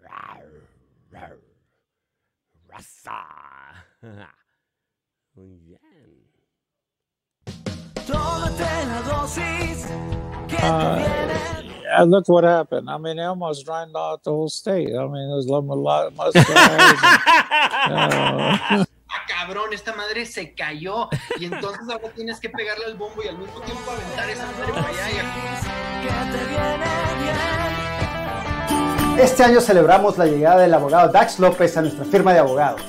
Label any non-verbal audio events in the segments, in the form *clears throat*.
raza. Rasa. *laughs* Muy bien. Tómate la que te viene. Yeah, look what happened. I mean, they drained out the whole state. I mean, there's a lot, *laughs* of ah, cabrón, esta madre se cayó y entonces ahora tienes que pegarle al bombo y al mismo tiempo aventar esa madre para allá. Y... Que te viene bien. Este año celebramos la llegada del abogado Dax López a nuestra firma de abogados.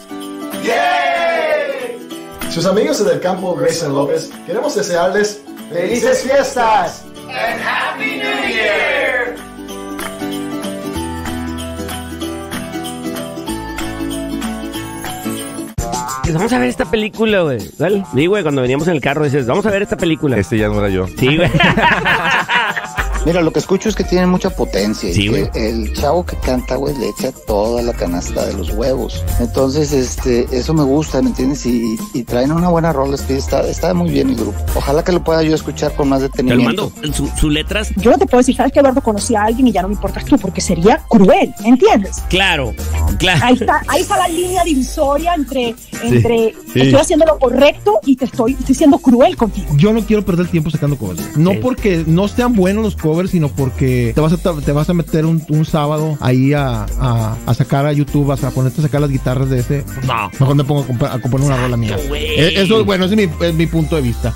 ¡Yay! Sus amigos en el campo Grayson López, queremos desearles felices fiestas and happy new year. Vamos a ver esta película, güey. güey, cuando veníamos en el carro dices, vamos a ver esta película. Este ya no era yo. Sí, güey. *laughs* Mira, lo que escucho es que tienen mucha potencia. el chavo que canta, güey, le echa toda la canasta de los huevos. Entonces, este, eso me gusta, ¿me entiendes? Y, traen una buena rola, está, está muy bien el grupo. Ojalá que lo pueda yo escuchar con más detenimiento. Te sus letras. Yo no te puedo decir, sabes que Eduardo conocía a alguien y ya no me importas tú, porque sería cruel, ¿entiendes? Claro, claro. Ahí está, la línea divisoria entre, entre estoy haciendo lo correcto y te estoy, siendo cruel contigo. Yo no quiero perder tiempo sacando cosas. No porque no sean buenos los covers sino porque te vas a, te vas a meter un, sábado ahí a, sacar a YouTube, a, ponerte a sacar las guitarras de ese. No. Mejor me pongo a, componer una rola mía. Eh, eso, bueno, es mi, es mi punto de vista.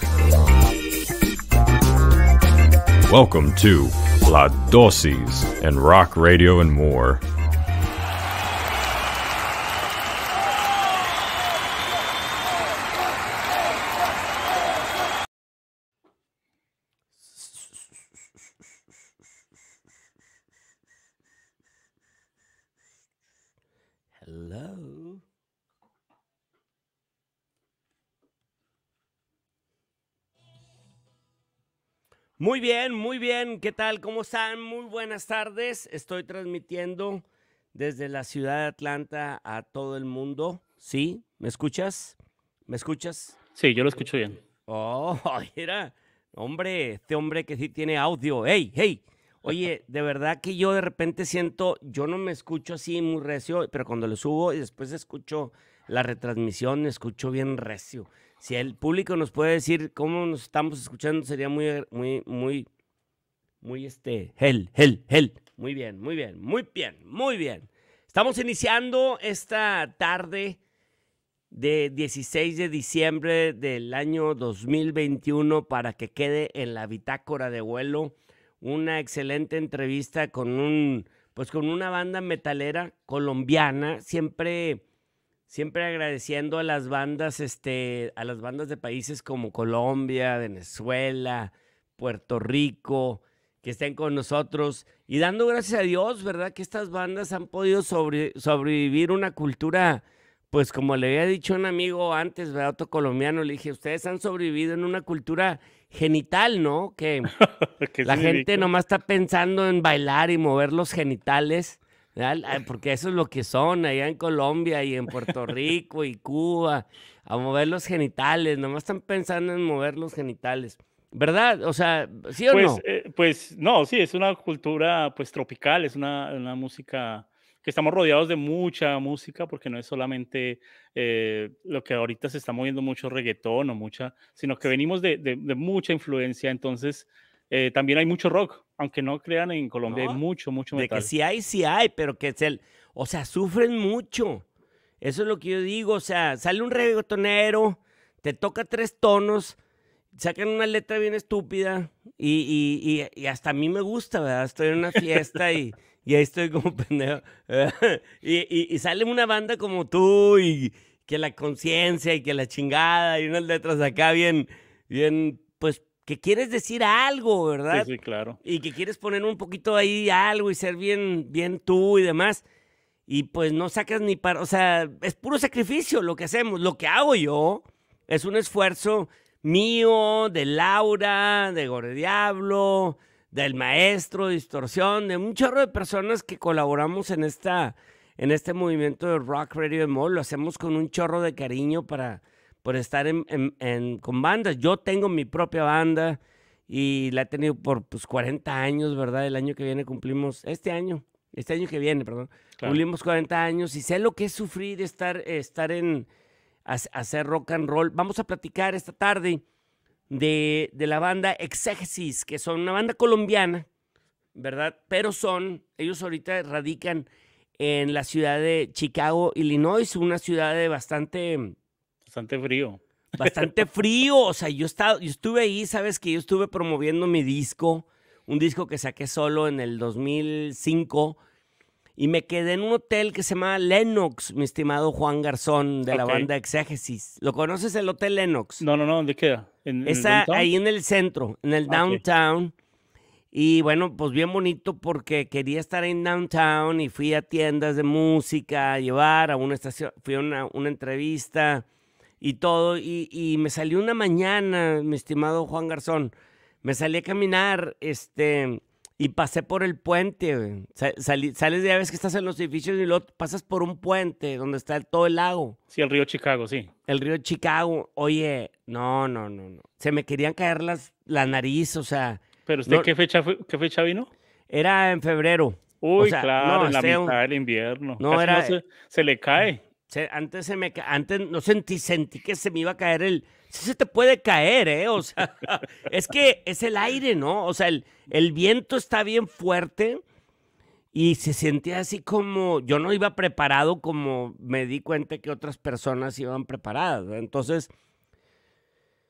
Welcome to La Dosis and Rock Radio and More. Muy bien, muy bien. ¿Qué tal? ¿Cómo están? Muy buenas tardes. Estoy transmitiendo desde la ciudad de Atlanta a todo el mundo. ¿Sí? ¿Me escuchas? ¿Me escuchas? Sí, yo lo escucho bien. Oh, *laughs* mira. Hombre, este hombre que sí tiene audio. ¡Hey, hey! Oye, de verdad que yo de repente siento, yo no me escucho así muy recio, pero cuando lo subo y después escucho la retransmisión, escucho bien recio. Si el público nos puede decir cómo nos estamos escuchando, sería muy, eh, muy, muy, muy este, hell, hell, hell. Muy bien, muy bien, muy bien, muy bien. Estamos iniciando esta tarde de 16 de diciembre del año 2021 para que quede en la bitácora de vuelo una excelente entrevista con un pues con una banda metalera colombiana, siempre siempre agradeciendo a las bandas, este, a las bandas de países como Colombia, Venezuela, Puerto Rico, que estén con nosotros y dando gracias a Dios, ¿verdad? Que estas bandas han podido sobrevivir una cultura, pues como le había dicho un amigo antes, ¿verdad? Otro colombiano, le dije, ustedes han sobrevivido en una cultura genital, ¿no? Que *laughs* la gente nomás está pensando en bailar y mover los genitales porque eso es lo que son allá en Colombia y en Puerto *laughs* Rico y Cuba, a mover los genitales, nomás están pensando en mover los genitales. ¿Verdad? O sea, ¿sí o pues, no? Eh, pues no, sí, es una cultura pues tropical, es una, música que estamos rodeados de mucha música porque no es solamente eh, lo que ahorita se está moviendo mucho reggaetón o mucha, sino que venimos de, de, de mucha influencia, entonces eh, también hay mucho rock, aunque no crean en Colombia, hay mucho, mucho metal. De que sí hay, sí hay, pero que es el. O sea, sufren mucho. Eso es lo que yo digo. O sea, sale un reggaetonero, te toca tres tonos, sacan una letra bien estúpida y, hasta a mí me gusta, ¿verdad? Estoy en una fiesta y. *laughs* y ahí estoy como *laughs* pendejo. Y, y, y, sale una banda como tú y que la conciencia y que la chingada y unas letras acá bien, bien, pues que quieres decir algo, ¿verdad? Sí, sí, claro. Y que quieres poner un poquito ahí algo y ser bien, bien tú y demás. Y pues no sacas ni para, o sea, es puro sacrificio lo que hacemos. Lo que hago yo es un esfuerzo mío, de Laura, de Gore Diablo, del maestro Distorsión, de un chorro de personas que colaboramos en esta en este movimiento de Rock Radio de Mall. Lo hacemos con un chorro de cariño para por estar con bandas. Yo tengo mi propia banda y la he tenido por pues, 40 años, ¿verdad? El año que viene cumplimos, este año, este año que viene, perdón, cumplimos 40 años y sé lo que es sufrir estar, estar en hacer rock and roll. Vamos a platicar esta tarde de, de la banda Exégesis, que son una banda colombiana, ¿verdad? Pero son, ellos ahorita radican en la ciudad de Chicago, Illinois, una ciudad de bastante Bastante frío. Bastante *laughs* frío. O sea, yo, estaba, yo estuve ahí, sabes que yo estuve promoviendo mi disco, un disco que saqué solo en el 2005. Y me quedé en un hotel que se llama Lennox, mi estimado Juan Garzón, de la banda Exégesis. ¿Lo conoces el Hotel Lennox? No, no, no, ¿dónde queda? Está ahí en el centro, en el ah, downtown. Y bueno, pues bien bonito porque quería estar en downtown y fui a tiendas de música a llevar a una estación, fui a una entrevista y todo. Y, me salí una mañana, mi estimado Juan Garzón, me salí a caminar, este, y pasé por el puente. sales de ya ves que estás en los edificios y luego pasas por un puente donde está todo el lago. Sí, el río Chicago, sí. El río Chicago. Oye, no, no, no, no. Se me querían caer las, la nariz, o sea. ¿Pero usted qué, fecha qué fecha vino? Era en febrero. Uy, claro, en la mitad del invierno. No, era, se, le cae antes se me antes no sentí, sentí que se me iba a caer el. si se te puede caer, ¿eh? O sea, *laughs* es que es el aire, ¿no? O sea, el, el viento está bien fuerte y se sentía así como. Yo no iba preparado como me di cuenta que otras personas iban preparadas. Entonces.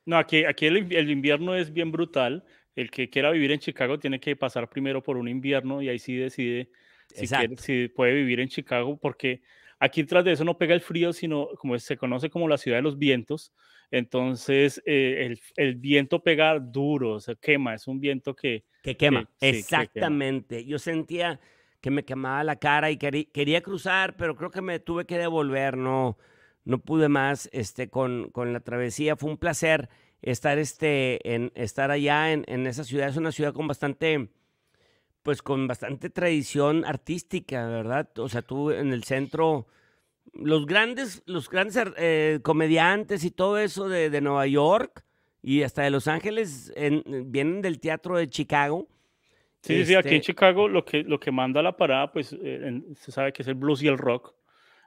No, aquí, aquí el, invierno es bien brutal. El que quiera vivir en Chicago tiene que pasar primero por un invierno y ahí sí decide si, si puede vivir en Chicago porque Aquí tras de eso no pega el frío, sino como se conoce como la ciudad de los vientos. Entonces eh, el, viento pega duro, se quema, es un viento que... Que quema, exactamente. Yo sentía que me quemaba la cara y quería cruzar, pero creo que me tuve que devolver, no, no pude más este, con, con la travesía. Fue un placer estar, este, en, estar allá en esa ciudad, es una ciudad con bastante pues con bastante tradición artística, ¿verdad? O sea, tú en el centro, los grandes, los grandes eh, comediantes y todo eso de, Nueva York y hasta de Los Ángeles vienen del teatro de Chicago. Sí, sí, aquí en este Chicago lo que, lo que manda la parada, pues eh, se sabe que es el blues y el rock,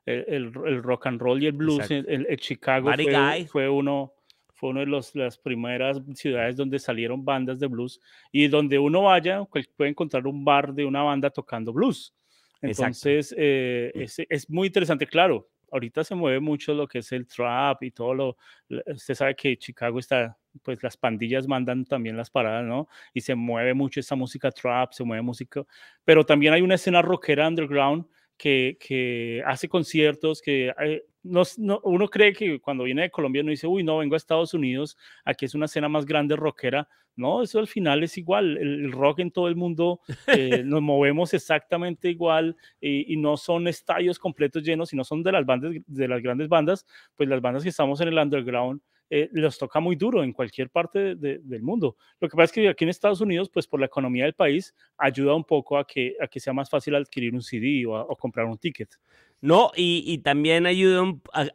el, rock and roll y el blues. El, el, Chicago fue, fue uno fue una de los, las primeras ciudades donde salieron bandas de blues y donde uno vaya pues, puede encontrar un bar de una banda tocando blues. Entonces, eh, mm. es, es, muy interesante, claro. Ahorita se mueve mucho lo que es el trap y todo lo. Usted sabe que Chicago está, pues las pandillas mandan también las paradas, ¿no? Y se mueve mucho esa música trap, se mueve música. Pero también hay una escena rockera underground que, hace conciertos, que eh, no, uno cree que cuando viene de Colombia no dice, uy, no, vengo a Estados Unidos, aquí es una escena más grande rockera. No, eso al final es igual. El, rock en todo el mundo eh, *laughs* nos movemos exactamente igual eh, y, no son estadios completos llenos, sino son de las, de las grandes bandas, pues las bandas que estamos en el underground eh, los toca muy duro en cualquier parte del mundo. Lo que pasa es que aquí en Estados Unidos, pues por la economía del país, ayuda un poco a que, sea más fácil adquirir un CD o, comprar un ticket. No, y, también ayuda,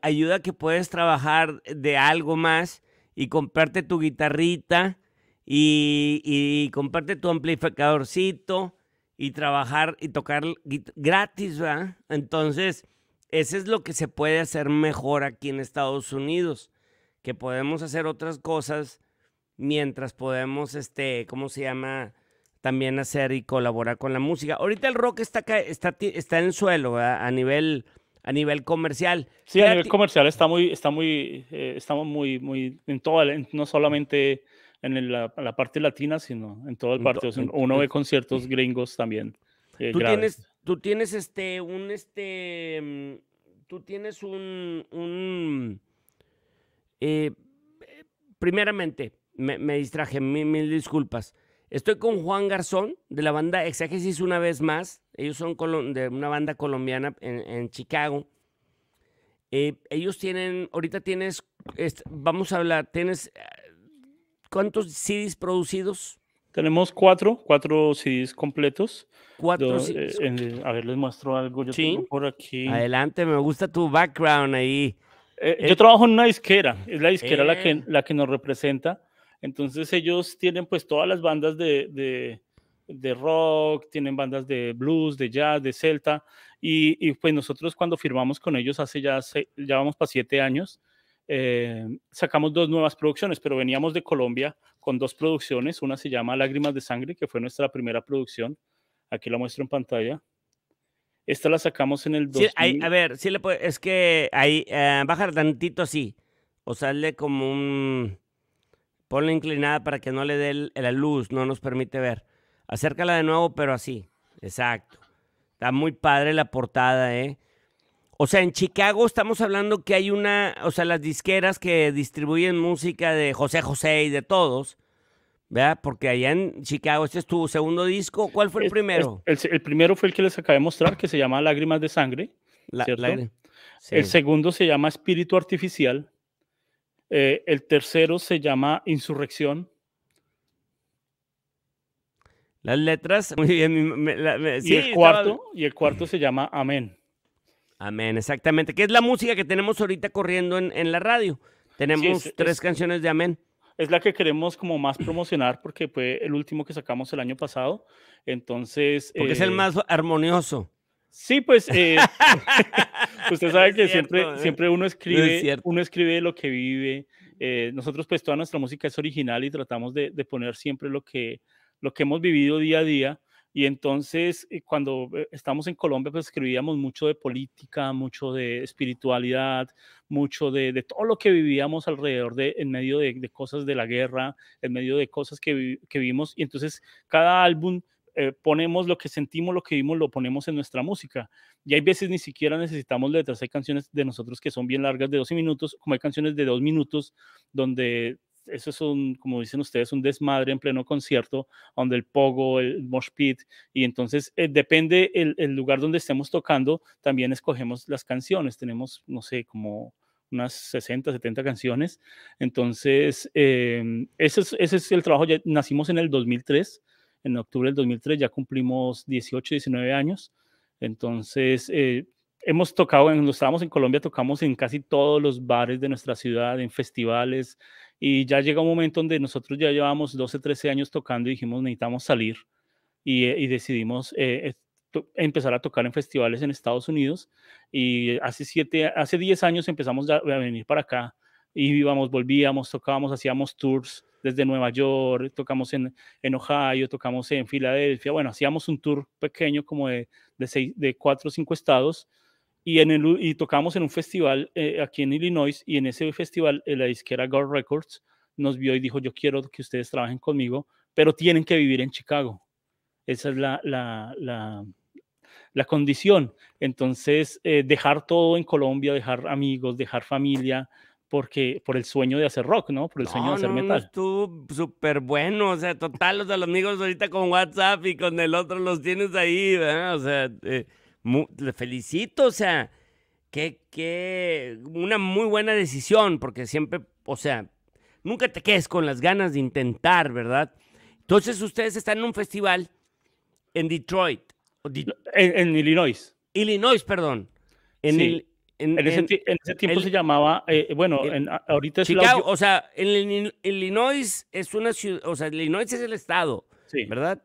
ayuda a que puedes trabajar de algo más y comprarte tu guitarrita y, y comprarte tu amplificadorcito y trabajar y tocar gratis, ¿verdad? Entonces, eso es lo que se puede hacer mejor aquí en Estados Unidos que podemos hacer otras cosas mientras podemos, este, ¿cómo se llama? También hacer y colaborar con la música. Ahorita el rock está, está, está en el suelo ¿verdad? a nivel a nivel comercial. Sí, a nivel comercial está muy, está muy, eh, estamos muy, muy en todo, no solamente en la, parte latina, sino en todo el uno ve conciertos gringos también. Eh, tú tienes, tú tienes este, un, este, mm, tú tienes un, un eh, primeramente, me, distraje, mil, disculpas. Estoy con Juan Garzón de la banda Exégesis una vez más. Ellos son de una banda colombiana en, Chicago. Eh, ellos tienen, ahorita tienes, vamos a hablar, tienes, eh, ¿cuántos CDs producidos? Tenemos cuatro, cuatro CDs completos. Cuatro CDs. a ver, les muestro algo. Yo por aquí. Adelante, me gusta tu background ahí. Eh, yo eh, trabajo en una disquera, es la disquera la, que, eh. la que nos representa. Entonces ellos tienen pues todas las bandas de, de, rock, tienen bandas de blues, de jazz, de celta. Y, pues nosotros cuando firmamos con ellos hace ya, ya vamos para siete años, sacamos dos nuevas producciones, pero veníamos de Colombia con dos producciones. Una se llama Lágrimas de Sangre, que fue nuestra primera producción. Aquí la muestro en pantalla. Esta la sacamos en el 2000. Sí, a ver, le es que ahí, eh, bajar tantito así. O sale como un... Ponla inclinada para que no le dé la luz, no nos permite ver. Acércala de nuevo, pero así. Exacto. Está muy padre la portada, ¿eh? O sea, en Chicago estamos hablando que hay una, o sea, las disqueras que distribuyen música de José José y de todos, porque allá en Chicago, ¿este es tu segundo disco? ¿Cuál fue el primero? El, primero fue el que les acabé de mostrar, que se llama Lágrimas de Sangre. El segundo se llama Espíritu Artificial. Eh, el tercero se llama Insurrección. Las letras, *laughs* muy bien. y, el cuarto, y el cuarto se llama Amén. Amén, exactamente. ¿Qué es la música que tenemos ahorita corriendo en, la radio. Tenemos tres canciones de Amén es la que queremos como más promocionar porque fue el último que sacamos el año pasado. Entonces... Porque es el eh, más armonioso. Sí, pues eh, *laughs* usted sabe que siempre, ¿eh? siempre uno escribe, uno escribe lo que vive. nosotros pues toda nuestra música es original y tratamos de, de, poner siempre lo que, lo que hemos vivido día a día. Y entonces, eh, cuando eh, estamos en Colombia, pues escribíamos mucho de política, mucho de espiritualidad, mucho de, todo lo que vivíamos alrededor de, en medio de, cosas de la guerra, en medio de cosas que, que vimos. Y entonces, cada álbum eh, ponemos lo que sentimos, lo que vimos, lo ponemos en nuestra música. Y hay veces ni siquiera necesitamos letras. Hay canciones de nosotros que son bien largas de 12 minutos, como hay canciones de 2 minutos donde eso es un, como dicen ustedes, un desmadre en pleno concierto, donde el pogo, el mosh pit, y entonces eh, depende el, lugar donde estemos tocando, también escogemos las canciones. Tenemos, no sé, como unas 60, 70 canciones. Entonces, em, ese, es, el trabajo. Ya nacimos en el 2003, en octubre del 2003, ya cumplimos 18, 19 años. Entonces, eh, hemos tocado, cuando estábamos en Colombia, tocamos en casi todos los bares de nuestra ciudad, en festivales, y ya llega un momento donde nosotros ya llevamos 12, 13 años tocando y dijimos, necesitamos salir y, eh, decidimos eh, eh, empezar a tocar en festivales en Estados Unidos. Y hace, siete, hace 10 años empezamos a venir para acá y íbamos, volvíamos, tocábamos, hacíamos tours desde Nueva York, tocamos en, en Ohio, tocamos en Filadelfia, bueno, hacíamos un tour pequeño como de, de, seis, de cuatro o cinco estados y, en el, y tocamos en un festival eh, aquí en Illinois y en ese festival eh, la disquera Gold Records nos vio y dijo yo quiero que ustedes trabajen conmigo, pero tienen que vivir en Chicago. Esa es la, la, la, la condición. Entonces, eh, dejar todo en Colombia, dejar amigos, dejar familia, porque por el sueño de hacer rock, ¿no? Por el sueño de hacer metal. tú súper bueno, o sea, total, los amigos ahorita con WhatsApp y con el otro los tienes ahí, ¿verdad? O sea, le felicito, o sea, que, que una muy buena decisión, porque siempre, o sea, nunca te quedes con las ganas de intentar, ¿verdad? Entonces ustedes están en un festival en Detroit. en, Illinois. Illinois, perdón. En, sí. en, ese, tiempo se llamaba, eh, bueno, ahorita es Chicago, o sea, en Illinois es una ciudad, o sea, Illinois es el estado, ¿verdad?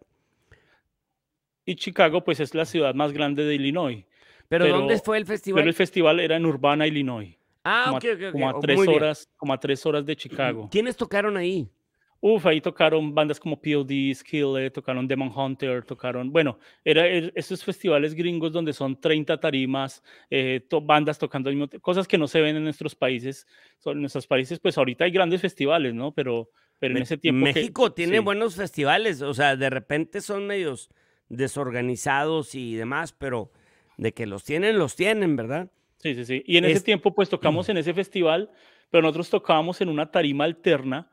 y Chicago pues es la ciudad más grande de Illinois. ¿Pero, dónde fue el festival? Pero el festival era en Urbana, Illinois. Ah, como, ok. como a, oh, tres horas, como a tres horas de Chicago. ¿Quiénes tocaron ahí? Uf, ahí tocaron bandas como POD, Skillet, tocaron Demon Hunter, tocaron, bueno, era, er, esos festivales gringos donde son 30 tarimas, eh, bandas tocando cosas que no se ven en nuestros países. en nuestros países, pues ahorita hay grandes festivales, ¿no? Pero, pero en ese tiempo. México tiene buenos festivales, o sea, de repente son medios desorganizados y demás, pero de que los tienen, los tienen, ¿verdad? Sí, sí, sí. Y en ese tiempo, pues tocamos *clears throat* en ese festival, pero nosotros tocábamos en una tarima alterna,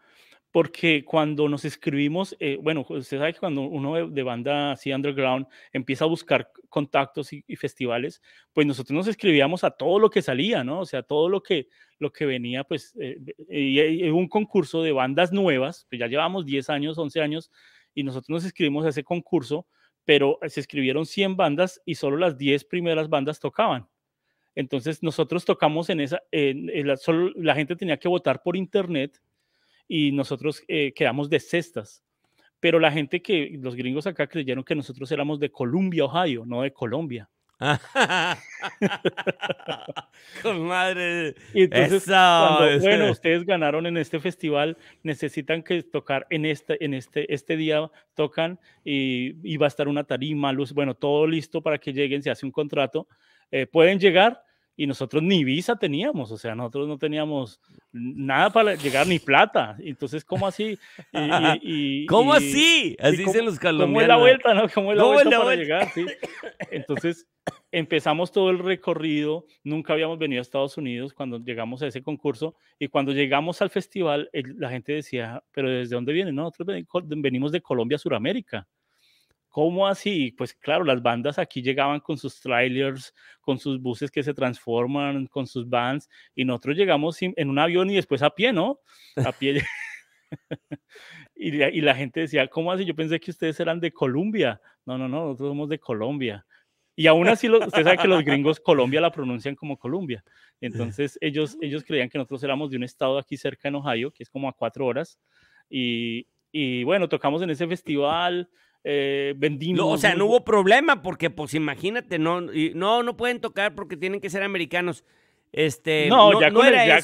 porque cuando nos escribimos, eh, bueno, usted sabe que cuando uno de, banda así underground empieza a buscar contactos y, festivales, pues nosotros nos escribíamos a todo lo que salía, ¿no? O sea, todo lo que, lo que venía, pues, eh, eh, y, un concurso de bandas nuevas, pues ya llevamos 10 años, 11 años, y nosotros nos escribimos a ese concurso pero eh, se escribieron 100 bandas y solo las 10 primeras bandas tocaban. Entonces nosotros tocamos en esa, en, la, gente tenía que votar por internet y nosotros eh, quedamos de cestas. Pero la gente que, los gringos acá creyeron que nosotros éramos de Columbia, Ohio, no de Colombia. *laughs* Con madre. entonces, bueno, ustedes ganaron en este festival, necesitan que tocar en este, en este, este día tocan y, y va a estar una tarima, luz, bueno, todo listo para que lleguen, se hace un contrato. Eh, pueden llegar, y nosotros ni visa teníamos, o sea, nosotros no teníamos nada para llegar ni plata. Entonces, ¿cómo así? Y, ¿Cómo así? Así se los colombianos. ¿Cómo es la vuelta, no? ¿Cómo es la, vuelta, para llegar? ¿sí? Entonces, empezamos todo el recorrido. Nunca habíamos venido a Estados Unidos cuando llegamos a ese concurso. Y cuando llegamos al festival, la gente decía, ¿pero desde dónde vienen? nosotros venimos de Colombia, Suramérica. ¿Cómo así? Pues claro, las bandas aquí llegaban con sus trailers, con sus buses que se transforman, con sus vans, y nosotros llegamos en un avión y después a pie, ¿no? A pie. *laughs* y, la, gente decía, ¿cómo así? Yo pensé que ustedes eran de Colombia. No, no, no, nosotros somos de Colombia. Y aún así, lo, usted sabe que los gringos Colombia la pronuncian como Colombia. Entonces, ellos, ellos creían que nosotros éramos de un estado aquí cerca en Ohio, que es como a cuatro horas. Y, y bueno, tocamos en ese festival eh, vendimos. o sea, no hubo problema porque, pues imagínate, no, no, no pueden tocar porque tienen que ser americanos. Este, no, ya, con, el, final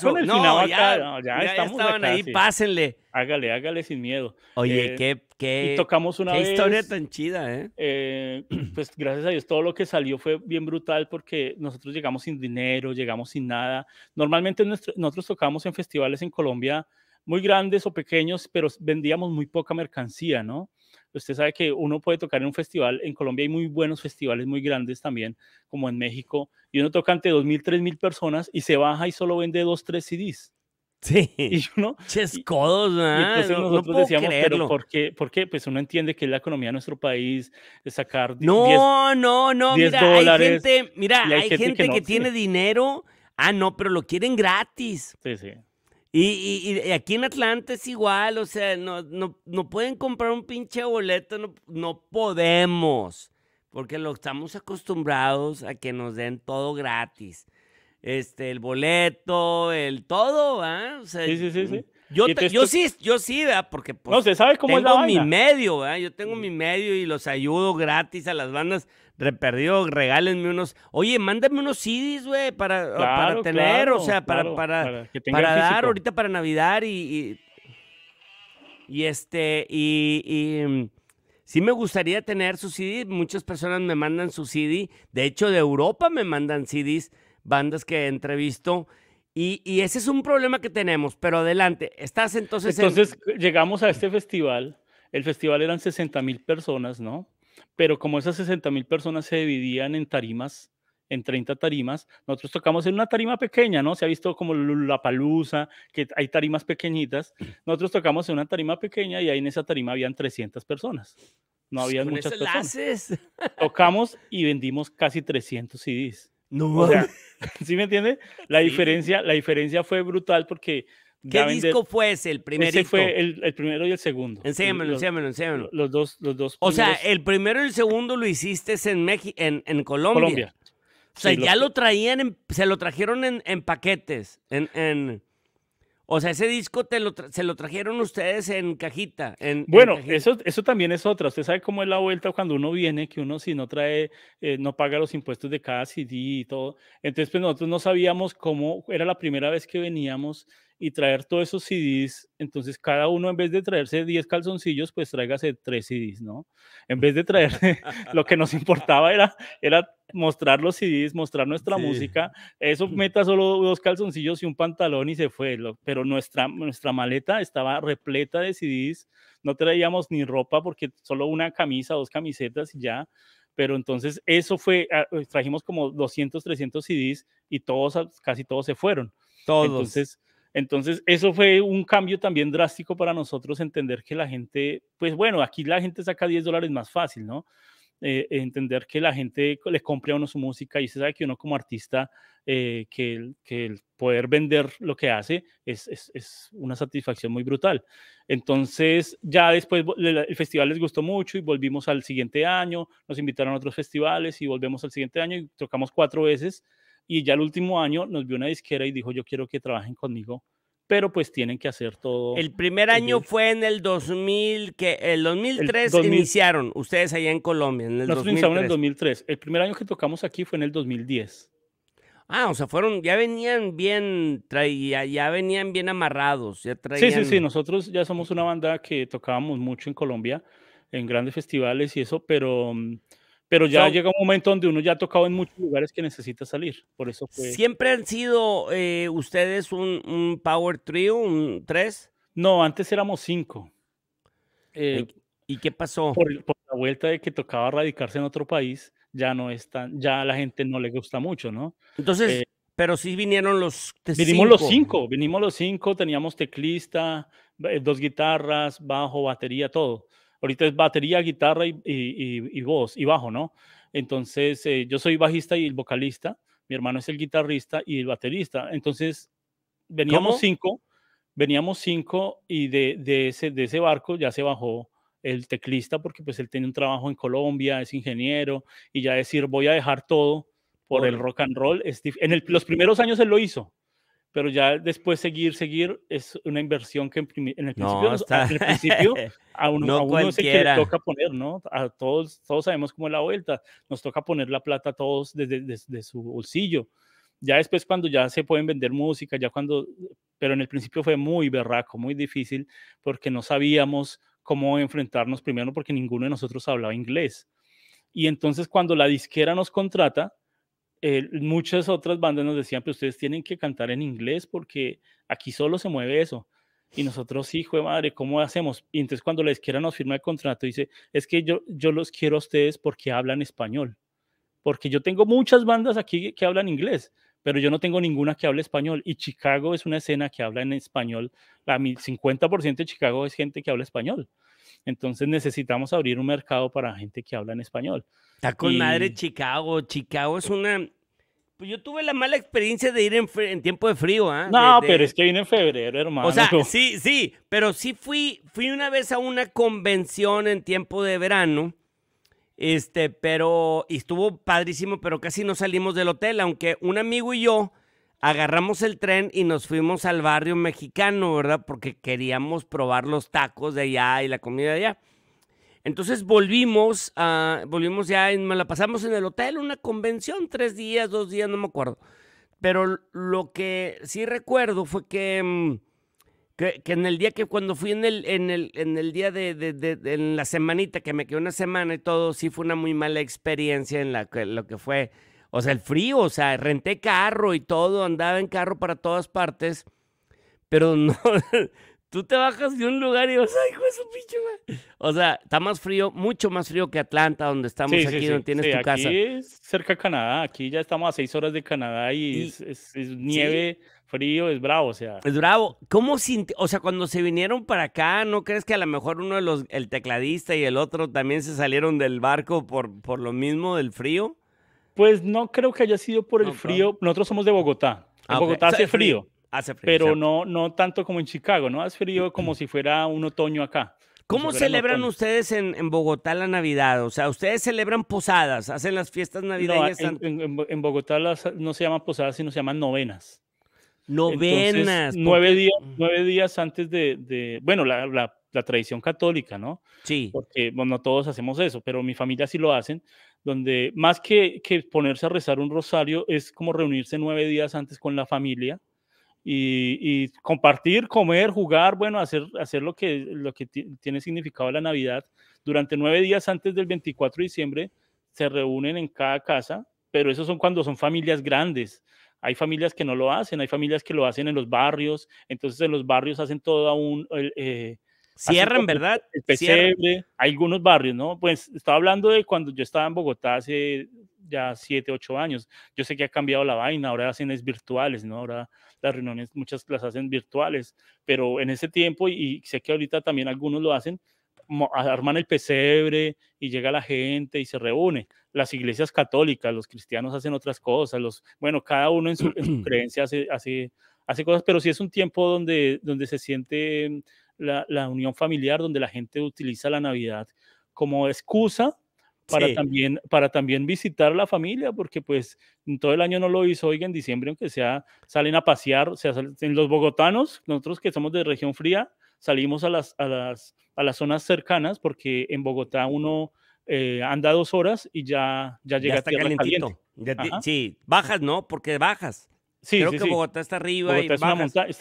acá, ya, estamos estaban ahí, pásenle. Hágale, hágale sin miedo. Oye, eh, qué, tocamos una historia tan chida, ¿eh? eh *clears throat* pues gracias a Dios todo lo que salió fue bien brutal porque nosotros llegamos sin dinero, llegamos sin nada. Normalmente nosotros tocamos en festivales en Colombia muy grandes o pequeños, pero vendíamos muy poca mercancía, ¿no? Usted sabe que uno puede tocar en un festival, en Colombia hay muy buenos festivales muy grandes también, como en México, y uno toca ante tres mil personas y se baja y solo vende dos, tres CDs. Sí. *laughs* Y uno, Chescodos, ah, nosotros decíamos, pero ¿por qué? ¿por qué? Pues uno entiende que es la economía de nuestro país, de sacar No, no, no, mira, hay gente, que, tiene dinero, ah, no, pero lo quieren gratis. Sí, sí. Y, aquí en Atlanta es igual, o sea, no, pueden comprar un pinche boleto, no, no, podemos, porque lo estamos acostumbrados a que nos den todo gratis. Este, el boleto, el todo, ¿ah? sí, sí, sí, sí. Yo, yo sí, yo sí, ¿verdad? Porque pues, no, se cómo tengo es la mi medio, ¿verdad? Yo tengo mm. mi medio y los ayudo gratis a las bandas perdido, regálenme unos. Oye, mándame unos CDs, güey, para, para tener, o sea, para, para, dar ahorita para Navidad y. Y, este, y, y, mm, sí me gustaría tener su CDs. Muchas personas me mandan su CD. De hecho, de Europa me mandan CDs, bandas que he entrevisto. Y, y ese es un problema que tenemos, pero adelante. Estás entonces. Entonces, llegamos a este festival. El festival eran 60 mil personas, ¿no? pero como esas 60.000 mil personas se dividían en tarimas, en 30 tarimas, nosotros tocamos en una tarima pequeña, ¿no? Se ha visto como la palusa, que hay tarimas pequeñitas, *clears throat* nosotros tocamos en una tarima pequeña y ahí en esa tarima habían 300 personas. No pues había muchas personas. Tocamos y vendimos casi 300 CDs. No, o sea, *laughs* ¿sí me entiende? La diferencia, la diferencia fue brutal porque ¿Qué disco fue ese, el primer ese fue el, primero y el segundo. Enséñamelo, enséñamelo, enséñamelo. Los dos, los dos. O sea, el primero y el segundo lo hiciste en, en, Colombia. Colombia. O sea, ya lo traían, en, se lo trajeron en, paquetes, en, O sea, ese disco te se lo trajeron ustedes en cajita. En, bueno, Eso, eso también es otra. Usted sabe cómo es la vuelta cuando uno viene, que uno si no trae, eh, no paga los impuestos de cada CD y todo. Entonces, pues nosotros no sabíamos cómo, era la primera vez que veníamos y traer todos esos CDs, entonces cada uno en vez de traerse 10 calzoncillos, pues tráigase 3 CDs, ¿no? En vez de traer *laughs* lo que nos importaba era, era mostrar los CDs, mostrar nuestra música, eso *laughs* meta solo dos calzoncillos y un pantalón y se fue, pero nuestra, nuestra maleta estaba repleta de CDs, no traíamos ni ropa porque solo una camisa, dos camisetas y ya, pero entonces eso fue, ah, eh, trajimos como 200, 300 CDs y todos, casi todos se fueron. Todos. Entonces, entonces, eso fue un cambio también drástico para nosotros entender que la gente, pues bueno, aquí la gente saca 10 dólares más fácil, ¿no? Eh, entender que la gente le compre a uno su música y se sabe que uno como artista, eh, que, el, poder vender lo que hace es, es, una satisfacción muy brutal. Entonces, ya después el festival les gustó mucho y volvimos al siguiente año, nos invitaron a otros festivales y volvemos al siguiente año y tocamos cuatro veces y ya el último año nos vio una disquera y dijo, yo quiero que trabajen conmigo, pero pues tienen que hacer todo. El primer año fue en el 2000, que el 2003 iniciaron ustedes allá en Colombia. En el nosotros 2003. en el 2003. El primer año que tocamos aquí fue en el 2010. Ah, o sea, fueron, ya venían bien, traía, ya venían bien amarrados, ya traían... Sí, sí, sí, nosotros ya somos una banda que tocábamos mucho en Colombia, en grandes festivales y eso, pero mm, pero ya llega un momento donde uno ya ha tocado en muchos lugares que necesita salir. Por eso ¿Siempre han sido eh, ustedes un, Power Trio, un tres? No, antes éramos cinco. Eh, ¿Y qué pasó? Por, la vuelta de que tocaba radicarse en otro país, ya no están ya la gente no le gusta mucho, ¿no? Entonces, eh, pero sí vinieron los Vinimos los cinco, vinimos los cinco, teníamos teclista, dos guitarras, bajo, batería, todo. Ahorita es batería, guitarra y, voz y bajo, ¿no? Entonces, eh, yo soy bajista y el vocalista, mi hermano es el guitarrista y el baterista. Entonces, veníamos cinco, veníamos cinco y de, ese, de ese barco ya se bajó el teclista porque pues él tiene un trabajo en Colombia, es ingeniero y ya decir voy a dejar todo por el rock and roll. en los primeros años él lo hizo, pero ya después seguir, seguir es una inversión que en, el principio, *laughs* a uno, a se que toca poner, ¿no? A todos, todos sabemos cómo es la vuelta, nos toca poner la plata a todos desde, desde su bolsillo. Ya después cuando ya se pueden vender música, ya cuando, pero en el principio fue muy berraco, muy difícil, porque no sabíamos cómo enfrentarnos primero, porque ninguno de nosotros hablaba inglés. Y entonces cuando la disquera nos contrata, eh, muchas otras bandas nos decían, pero ustedes tienen que cantar en inglés porque aquí solo se mueve eso. Y nosotros, hijo de madre, ¿cómo hacemos? Y entonces cuando les izquierda nos firma el contrato, dice, es que yo, yo los quiero a ustedes porque hablan español. Porque yo tengo muchas bandas aquí que, hablan inglés, pero yo no tengo ninguna que hable español. Y Chicago es una escena que habla en español. La 50% de Chicago es gente que habla español. Entonces necesitamos abrir un mercado para gente que habla en español. Está con madre Chicago. Chicago es una. Pues yo tuve la mala experiencia de ir en, en tiempo de frío, ¿ah? No, pero es que vine en febrero, hermano. O sea, *laughs* sí, sí, pero sí fui, fui una vez a una convención en tiempo de verano. Este, pero, y estuvo padrísimo, pero casi no salimos del hotel, aunque un amigo y yo agarramos el tren y nos fuimos al barrio mexicano, ¿verdad? Porque queríamos probar los tacos de allá y la comida de allá. Entonces volvimos a, volvimos ya, en, la pasamos en el hotel, una convención, tres días, dos días, no me acuerdo. Pero lo que sí recuerdo fue mm, que, en el día que cuando fui en el, en el, en el día de, la semanita, que me quedó una semana y todo, sí fue una muy mala experiencia en la, en lo que fue, o sea, el frío, o sea, renté carro y todo, andaba en carro para todas partes, pero *laughs* no... Tú te bajas de un lugar y vas, ay, hijo su pinche O sea, está más frío, mucho más frío que Atlanta, donde estamos aquí, donde sí. tienes tu aquí Es cerca de Canadá, aquí ya estamos a seis horas de Canadá y, es, nieve, frío, es bravo, o sea. Es bravo. ¿Cómo O sea, cuando se vinieron para acá, ¿no crees que a lo mejor uno de los, el tecladista y el otro también se salieron del barco por, por lo mismo del frío? Pues no creo que haya sido por el frío. Nosotros somos de Bogotá. En ah, Bogotá hace frío. Pero no, no tanto como en Chicago, ¿no? Hace frío como si fuera un otoño acá. ¿Cómo celebran ustedes en, Bogotá la Navidad? O sea, ustedes celebran posadas, hacen las fiestas navideñas. No, en, Bogotá las, no se llaman posadas, sino se llaman novenas. Novenas. nueve, días, mm. nueve días antes de, bueno, la, tradición católica, ¿no? Sí. Porque, bueno, todos hacemos eso, pero mi familia sí lo hacen, donde más que, que ponerse a rezar un rosario, es como reunirse nueve días antes con la familia y, compartir, comer, jugar, bueno, hacer, hacer lo que, lo que tiene significado la Navidad. Durante nueve días antes del 24 de diciembre se reúnen en cada casa, pero eso son cuando son familias grandes. Hay familias que no lo hacen, hay familias que lo hacen en los barrios, entonces en los barrios hacen todo un... Eh, ¿verdad? El pesebre, algunos barrios, ¿no? Pues estaba hablando de cuando yo estaba en Bogotá hace ya siete ocho años. Yo sé que ha cambiado la vaina, ahora hacen es virtuales, ¿no? Ahora las reuniones muchas las hacen virtuales, pero en ese tiempo, y sé que ahorita también algunos lo hacen, arman el pesebre y llega la gente y se reúne. Las iglesias católicas, los cristianos hacen otras cosas, los, bueno, cada uno en su, en su *clears throat* creencia hace, hace, hace, cosas, pero sí es un tiempo donde, donde se siente la, la unión familiar, donde la gente utiliza la Navidad como excusa para, también, para también visitar la familia, porque pues todo el año no lo hizo, oiga, en diciembre, aunque sea, salen a pasear, o sea, en los bogotanos, nosotros que somos de región fría, salimos a las, a las, a las zonas cercanas, porque en Bogotá uno eh, anda dos horas y ya, ya llega ya está a sí, bajas, ¿no? Porque bajas. Sí, Creo que Bogotá está arriba. y está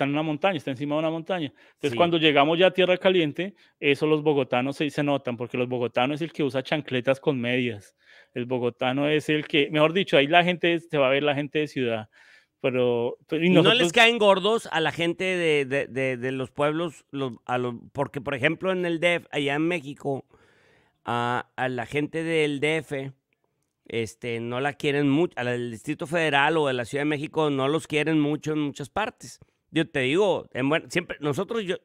en una montaña, está encima de una montaña. Entonces, cuando llegamos ya a Tierra Caliente, eso los bogotanos se, notan, porque los bogotanos es el que usa chancletas con medias. El bogotano es el que, mejor dicho, ahí la gente, se va a ver la gente de ciudad. Pero, pues, no les caen gordos a la gente de, los pueblos, porque por ejemplo en el DEF allá en México, a, a la gente del DF este, no la quieren mucho, al Distrito Federal o de la Ciudad de México no los quieren mucho en muchas partes. Yo te digo, siempre, nosotros, yo,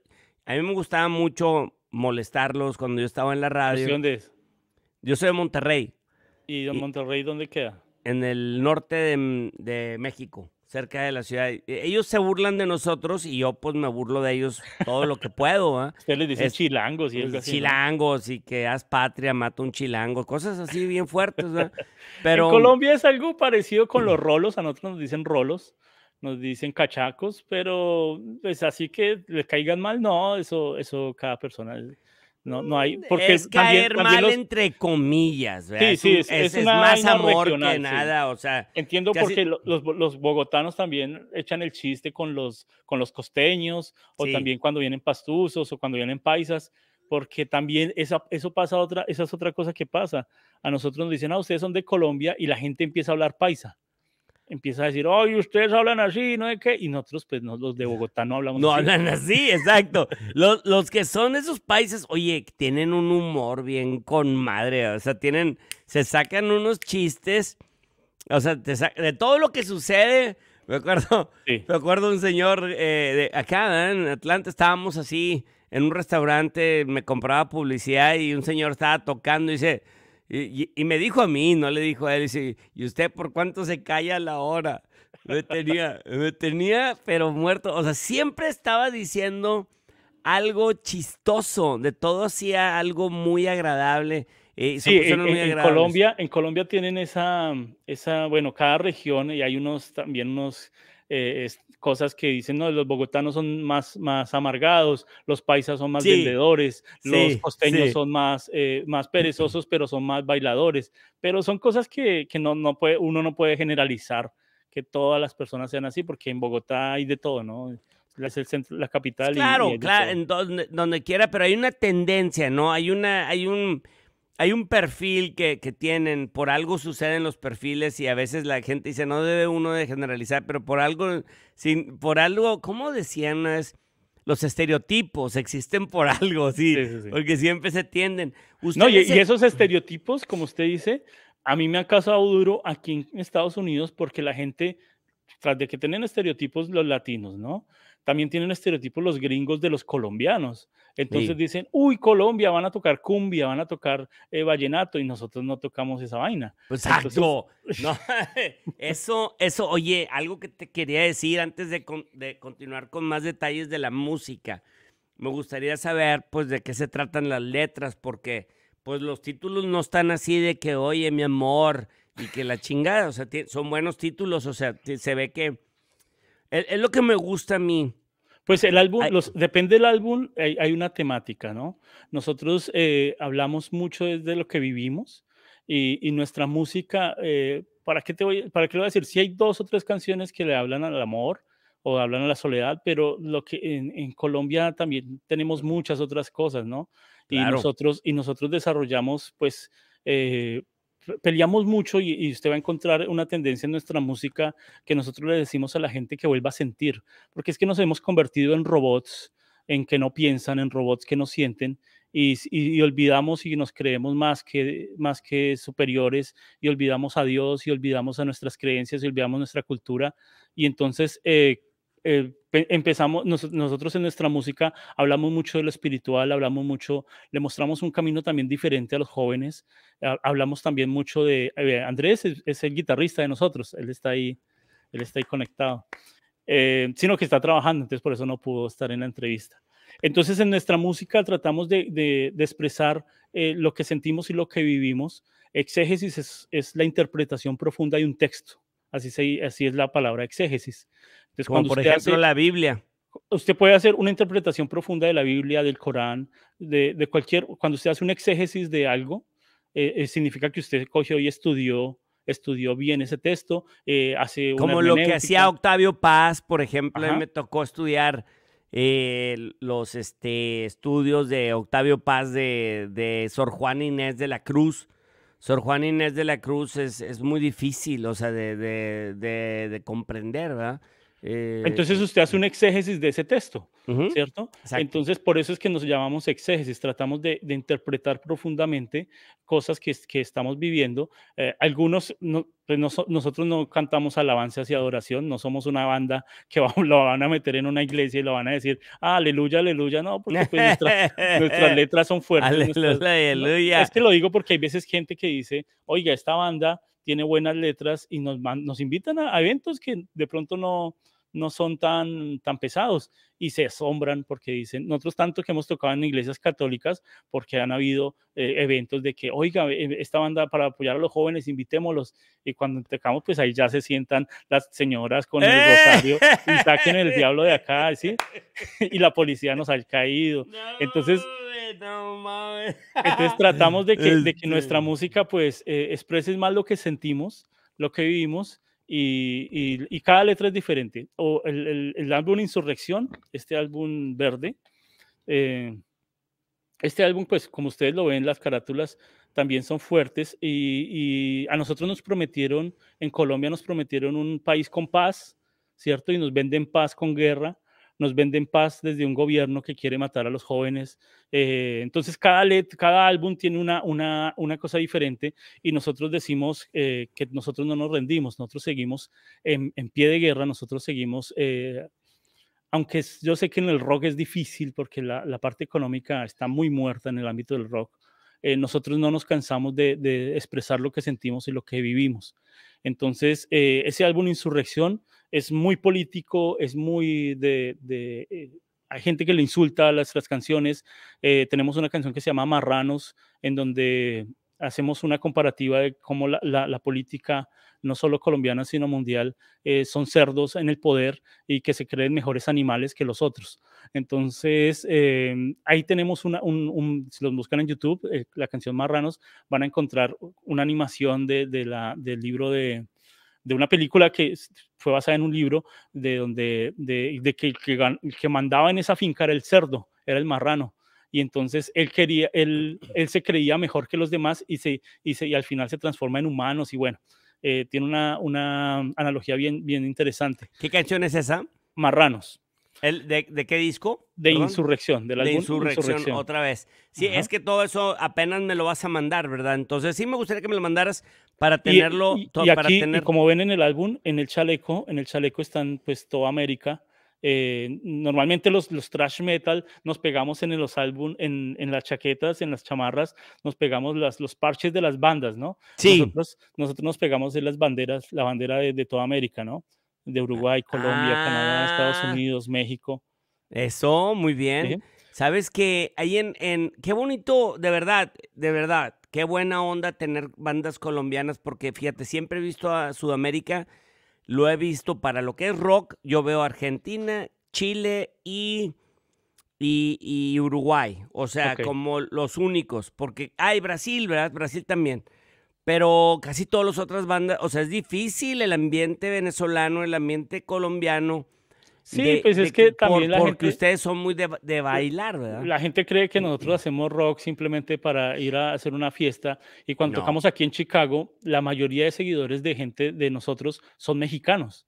a mí me gustaba mucho molestarlos cuando yo estaba en la radio. ¿De dónde es? Yo soy de Monterrey. ¿Y de Monterrey dónde queda? En el norte de México cerca de la ciudad. E, ellos se burlan de nosotros y yo pues me burlo de ellos todo lo que puedo. ¿eh? *laughs* Usted les dice chilangos y es pues, Chilangos y que haz patria, mata un chilango, cosas así bien fuertes. *laughs* Pero, en Colombia es algo parecido con los rolos, a nosotros nos dicen rolos, nos dicen cachacos, pero es pues, así que les caigan mal, no, eso, eso cada persona... No, hay. Mm, porque es caer mal entre comillas, es, más amor que nada, o sea. Entiendo porque los, bogotanos también echan el chiste con los, con los costeños, o también cuando vienen pastuzos, o cuando vienen paisas, porque también eso pasa otra, esa es otra cosa que pasa. A nosotros nos dicen, a ah, ustedes son de Colombia, y la gente empieza a hablar paisa empieza a decir, oye, ustedes hablan así, no es qué, y nosotros, pues, no, los de *laughs* Bogotá no hablamos no así. No hablan así, exacto. *laughs* Los, que son de esos países, oye, tienen un humor bien con madre, o sea, tienen, se sacan unos chistes, o sea, de todo lo que sucede, me acuerdo, me acuerdo un señor eh, de acá, en Atlanta, estábamos así, en un restaurante, me compraba publicidad y un señor estaba tocando y dice y, me dijo a mí, no le dijo a él, ¿y usted por cuánto se calla la hora? Me tenía, *laughs* me tenía, pero muerto. O sea, siempre estaba diciendo algo chistoso, de todo hacía algo muy agradable. Eh, sí, en, Colombia, en Colombia tienen esa, esa, bueno, cada región y hay unos también unos eh, cosas que dicen, no, los bogotanos son más, más amargados, los paisas son más vendedores, los costeños son más, eh, más perezosos, pero son más bailadores. Pero son cosas que, que, no, no puede, uno no puede generalizar que todas las personas sean así, porque en Bogotá hay de todo, ¿no? Es el centro, la capital. Claro, claro, en donde, donde, quiera, pero hay una tendencia, ¿no? Hay, una, hay un hay un perfil que, que, tienen, por algo suceden los perfiles y a veces la gente dice, no debe uno de generalizar, pero por algo, sin, por algo, ¿cómo decían? los estereotipos existen por *laughs* algo, sí, porque siempre se tienden. y, y, esos estereotipos, como usted dice, a mí me ha causado duro aquí en Estados Unidos porque la gente, tras de que tienen estereotipos los latinos, ¿no? También tienen estereotipos los gringos de los colombianos. Entonces dicen, uy, Colombia, van a tocar cumbia, van a tocar eh, vallenato y nosotros no tocamos esa vaina. Exacto. *laughs* *laughs* eso, eso, oye, algo que te quería decir antes de, continuar con más detalles de la música. Me gustaría saber, pues, de qué se tratan las letras, porque, pues, los títulos no están así de que, oye, mi amor, y que la chingada, o sea, son buenos títulos, o sea, se ve que e, es lo que me gusta a mí pues el álbum, depende del álbum, hay, una temática, ¿no? Nosotros eh, hablamos mucho desde lo que vivimos y, nuestra música, eh, ¿para, qué te voy, ¿para lo a decir? Si hay dos o tres canciones que le hablan al amor o hablan a la soledad, pero lo que en, Colombia también tenemos muchas otras cosas, ¿no? Y, nosotros, y nosotros desarrollamos, pues, eh, peleamos mucho y, usted va a encontrar una tendencia en nuestra música que nosotros le decimos a la gente que vuelva a sentir, porque es que nos hemos convertido en robots en que no piensan, en robots que no sienten y, y, olvidamos y nos creemos más que, más que superiores y olvidamos a Dios y olvidamos a nuestras creencias y olvidamos nuestra cultura y entonces... Eh, eh, empezamos, nosotros en nuestra música hablamos mucho de lo espiritual, hablamos mucho, le mostramos un camino también diferente a los jóvenes, hablamos también mucho de, eh, Andrés es, el guitarrista de nosotros, él está ahí, él está ahí conectado, eh, sino que está trabajando, entonces por eso no pudo estar en la entrevista. Entonces en nuestra música tratamos de, expresar eh, lo que sentimos y lo que vivimos. Exégesis es, la interpretación profunda de un texto, así, así es la palabra exégesis cuando por ejemplo la Biblia. Usted puede hacer una interpretación profunda de la Biblia, del Corán, de, cualquier, cuando usted hace una exégesis de algo, eh, eh, significa que usted cogió y estudió estudió bien ese texto, eh, hace Como lo que hacía Octavio Paz, por ejemplo, me tocó estudiar los este, estudios de Octavio Paz de, de, Sor Juan Inés de la Cruz. Sor Juan Inés de la Cruz es, es muy difícil, o sea, de, de, de comprender, ¿verdad? Eh, Entonces usted hace un exégesis de ese texto, ¿cierto? Entonces por eso es que nos llamamos exégesis, tratamos de, interpretar profundamente cosas que, que estamos viviendo. Eh, algunos, pues nosotros no cantamos alabanzas y adoración, no somos una banda que va, *laughs* lo van a meter en una iglesia y lo van a decir, ah, aleluya, aleluya, no, porque pues, *laughs* nuestras letras son fuertes. Aleluya, es que lo digo porque hay veces gente que dice, oiga, esta banda tiene buenas letras y nos, nos invitan a eventos que de pronto no, no son tan, tan pesados y se asombran porque dicen, nosotros tanto que hemos tocado en iglesias católicas porque han habido eh, eventos de que, oiga, eh, eh, esta banda para apoyar a los jóvenes, invitémoslos y cuando tocamos, pues ahí ya se sientan las señoras con el rosario y saquen el diablo de acá, ¿sí? *laughs* y la policía nos ha caído. *laughs* entonces... entonces tratamos de que, de que nuestra este. música pues exprese más lo que sentimos, lo que vivimos y, cada letra es diferente. O el, álbum Insurrección, este álbum verde. Eh, este álbum, pues como ustedes lo ven, las carátulas también son fuertes y, y, a nosotros nos prometieron, en Colombia nos prometieron un país con paz, ¿cierto? Y nos venden paz con guerra nos venden paz desde un gobierno que quiere matar a los jóvenes. Eh, entonces, cada, cada álbum tiene una, una, una, cosa diferente y nosotros decimos eh, que nosotros no nos rendimos, nosotros seguimos en, pie de guerra, nosotros seguimos... Eh, aunque yo sé que en el rock es difícil porque la, parte económica está muy muerta en el ámbito del rock, nosotros no nos cansamos de, expresar lo que sentimos y lo que vivimos. Entonces, ese álbum Insurrección es muy político, es muy de... de eh, hay gente que le insulta a las, canciones. Eh, tenemos una canción que se llama Marranos, en donde hacemos una comparativa de cómo la, política, no solo colombiana, sino mundial, eh, son cerdos en el poder y que se creen mejores animales que los otros. Entonces, em, ahí tenemos una, un, si los buscan en YouTube, la canción Marranos, van a encontrar una animación de, de la, del libro de, de una película que fue basada en un libro de donde de, que, que, que mandaba en esa finca era el cerdo, era el marrano y entonces él quería, él, él se creía mejor que los demás y, se, y, se, y al final se transforma en humanos y bueno, eh, tiene una, una, analogía bien, bien interesante. ¿Qué canción es esa? Marranos de, qué disco? De Insurrección, de la insurrección, otra vez. Sí, es que todo eso apenas me lo vas a mandar, ¿verdad? Entonces sí me gustaría que me lo mandaras para tenerlo. Y, aquí, como ven en el álbum, en el chaleco, en el chaleco están pues toda América. Eh, normalmente los, los trash metal nos pegamos en los álbum, en, las chaquetas, en las chamarras, nos pegamos las, los parches de las bandas, ¿no? Sí. Nosotros, nos pegamos en las banderas, la bandera de toda América, ¿no? de Uruguay, Colombia, Canadá, Estados ah. Unidos, México. Eso, muy bien. Sabes que ahí en, en, qué bonito, de verdad, de verdad, qué buena onda tener bandas colombianas, porque fíjate, siempre he visto a Sudamérica, lo he visto para lo que es rock, yo veo Argentina, Chile y, y, Uruguay, o sea, como los únicos, porque hay Brasil, ¿verdad? Brasil también. Pero casi todas las otras bandas, o sea, es difícil el ambiente venezolano, el ambiente colombiano. Sí, pues es que, también la gente... ustedes son muy de, bailar, ¿verdad? La gente cree que nosotros hacemos rock simplemente para ir a hacer una fiesta. Y cuando tocamos aquí en Chicago, la mayoría de seguidores de gente de nosotros son mexicanos.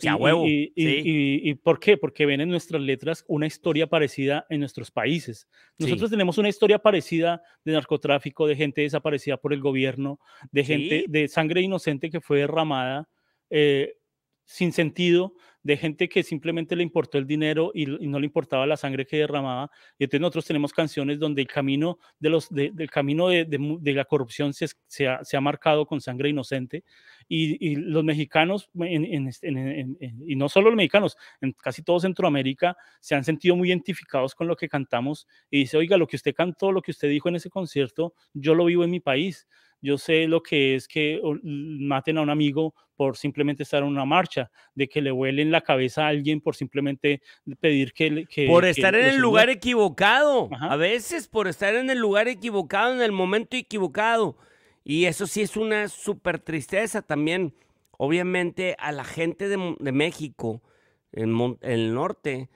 Y, por qué? Porque ven en nuestras letras una historia parecida en nuestros países. Nosotros tenemos una historia parecida de narcotráfico, de gente desaparecida por el gobierno, de gente, de sangre inocente que fue derramada eh, sin sentido, de gente que simplemente le importó el dinero y, no le importaba la sangre que derramaba. Y entonces nosotros tenemos canciones donde el camino de, del camino de, la corrupción se, ha, marcado con sangre inocente. Y, los mexicanos, este, y no solo los mexicanos, en casi todo Centroamérica, se han sentido muy identificados con lo que cantamos. Y dice, oiga, lo que usted cantó, lo que usted dijo en ese concierto, yo lo vivo en mi país. Yo sé lo que es que mm, maten a un amigo por simplemente estar en una marcha, de que le en la cabeza a alguien por simplemente pedir que... por estar en el lugar equivocado, a veces por estar en el lugar equivocado, en el momento equivocado. Y eso sí es una súper tristeza también. Obviamente a la gente de, de México, en el norte,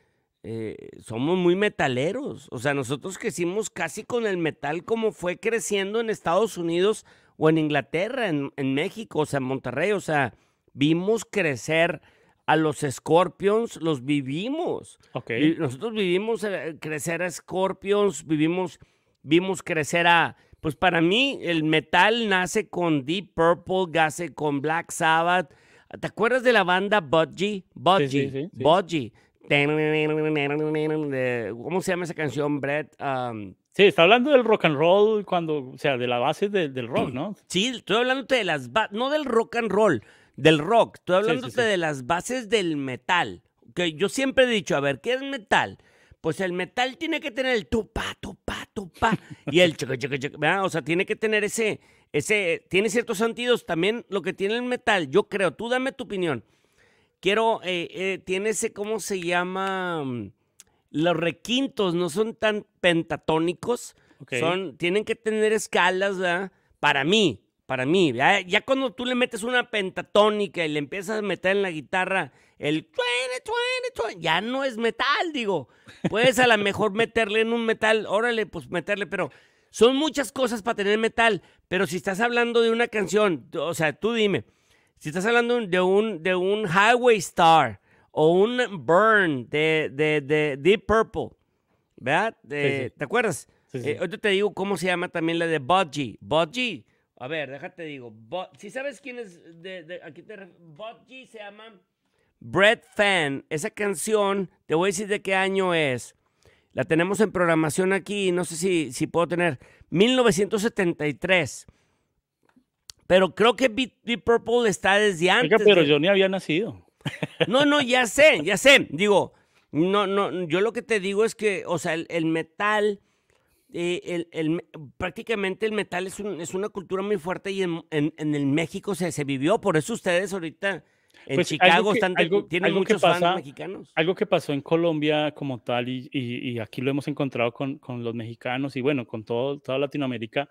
eh, somos muy metaleros. O sea, nosotros crecimos casi con el metal como fue creciendo en Estados Unidos o en Inglaterra, en, México, o sea, en Monterrey. O sea, vimos crecer a los Scorpions, los vivimos. Okay. Nosotros vivimos eh, crecer a Scorpions, vivimos, vimos crecer a... Pues para mí el metal nace con Deep Purple, nace con Black Sabbath. ¿Te acuerdas de la banda Budgie? Budgie. Budgie ¿Cómo se llama esa canción, Brett? Um, sí, está hablando del rock and roll cuando, o sea, de la base del rock, ¿no? *clears throat* Sí, estoy hablando de las no del rock and roll, del rock. Estoy hablando de las bases del metal. Que yo siempre he dicho, a ver, ¿qué es metal? Pues el metal tiene que tener el tupa, tupa, tupa. y el chica, chica, chica. O sea, tiene que tener ese, ese, tiene ciertos sentidos también lo que tiene el metal. Yo creo, tú dame tu opinión quiero, eh, eh, tiene ese, ¿cómo se llama? Mm, los requintos no son tan pentatónicos, son, tienen que tener escalas, ¿verdad? Para mí, para mí, ya, cuando tú le metes una pentatónica y le empiezas a meter en la guitarra el ya no es metal, digo. Puedes a lo mejor meterle en un metal, órale, pues meterle, pero son muchas cosas para tener metal, pero si estás hablando de una canción, o sea, tú dime, si estás hablando de un, de un Highway Star o un Burn de, de, de Deep Purple, ¿verdad? ¿Te acuerdas? Sí, eh, ahorita te digo cómo se llama también la de Budgie. Budgie. A ver, déjate digo. Si sabes quién es, de, aquí te Budgie se llama Bread Fan. Esa canción, te voy a decir de qué año es. La tenemos en programación aquí, no sé si, si puedo tener. 1973. Pero creo que Deep Purple está desde antes. pero yo ni había nacido. *laughs* No, no, ya sé, ya sé. Digo, no, no, yo lo que te digo es que, o sea, el, metal, eh, el, prácticamente el metal es, una cultura muy fuerte y en, el México se, vivió. Por eso ustedes ahorita en pues, Chicago están, tienen muchos mexicanos. Algo que pasó en Colombia como tal y, aquí lo hemos encontrado con, los mexicanos y bueno, con todo, toda Latinoamérica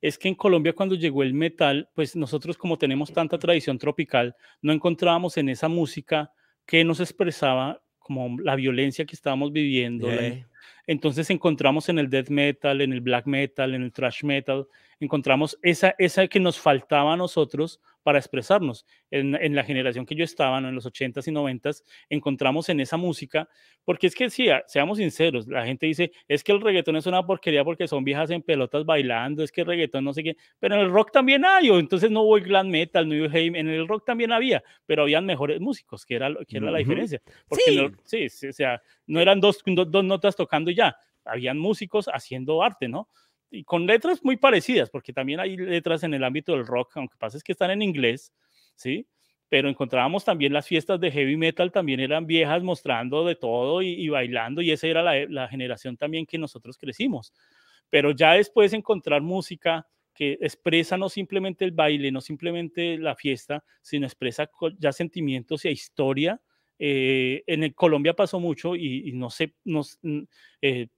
es que en Colombia cuando llegó el metal, pues nosotros como tenemos tanta tradición tropical, no encontrábamos en esa música que nos expresaba como la violencia que estábamos viviendo. entonces encontramos en el death metal, en el black metal, en el thrash metal, encontramos esa, esa que nos faltaba a nosotros para expresarnos. En, la generación que yo estaba, en los 80s y 90s, encontramos en esa música, porque es que sí, ah, seamos sinceros, la gente dice, es que el reggaetón es una porquería porque son viejas en pelotas bailando, es que el reggaetón no sé qué, pero en el rock también hay, o entonces no hubo glam metal, new en el rock también había, pero habían mejores músicos, que era, que era la diferencia. Porque sí. sí, o sea, no eran dos, dos, dos notas tocando y ya, habían músicos haciendo arte, ¿no? y con letras muy parecidas, porque también hay letras en el ámbito del rock, aunque pasa es que están en inglés, ¿sí? Pero encontrábamos también las fiestas de heavy metal, también eran viejas mostrando de todo y, bailando, y esa era la, generación también que nosotros crecimos. Pero ya después encontrar música, que expresa no simplemente el baile, no simplemente la fiesta, sino expresa ya sentimientos y historia eh, en Colombia pasó mucho y, no sé, eh,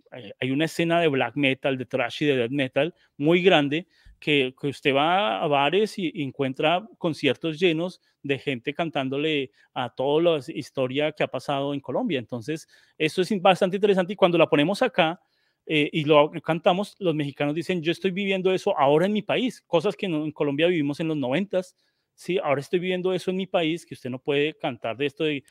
hay una escena de black metal, de trash y de death metal muy grande que, usted va a bares y, encuentra conciertos llenos de gente cantándole a toda la historia que ha pasado en Colombia. Entonces, eso es bastante interesante y cuando la ponemos acá, eh, y lo cantamos, los mexicanos dicen, yo estoy viviendo eso ahora en mi país, cosas que en Colombia vivimos en los noventas, Sí, ahora estoy viviendo eso en mi país, que usted no puede cantar de esto de,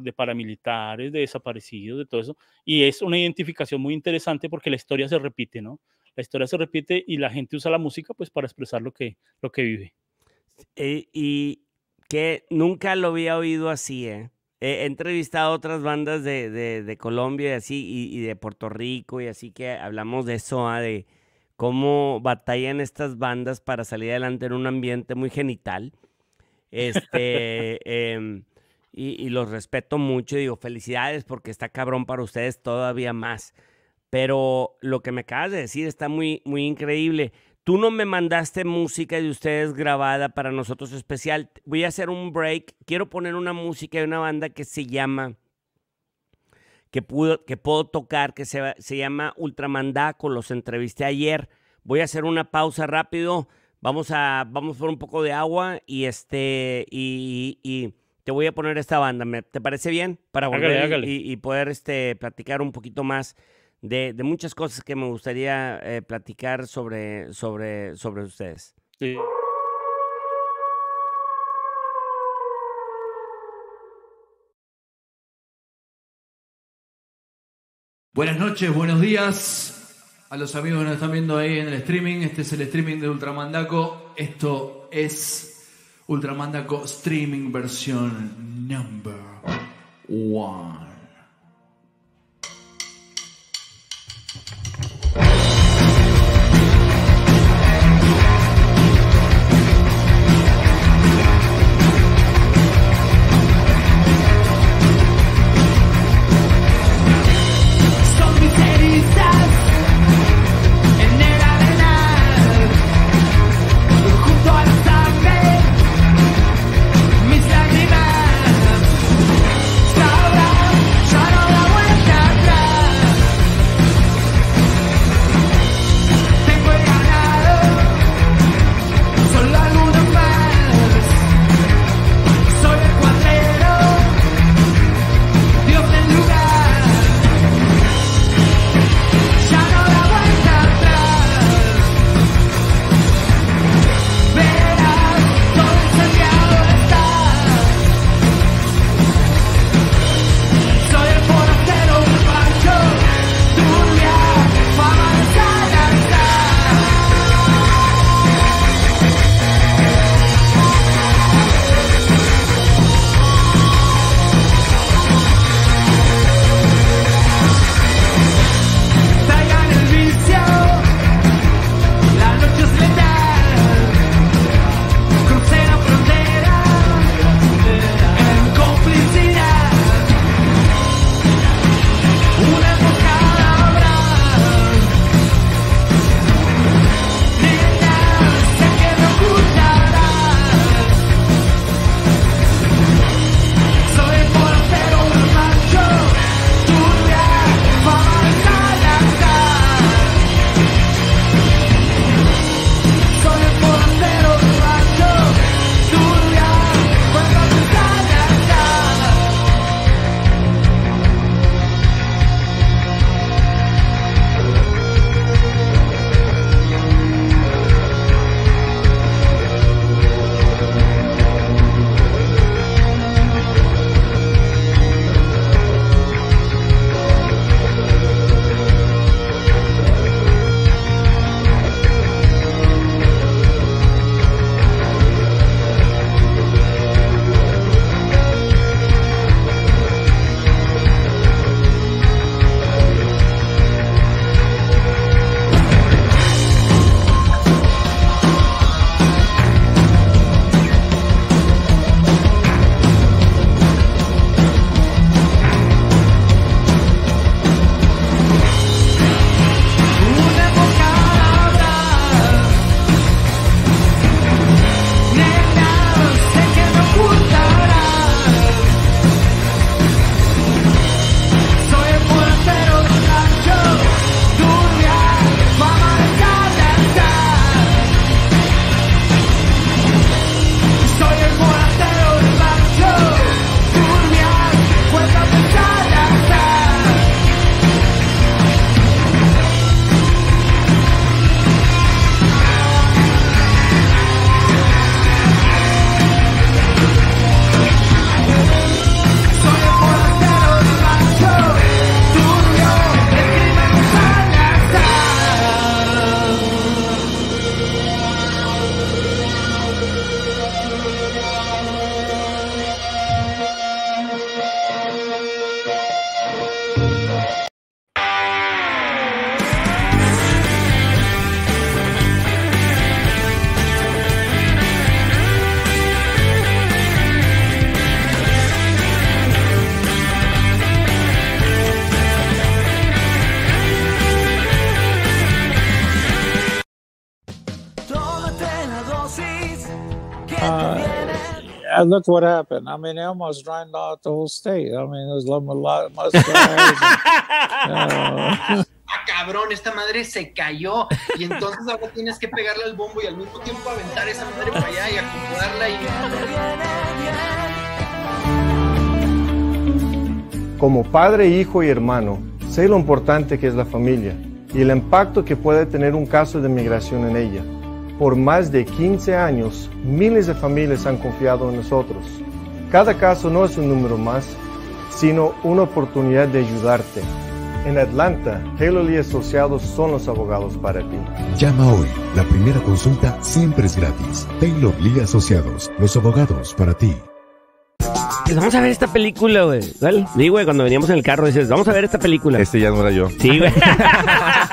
de paramilitares, de desaparecidos, de todo eso. Y es una identificación muy interesante porque la historia se repite, ¿no? La historia se repite y la gente usa la música pues para expresar lo que, lo que vive. Eh, y que nunca lo había oído así, ¿eh? He entrevistado otras bandas de, Colombia y así, y, de Puerto Rico, y así que hablamos de eso, de cómo batallan estas bandas para salir adelante en un ambiente muy genital. Este, em, y, los respeto mucho y digo, felicidades porque está cabrón para ustedes todavía más. Pero lo que me acabas de decir está muy, muy increíble. Tú no me mandaste música de ustedes grabada para nosotros especial. Voy a hacer un break. Quiero poner una música de una banda que se llama, que, pudo, que puedo tocar, que se, se llama Ultramandaco. Los entrevisté ayer. Voy a hacer una pausa rápido. Vamos a, vamos por un poco de agua y este, y, te voy a poner esta banda. ¿Te parece bien? Para volver Y, poder este, platicar un poquito más de, muchas cosas que me gustaría eh, platicar sobre, sobre, sobre ustedes. Buenas noches, buenos días a los amigos que nos están viendo ahí en el streaming. Este es el streaming de Ultramandaco. Esto es Ultramandaco Streaming versión number one. Uh, and look what happened. I mean, almost drained out the whole state. I mean, there's a lot of *laughs* Ah, cabrón, esta madre se cayó y entonces ahora tienes que pegarle al bombo y al mismo tiempo aventar esa madre para allá y acomodarla y... Como padre, hijo y hermano, sé lo importante que es la familia y el impacto que puede tener un caso de migración en ella. Por más de 15 años, miles de familias han confiado en nosotros. Cada caso no es un número más, sino una oportunidad de ayudarte. En Atlanta, Taylor Lee Asociados son los abogados para ti. Llama hoy. La primera consulta siempre es gratis. Taylor Lee Asociados, los abogados para ti. Pues vamos a ver esta película, güey. Sí, güey, cuando veníamos en el carro dices, vamos a ver esta película. Este ya no era yo. Sí, güey. *laughs*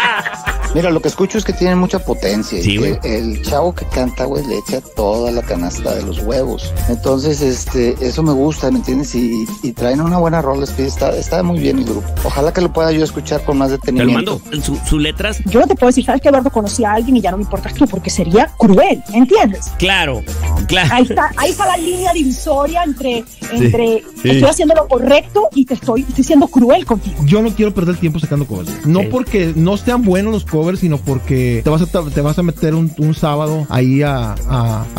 Mira, lo que escucho es que tienen mucha potencia. y el chavo que canta, güey, le echa toda la canasta de los huevos. Entonces, este, eso me gusta, ¿me entiendes? Y, traen una buena rol. está, está muy bien el grupo. Ojalá que lo pueda yo escuchar con más detenimiento. Te lo mando, sus letras. Yo no te puedo decir, ¿sabes que Eduardo conocía a alguien y ya no me importas tú? Porque sería cruel, ¿entiendes? Claro, claro. Ahí está, la línea divisoria entre, entre estoy haciendo lo correcto y te estoy, estoy siendo cruel contigo. Yo no quiero perder tiempo sacando cosas. No porque no sean buenos los sino porque te vas a, te vas a meter un, sábado ahí a,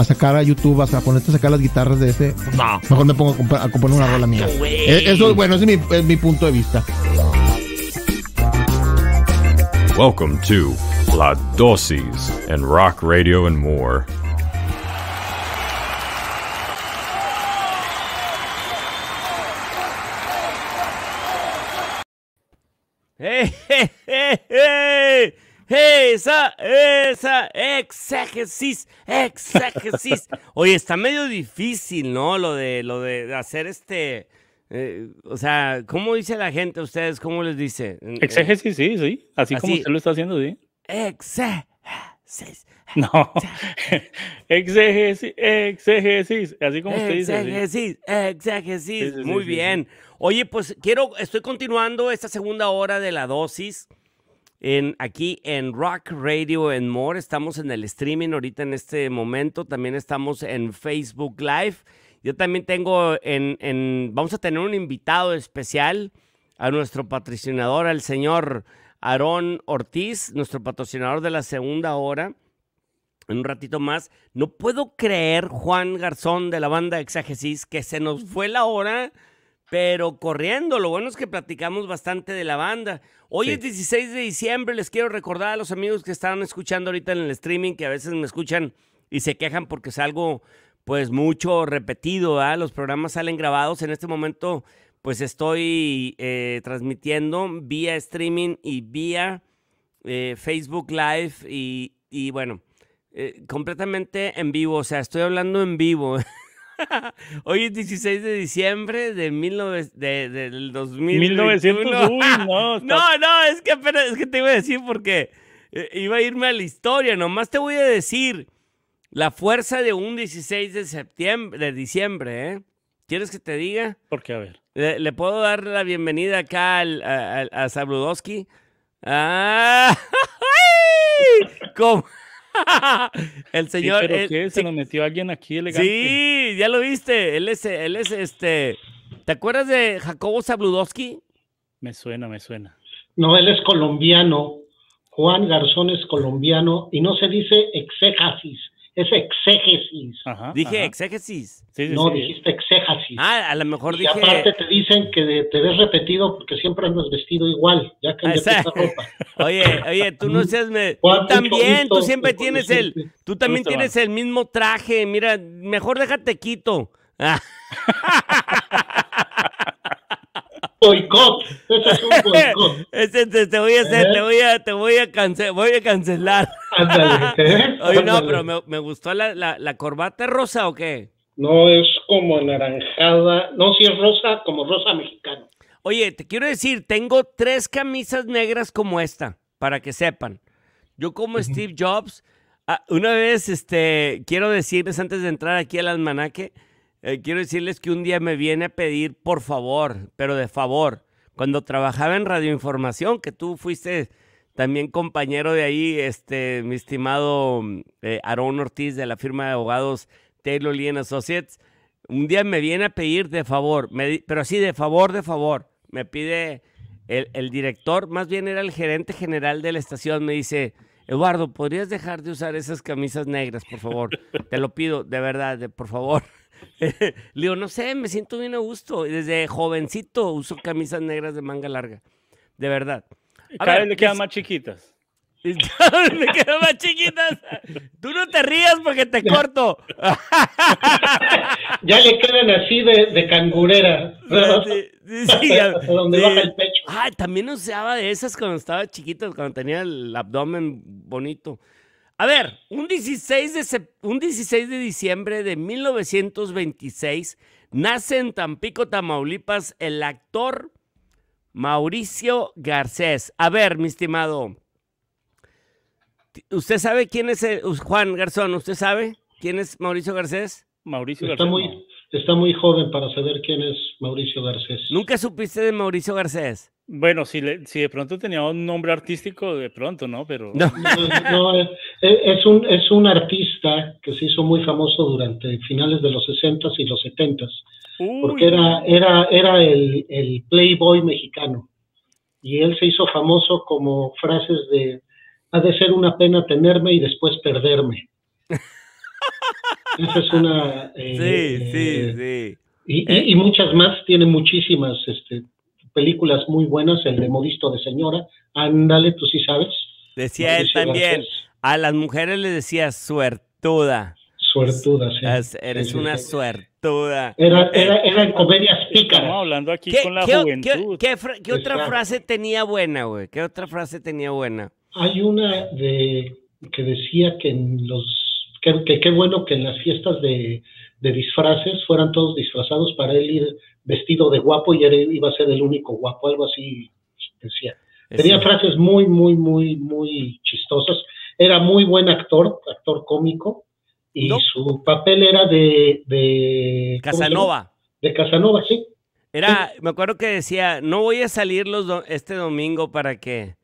sacar a YouTube, a, a, ponerte a sacar las guitarras de ese. No. Mejor me pongo a, componer una rola mía. E, eso, bueno, ese es mi, es mi punto de vista. Welcome to La Dosis and Rock Radio and More. hey, hey, hey! Esa, esa, exégesis, exégesis. *laughs* Oye, está medio difícil, ¿no? Lo de, lo de hacer este, eh, o sea, ¿cómo dice la gente a ustedes? ¿Cómo les dice? Eh, eh, exégesis, sí, sí. Así, como usted lo está haciendo, sí. Exégesis. No. *laughs* exégesis, exégesis. Así como usted dice. Exégesis, exégesis. Muy bien. Oye, pues quiero, estoy continuando esta segunda hora de la dosis aquí en Rock Radio en More. Estamos en el streaming ahorita en este momento. También estamos en Facebook Live. Yo también tengo en, vamos a tener un invitado especial a nuestro patrocinador, al señor Aarón Ortiz, nuestro patrocinador de la segunda hora. En un ratito más, no puedo creer, Juan Garzón de la banda Exagesis, que se nos fue la hora pero corriendo. Lo bueno es que platicamos bastante de la banda. Hoy es 16 de diciembre, les quiero recordar a los amigos que están escuchando ahorita en el streaming, que a veces me escuchan y se quejan porque es algo, pues mucho repetido, ¿verdad? los programas salen grabados. En este momento pues estoy eh, transmitiendo vía streaming y vía eh, Facebook Live y, bueno, eh, completamente en vivo, o sea, estoy hablando en vivo. *laughs* *laughs* Hoy es 16 de diciembre de, mil de, del *laughs* no, no, es que apenas, es que te iba a decir porque eh, iba a irme a la historia, nomás te voy a decir la fuerza de un 16 de septiembre, de diciembre, ¿eh? ¿Quieres que te diga? Porque, a ver. Le, puedo dar la bienvenida acá al, a, a, ¡Ah! *laughs* ¡Ay! ¡Ah! *laughs* el señor. Eh, se lo metió alguien aquí elegante. Sí, ya lo viste. Él es, es este. ¿Te acuerdas de Jacobo Zabludowski? Me suena, me suena. No, él es colombiano. Juan Garzón es colombiano y no se dice exéjasis es exégesis. Dije exégesis. no, dijiste exégesis. Ah, a lo mejor y dije... aparte te dicen que te ves repetido porque siempre andas vestido igual, ya que ropa. *laughs* Oye, oye, tú no seas... Tú también, tú siempre tienes el... Tú también tienes el mismo traje, mira, mejor déjate quito. Ah. *laughs* boicot. ¡Ese es un boicot. *laughs* Este, te, voy a hacer, te ¿Eh? voy a, cancelar. Ándale. *laughs* ¿eh? Oye, no, pero me, gustó la, corbata rosa o qué? No, es como anaranjada. No, si es rosa, como rosa mexicana. Oye, te quiero decir, tengo tres camisas negras como esta, para que sepan. Yo como Steve Jobs, ah, una vez, este, quiero decirles antes de entrar aquí al almanaque, eh, quiero decirles que un día me viene a pedir, por favor, pero de favor, cuando trabajaba en Radioinformación, que tú fuiste también compañero de ahí, este, mi estimado eh, Aaron Ortiz de la firma de abogados Taylor Lee Associates, un día me viene a pedir de favor, me, pero sí, de favor, de favor, me pide el, el director, más bien era el gerente general de la estación, me dice, Eduardo, ¿podrías dejar de usar esas camisas negras, por favor? Te lo pido, de verdad, de, por favor. *laughs* le digo, no sé, me siento bien a gusto. desde jovencito uso camisas negras de manga larga. De verdad. A le quedan más chiquitas. me *laughs* quedan más chiquitas. Tú no te rías porque te corto. *laughs* ya le quedan así de, de cangurera. Sí, también usaba de esas cuando estaba chiquito, cuando tenía el abdomen bonito. A ver, un 16, de, un de diciembre de 1926 nace en Tampico, Tamaulipas, el actor Mauricio Garcés. A ver, mi estimado, ¿usted sabe quién es Juan Garzón? ¿Usted sabe quién es Mauricio Garcés? Mauricio Está muy joven para saber quién es Mauricio Garcés. ¿Nunca supiste de Mauricio Garcés? Bueno, si, si de pronto tenía un nombre artístico, de pronto, ¿no? Pero... No, es, un, es un artista que se hizo muy famoso durante finales de los 60 y los 70 porque era, era, era el, playboy mexicano. Y él se hizo famoso como frases de, ha de ser una pena tenerme y después perderme. *laughs* Esa es una... Eh, sí, sí, eh, sí. Y, eh. y, muchas más, tiene muchísimas este, películas muy buenas, el de Modisto de Señora, ándale, tú sí sabes. Decía él también, a las mujeres le decía suertuda. Suertuda, sí. eres una suertuda. Era, eh, era, comedias picas. Estamos hablando aquí con la juventud. ¿Qué, otra frase tenía buena, güey? ¿Qué otra frase tenía buena? Hay una de que decía que en los que qué bueno que en las fiestas de, de disfraces fueran todos disfrazados para él ir vestido de guapo y iba a ser el único guapo, algo así decía. Tenía frases muy, muy, muy, muy chistosas. Era muy buen actor, actor cómico, y su papel era de... Casanova. De Casanova, sí. Era, me acuerdo que decía, no voy a salir los este domingo para que...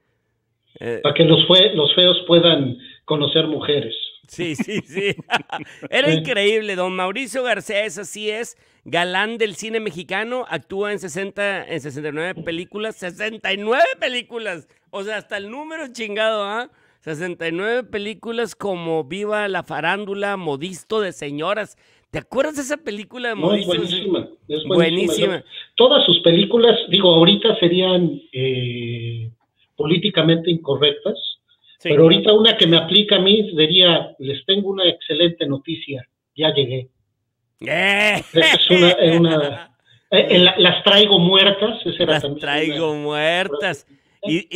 Eh, para que los, los feos puedan conocer mujeres. Sí, sí, sí. *laughs* Era increíble. Don Mauricio Garcés, así es, galán del cine mexicano, actúa en 60, en 69 películas, 69 películas. O sea, hasta el número chingado, ¿ah? 69 películas como Viva la farándula, Modisto de señoras. ¿Te acuerdas de esa película de Mauricio? buenísima, buenísima. Todas sus películas, digo, ahorita serían eh, políticamente incorrectas, pero ahorita una que me aplica a mí diría, les tengo una excelente noticia, ya llegué. Eh. Es una, *laughs* eh, eh, las traigo muertas. Esa las traigo muertas. Y,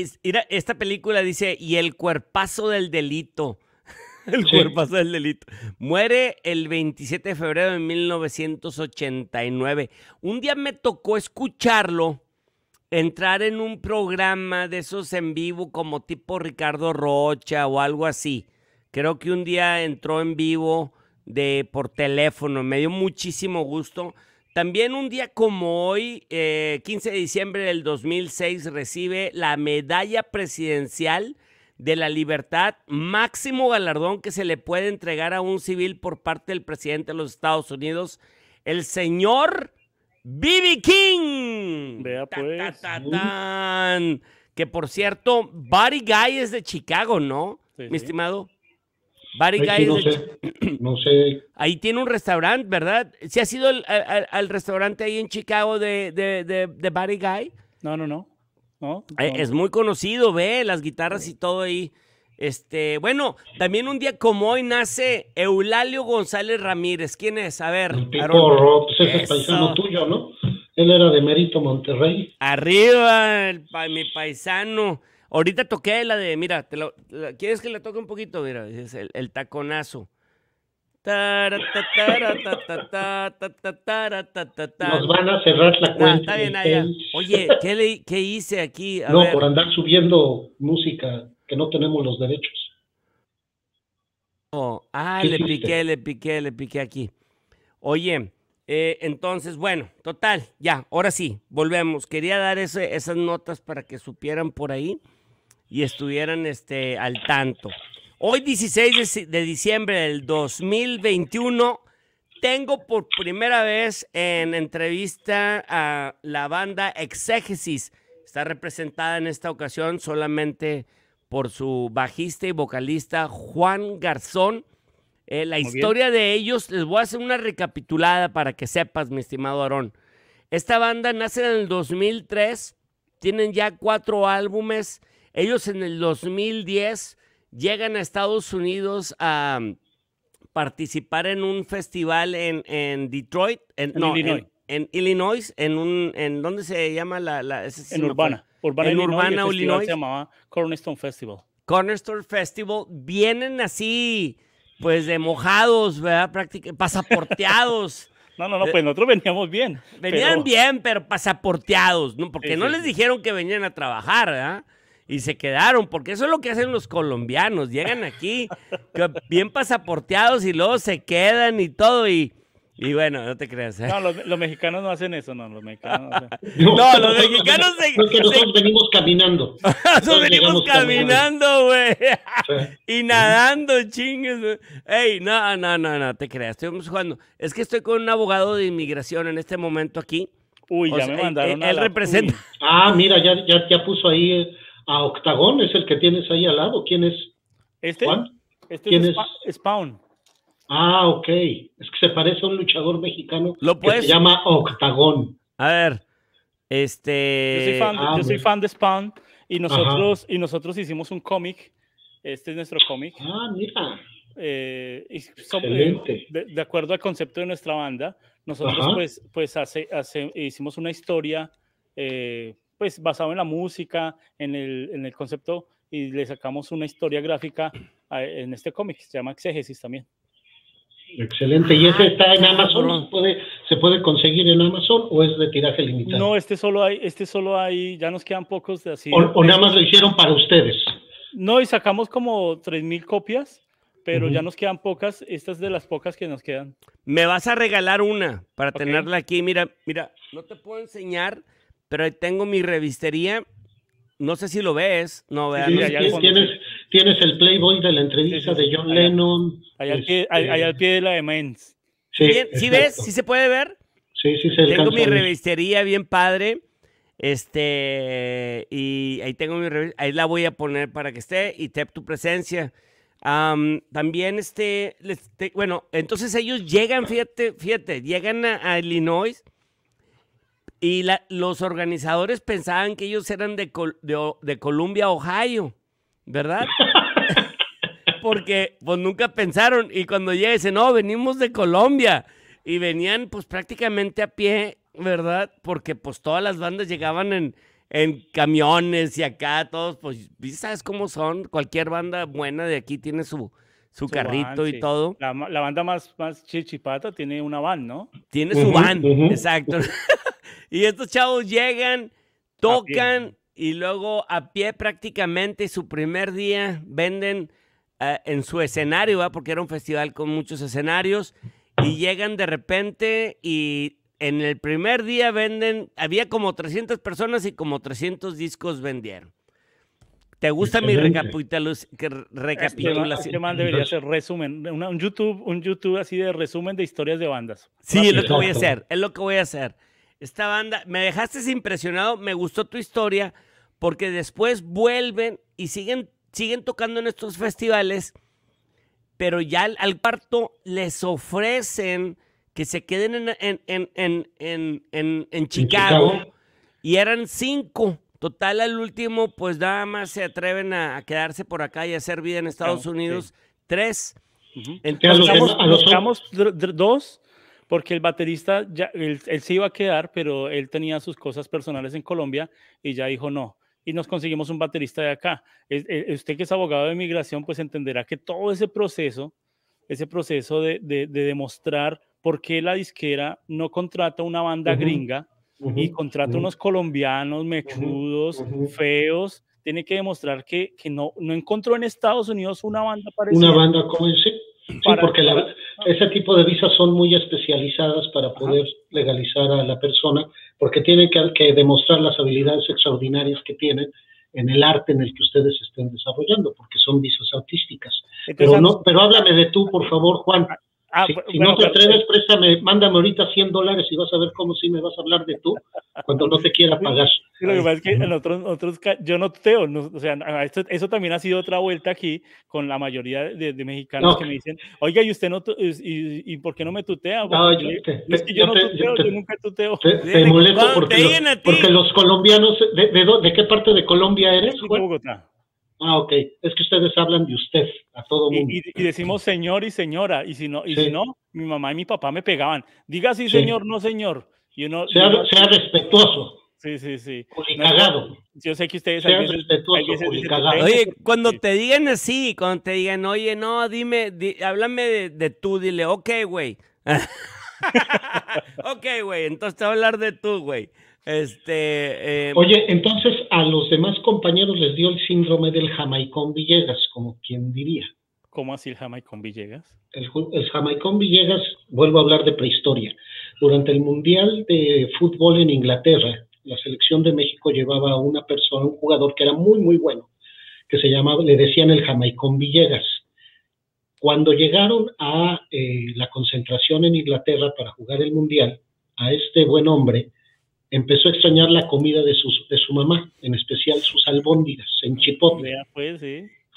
esta película dice, y el cuerpazo del delito. *laughs* El cuerpazo del delito. Muere el 27 de febrero de 1989. Un día me tocó escucharlo entrar en un programa de esos en vivo como tipo Ricardo Rocha o algo así. Creo que un día entró en vivo de por teléfono, me dio muchísimo gusto. También un día como hoy, 15 eh, de diciembre del 2006, recibe la medalla presidencial de la libertad, máximo galardón que se le puede entregar a un civil por parte del presidente de los Estados Unidos, el señor BB King. Vea pues. que por cierto, Buddy Guy es de Chicago, ¿no? Mi estimado. Buddy Guy no sé, *clears throat* Ahí tiene un restaurante, ¿verdad? ¿Se ha sido al, restaurante ahí en Chicago de, de, de, Guy? no, no. no, no. Eh, es muy conocido, ve, las guitarras y todo ahí. Este, bueno, también un día como hoy nace Eulalio González Ramírez. ¿Quién es? A ver. Un tipo pues ese es paisano tuyo, ¿no? Él era de Mérito Monterrey. Arriba, mi paisano. Ahorita toqué la de, mira, te lo, ¿quieres que la toque un poquito? Mira, el, taconazo. Nos van a cerrar la ah, cuenta. Oye, ¿qué, hice aquí? no, por andar subiendo música no tenemos los derechos. Oh, ah, le piqué, le piqué, le piqué aquí. Oye, eh, entonces, bueno, total, ya, ahora sí, volvemos. Quería dar esas notas para que supieran por ahí y estuvieran este, al tanto. Hoy 16 de, diciembre del 2021 tengo por primera vez en entrevista a la banda Exégesis. Está representada en esta ocasión solamente por su bajista y vocalista Juan Garzón. Eh, la historia de ellos, les voy a hacer una recapitulada para que sepas, mi estimado Aarón. Esta banda nace en el 2003, tienen ya cuatro álbumes. Ellos en el 2010 llegan a Estados Unidos a participar en un festival en, Detroit, en, no, en Illinois, en un, en dónde se llama la, la en Urbana, en Urbana, Illinois. Se llamaba Cornerstone Festival. Cornerstone Festival vienen así, pues de mojados, ¿verdad? pasaporteados. *laughs* no, no, no, pues nosotros veníamos bien. Venían bien, pero pasaporteados, ¿no? Porque no les dijeron que venían a trabajar, ¿verdad? y se quedaron, porque eso es lo que hacen los colombianos, llegan aquí *laughs* bien pasaporteados y luego se quedan y todo, y y bueno, no te creas. ¿eh? No, los, mexicanos no hacen eso, no, los mexicanos no, hacen... *laughs* no los mexicanos que nosotros venimos caminando. *laughs* nosotros venimos caminando, güey. *laughs* Y nadando, chingues. Ey, no, no, no, no, te creas. Estamos jugando. Es que estoy con un abogado de inmigración en este momento aquí. Uy, ya me mandaron. Él, él representa. Ah, mira, ya, ya, puso ahí eh, a Octagón, es el que tienes ahí al lado. ¿Quién es? ¿Este? ¿Juan? Este este quién es, Spawn. Ah, ok. Es que se parece a un luchador mexicano ¿Lo que se llama Octagón. A ver, este... Yo soy fan, de ah, Spawn y nosotros, y nosotros hicimos un cómic. Este es nuestro cómic. Ah, mira. Eh, eh de, acuerdo al concepto de nuestra banda, nosotros pues, pues hace, hicimos una historia eh, pues basado en la música, en el, en el, concepto, y le sacamos una historia gráfica en este cómic, se llama Exégesis también. Excelente. ¿Y ese está en Amazon? ¿Se puede, conseguir en Amazon o es de tiraje limitado? No, este solo hay, este solo hay, ya nos quedan pocos de así. O, nada más lo hicieron para ustedes. No, y sacamos como 3.000 copias, pero ya nos quedan pocas. Estas de las pocas que nos quedan. Me vas a regalar una para tenerla aquí. Mira, mira, no te puedo enseñar, pero tengo mi revistería no sé si lo ves. No, Sí, ¿tienes, el Playboy de la entrevista de John Lennon. Este, allá, al pie, de la de Sí, ¿Sí ves? ¿Sí se puede ver? Sí, sí, se Tengo mi revistería bien padre. Este, y ahí tengo mi revista. Ahí la voy a poner para que esté y te tu presencia. también, este, bueno, entonces ellos llegan, fíjate, fíjate, llegan a Illinois y los organizadores pensaban que ellos eran de, Col, de, Columbia, Ohio, ¿verdad? *laughs* Porque pues nunca pensaron. Y cuando ya dicen, no, venimos de Colombia. Y venían pues prácticamente a pie, ¿verdad? Porque pues todas las bandas llegaban en, en camiones y acá todos, pues, ¿sabes cómo son? Cualquier banda buena de aquí tiene su, su, carrito y todo. La, banda más, más chichipata tiene una van, ¿no? Tiene su van, exacto. *laughs* y estos chavos llegan, tocan y luego a pie prácticamente su primer día venden eh, en su escenario, ¿va? porque era un festival con muchos escenarios, y llegan de repente y en el primer día venden, había como 300 personas y como 300 discos vendieron. ¿Te gusta mi recapitulación? Este más debería ser resumen, un YouTube, un YouTube así de resumen de historias de bandas. Sí, es lo que voy a hacer, es lo que voy a hacer. Esta banda, me dejaste impresionado, me gustó tu historia, porque después vuelven y siguen, siguen tocando en estos festivales, pero ya al, parto les ofrecen que se queden en, en, en, en Chicago, Chicago, y eran cinco Total, al último, pues nada más se atreven a, quedarse por acá y hacer vida en Estados Unidos. Tres. Entonces, buscamos, dos, porque el baterista, ya, él, se iba a quedar, pero él tenía sus cosas personales en Colombia y ya dijo no y nos conseguimos un baterista de acá. Eh, usted que es abogado de migración, pues entenderá que todo ese proceso, ese proceso de, demostrar por qué la disquera no contrata una banda gringa y contrata unos colombianos mechudos, feos, tiene que demostrar que, que, no, no encontró en Estados Unidos una banda parecida. Una banda como sí, sí porque ese ah. tipo de visas son muy especializadas para poder legalizar a la persona, porque tiene que, demostrar las habilidades extraordinarias que tienen en el arte en el que ustedes estén desarrollando, porque son visas artísticas. pero no, pero háblame de tú, por favor, Juan. Ah, si, no te atreves, eh, préstame, mándame ahorita 100 dólares y vas a ver cómo sí me vas a hablar de tú cuando no te quiera pagar. que pasa es que otros, otros yo no tuteo, o sea, eso también ha sido otra vuelta aquí con la mayoría de, mexicanos que me dicen, oiga, ¿y usted no, y, por qué no me tutea? No, yo, no tuteo, nunca tuteo. Te, molesto porque, porque los colombianos, de, de, de, qué parte de Colombia eres? De Bogotá. Ah, ok. Es que ustedes hablan de usted a todo mundo. Y, decimos señor y señora. Y si no, y si no, mi mamá y mi papá me pegaban. Diga sí, señor, no señor. sea, respetuoso. Sí, sí, sí. cagado. cagado. yo sé que ustedes respetuosos. Oye, cuando te digan así, cuando te digan, oye, no, dime, háblame de, de, tú, dile, ok, güey. *laughs* ok, güey, entonces te voy a hablar de tú, güey. Este, em, Oye, entonces a los demás compañeros les dio el síndrome del Jamaicón Villegas, como quien diría. ¿Cómo así el Jamaicón Villegas? El, el Jamaicón Villegas, vuelvo a hablar de prehistoria. Durante el Mundial de Fútbol en Inglaterra, la selección de México llevaba a una persona, un jugador que era muy, muy bueno, que se llamaba, le decían el Jamaicón Villegas. Cuando llegaron a eh, la concentración en Inglaterra para jugar el Mundial, a este buen hombre, empezó a extrañar la comida de, sus, de su mamá, en especial sus albóndigas en Chipotle. Pues,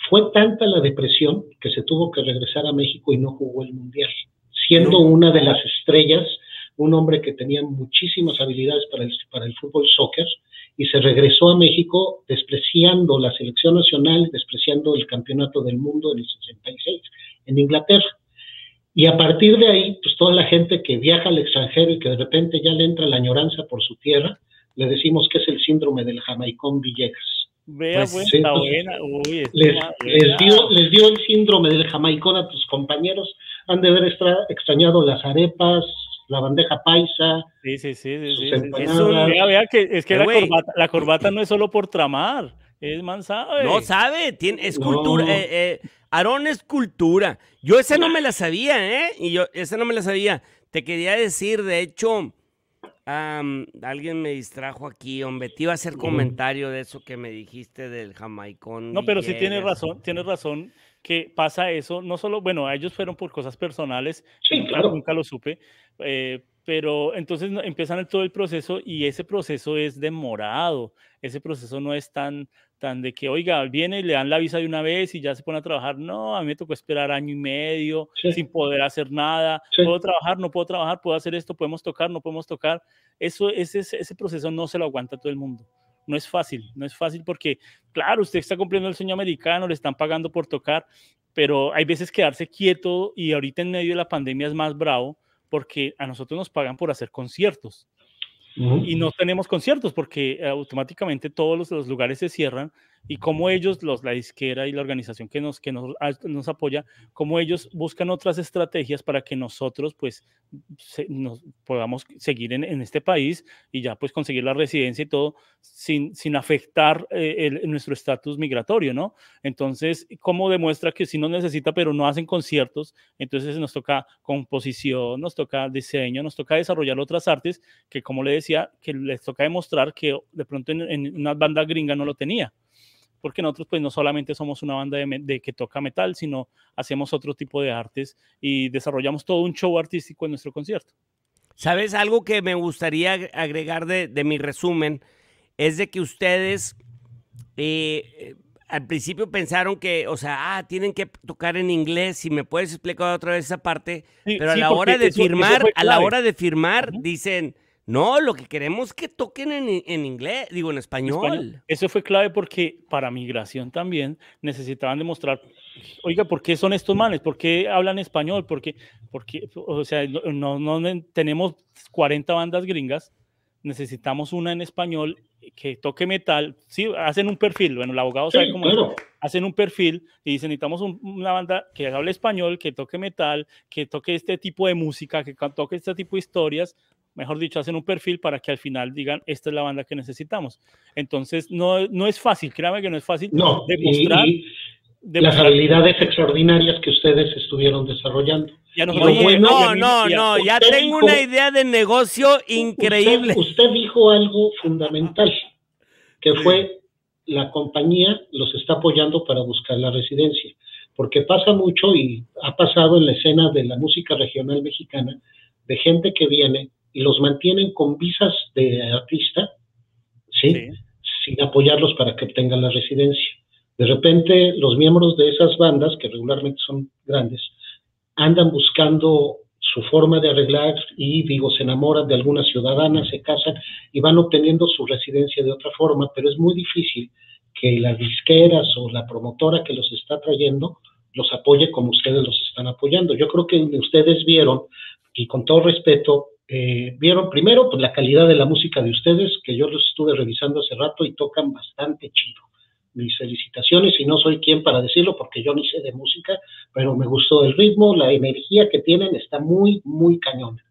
Fue tanta la depresión que se tuvo que regresar a México y no jugó el Mundial, siendo una de las estrellas, un hombre que tenía muchísimas habilidades para el, para el fútbol soccer, y se regresó a México despreciando la selección nacional, despreciando el campeonato del mundo en el 66 en Inglaterra. Y a partir de ahí, pues toda la gente que viaja al extranjero y que de repente ya le entra la añoranza por su tierra, le decimos que es el síndrome del jamaicón Villegas. Vea, pues, pues buena, buena. les, dio, el síndrome del jamaicón a tus compañeros. Han de haber extrañado las arepas, la bandeja paisa. Sí, sí, sí. vea, que es que eh, la, corbata, no es solo por tramar. Es man No sabe, tiene, es cultura. Eh, eh Aarón es cultura. Yo esa no me la sabía, ¿eh? Y yo esa no me la sabía. Te quería decir, de hecho, alguien me distrajo aquí, hombre. Te iba a hacer comentario de eso que me dijiste del jamaicón. No, pero sí tienes razón, tienes razón que pasa eso. No solo, bueno, ellos fueron por cosas personales. Sí, claro. Nunca lo supe. Eh, pero entonces empiezan todo el proceso y ese proceso es demorado. Ese proceso no es tan tan de que, oiga, viene y le dan la visa de una vez y ya se pone a trabajar. No, a mí me tocó esperar año y medio sin poder hacer nada. Puedo trabajar, no puedo trabajar, puedo hacer esto, podemos tocar, no podemos tocar. Eso, ese, ese proceso no se lo aguanta todo el mundo. No es fácil, no es fácil porque, claro, usted está cumpliendo el sueño americano, le están pagando por tocar, pero hay veces quedarse quieto y ahorita en medio de la pandemia es más bravo porque a nosotros nos pagan por hacer conciertos y no tenemos conciertos porque eh, automáticamente todos los lugares se cierran y cómo ellos, los, la disquera y la organización que nos, que nos, nos apoya, cómo ellos buscan otras estrategias para que nosotros pues nos podamos seguir en, en, este país y ya pues conseguir la residencia y todo sin, sin afectar eh, nuestro estatus migratorio, ¿no? Entonces, ¿cómo demuestra que sí nos necesita pero no hacen conciertos? Entonces nos toca composición, nos toca diseño, nos toca desarrollar otras artes que como le decía, que les toca demostrar que de pronto en una banda gringa no lo tenía porque nosotros pues no solamente somos una banda de, que toca metal, sino hacemos otro tipo de artes y desarrollamos todo un show artístico en nuestro concierto. ¿Sabes algo que me gustaría agregar de, mi resumen? Es de que ustedes eh, al principio pensaron que, o sea, ah, tienen que tocar en inglés, si me puedes explicar otra vez esa parte, pero a la hora de firmar, a la hora de firmar dicen no, lo que queremos es que toquen en, inglés, digo, en español. Eso fue clave porque para migración también necesitaban demostrar, oiga, ¿por qué son estos males? ¿Por qué hablan español? ¿Por Porque, o sea, no, no, tenemos 40 bandas gringas, necesitamos una en español que toque metal. Sí, hacen un perfil, bueno, el abogado sabe cómo es. hacen un perfil y dicen, necesitamos una banda que hable español, que toque metal, que toque este tipo de música, que toque este tipo de historias mejor dicho, hacen un perfil para que al final digan, esta es la banda que necesitamos. Entonces, no, no es fácil, créame que no es fácil no, demostrar... las habilidades extraordinarias que ustedes estuvieron desarrollando. Ya no, no, no, ya tengo una idea de negocio increíble. usted, dijo algo fundamental, que fue la compañía los está apoyando para buscar la residencia, porque pasa mucho y ha pasado en la escena de la música regional mexicana de gente que viene y los mantienen con visas de artista, ¿sí? Sin apoyarlos para que obtengan la residencia. De repente, los miembros de esas bandas, que regularmente son grandes, andan buscando su forma de arreglar y, digo, se enamoran de alguna ciudadana, se casan y van obteniendo su residencia de otra forma, pero es muy difícil que las disqueras o la promotora que los está trayendo los apoye como ustedes los están apoyando. Yo creo que ustedes vieron, y con todo respeto, eh, vieron primero pues, la calidad de la música de ustedes, que yo los estuve revisando hace rato y tocan bastante chido. Mis felicitaciones y no soy quien para decirlo porque yo ni sé de música, pero me gustó el ritmo, la energía que tienen está muy, muy cañona.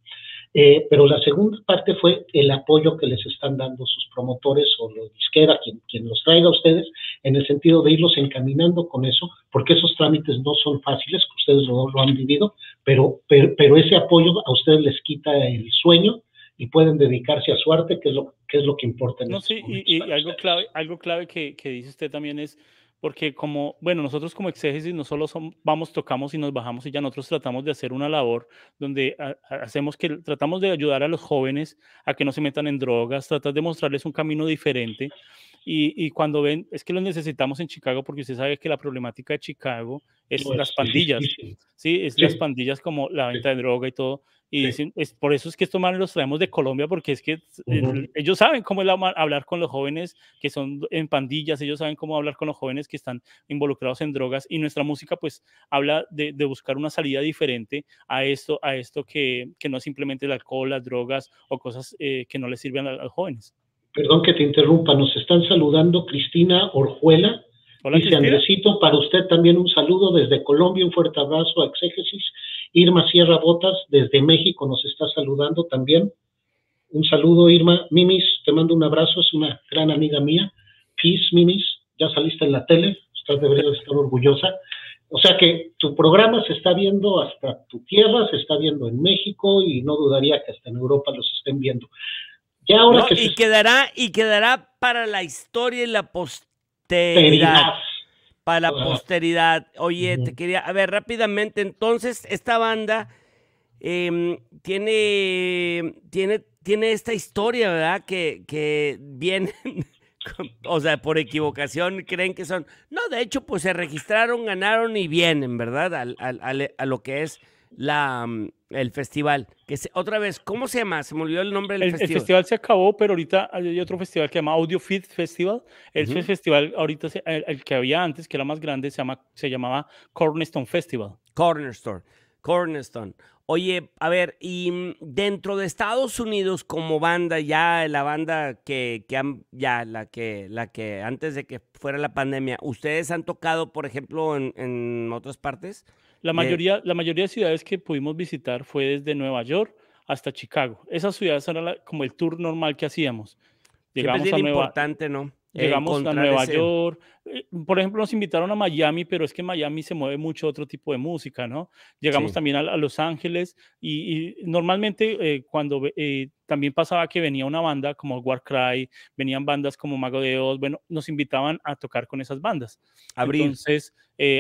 Eh, pero la segunda parte fue el apoyo que les están dando sus promotores o los disquera, quien, quien los traiga a ustedes, en el sentido de irlos encaminando con eso, porque esos trámites no son fáciles, que ustedes lo han vivido, pero, pero, ese apoyo a ustedes les quita el sueño y pueden dedicarse a su arte, que es lo que, es lo que importa. no, este sí, y, algo clave, algo clave que, dice usted también es, porque como, bueno, nosotros como exégesis no solo vamos, tocamos y nos bajamos y ya nosotros tratamos de hacer una labor donde hacemos que, tratamos de ayudar a los jóvenes a que no se metan en drogas, tratar de mostrarles un camino diferente y, cuando ven, es que los necesitamos en Chicago porque usted sabe que la problemática de Chicago es las pandillas, sí, es las pandillas como la venta de droga y todo. Y es, por eso es que estos los traemos de Colombia porque es que ellos saben cómo hablar con los jóvenes que son en pandillas, ellos saben cómo hablar con los jóvenes que están involucrados en drogas y nuestra música pues habla de, buscar una salida diferente a esto, a esto que, que no simplemente el alcohol, las drogas o cosas eh, que no les sirven a los jóvenes. Perdón que te interrumpa, nos están saludando Cristina Orjuela. Hola, dice para usted también un saludo desde Colombia, un fuerte abrazo a Exégesis. Irma Sierra Botas desde México nos está saludando también. Un saludo, Irma. Mimis, te mando un abrazo, es una gran amiga mía. Peace, Mimis, ya saliste en la tele, estás debería estar orgullosa. O sea que tu programa se está viendo hasta tu tierra, se está viendo en México y no dudaría que hasta en Europa los estén viendo y, quedará, y quedará para la historia y la posteridad. Para la posteridad. Oye, te quería. A ver, rápidamente, entonces, esta banda em, tiene, tiene, tiene esta historia, ¿verdad? Que, que vienen. *laughs* O sea, por equivocación creen que son. No, de hecho, pues se registraron, ganaron y vienen, ¿verdad? a lo que es la, mm, el festival. Que se, otra vez, ¿cómo se llama? Se me olvidó el nombre del el, festival. El festival se acabó, pero ahorita hay otro festival que se llama Audio Feed Festival. El festival, ahorita el, que había antes, que era más grande, se, llama, se llamaba Cornerstone Festival. Cornerstone. Cornerstone. Oye, a ver, y mm, dentro de Estados Unidos como banda, ya la banda que, que ya la que, la que antes de que fuera la pandemia, ¿ustedes han tocado, por ejemplo, en, otras partes? La eh, mayoría, la mayoría de ciudades que pudimos visitar fue desde Nueva York hasta Chicago. Esas ciudades eran como el tour normal que hacíamos. Llegamos importante, ¿no? Eh, llegamos a Nueva York. Eh, por ejemplo, nos invitaron a Miami, pero es que Miami se mueve mucho otro tipo de música, ¿no? Llegamos también a, Los Ángeles y, normalmente eh, cuando también pasaba que venía una banda como Warcry, venían bandas como Mago de Oz, bueno, nos invitaban a tocar con esas bandas. Entonces,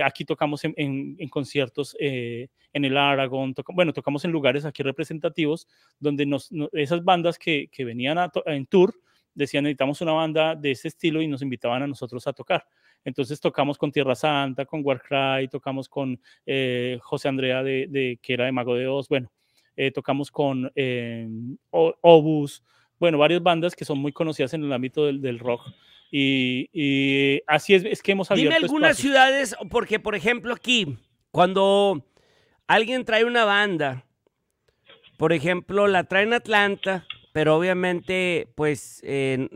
aquí tocamos en, conciertos en el Aragón, bueno, tocamos en lugares aquí representativos donde nos, esas bandas que, venían en tour, decían, necesitamos una banda de ese estilo y nos invitaban a nosotros a tocar. Entonces tocamos con Tierra Santa, con Warcry, tocamos con eh, José Andrea, de, que era de Mago de Oz, bueno, eh, tocamos con eh, Obus, bueno, varias bandas que son muy conocidas en el ámbito del, rock. Y, así es, es que hemos abierto Dime algunas ciudades, porque por ejemplo aquí, cuando alguien trae una banda, por ejemplo, la traen a Atlanta, pero obviamente, pues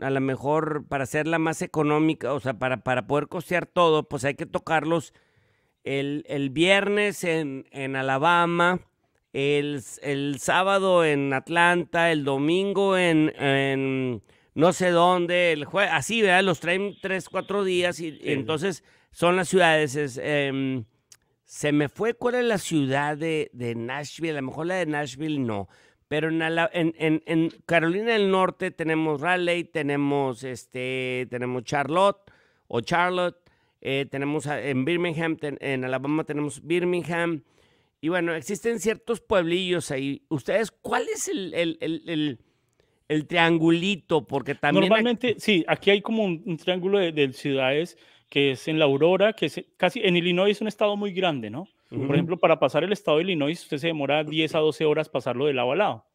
a lo mejor para hacerla más económica, o sea, para, para poder costear todo, pues hay que tocarlos el, viernes en, Alabama, el, sábado en Atlanta, el domingo en, no sé dónde, el así, ¿verdad? Los traen tres, cuatro días y, entonces son las ciudades. Em, se me fue cuál es la ciudad de, de Nashville, a lo mejor la de Nashville no pero en, en, Carolina del Norte tenemos Raleigh, tenemos, este, tenemos Charlotte o Charlotte, eh, tenemos en Birmingham, en Alabama tenemos Birmingham. Y bueno, existen ciertos pueblillos ahí. ¿Ustedes cuál es el, el, triangulito? Porque también... Normalmente, sí, aquí hay como un, triángulo de, ciudades que es en la Aurora, que es casi en Illinois es un estado muy grande, ¿no? Por ejemplo, para pasar el estado de Illinois, usted se demora 10 a 12 horas pasarlo de lado a lado.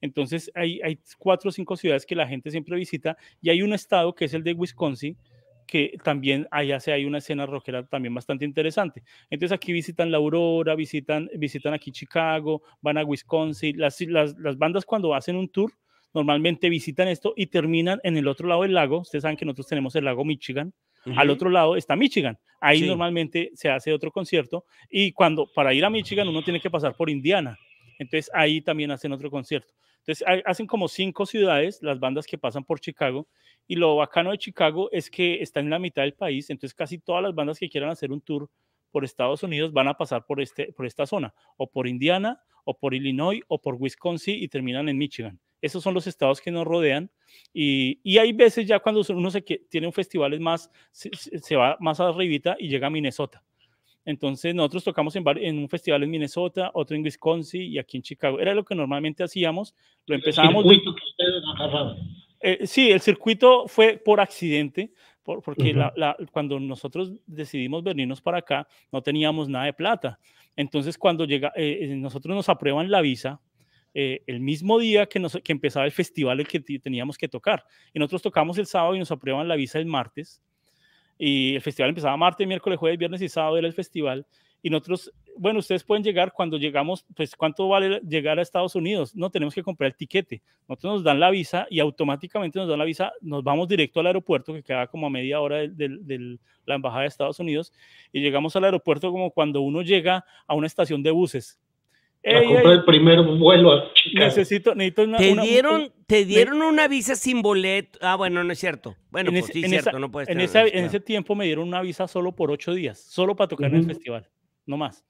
Entonces, hay, hay cuatro o cinco ciudades que la gente siempre visita y hay un estado que es el de Wisconsin, que también allá se hay una escena rockera también bastante interesante. Entonces aquí visitan la Aurora, visitan, visitan aquí Chicago, van a Wisconsin. Las, las, bandas cuando hacen un tour normalmente visitan esto y terminan en el otro lado del lago. Ustedes saben que nosotros tenemos el lago Michigan, al otro lado está Michigan. Ahí normalmente se hace otro concierto y cuando para ir a Michigan uno tiene que pasar por Indiana. Entonces ahí también hacen otro concierto. Entonces hacen como cinco ciudades las bandas que pasan por Chicago y lo bacano de Chicago es que está en la mitad del país, entonces casi todas las bandas que quieran hacer un tour por Estados Unidos van a pasar por, este, por esta zona, o por Indiana, o por Illinois, o por Wisconsin y terminan en Michigan. Esos son los estados que nos rodean. Y, y hay veces ya cuando uno se tiene un festival es más, se, va más arribita y llega a Minnesota. Entonces nosotros tocamos en, en, un festival en Minnesota, otro en Wisconsin y aquí en Chicago. Era lo que normalmente hacíamos. Lo empezábamos. Eh, sí, el circuito fue por accidente, porque cuando nosotros decidimos venirnos para acá no teníamos nada de plata. Entonces cuando llega, eh, eh, nosotros nos aprueban la visa eh, el mismo día que, empezaba el festival el que teníamos que tocar. Y nosotros tocamos el sábado y nos aprueban la visa el martes. Y el festival empezaba martes, miércoles, jueves, viernes y sábado era el festival. Y nosotros, bueno, ustedes pueden llegar cuando llegamos, pues ¿cuánto vale llegar a Estados Unidos? No tenemos que comprar el tiquete. Nosotros nos dan la visa y automáticamente nos dan la visa, nos vamos directo al aeropuerto que queda como a media hora de, la embajada de Estados Unidos y llegamos al aeropuerto como cuando uno llega a una estación de buses el primer vuelo Necesito, una, ¿Te, dieron, ¿Te dieron una visa sin boleto? Ah, bueno, no es cierto. Bueno, es pues cierto, en, ese tiempo me dieron una visa solo por ocho días, solo para tocar en el festival, no más.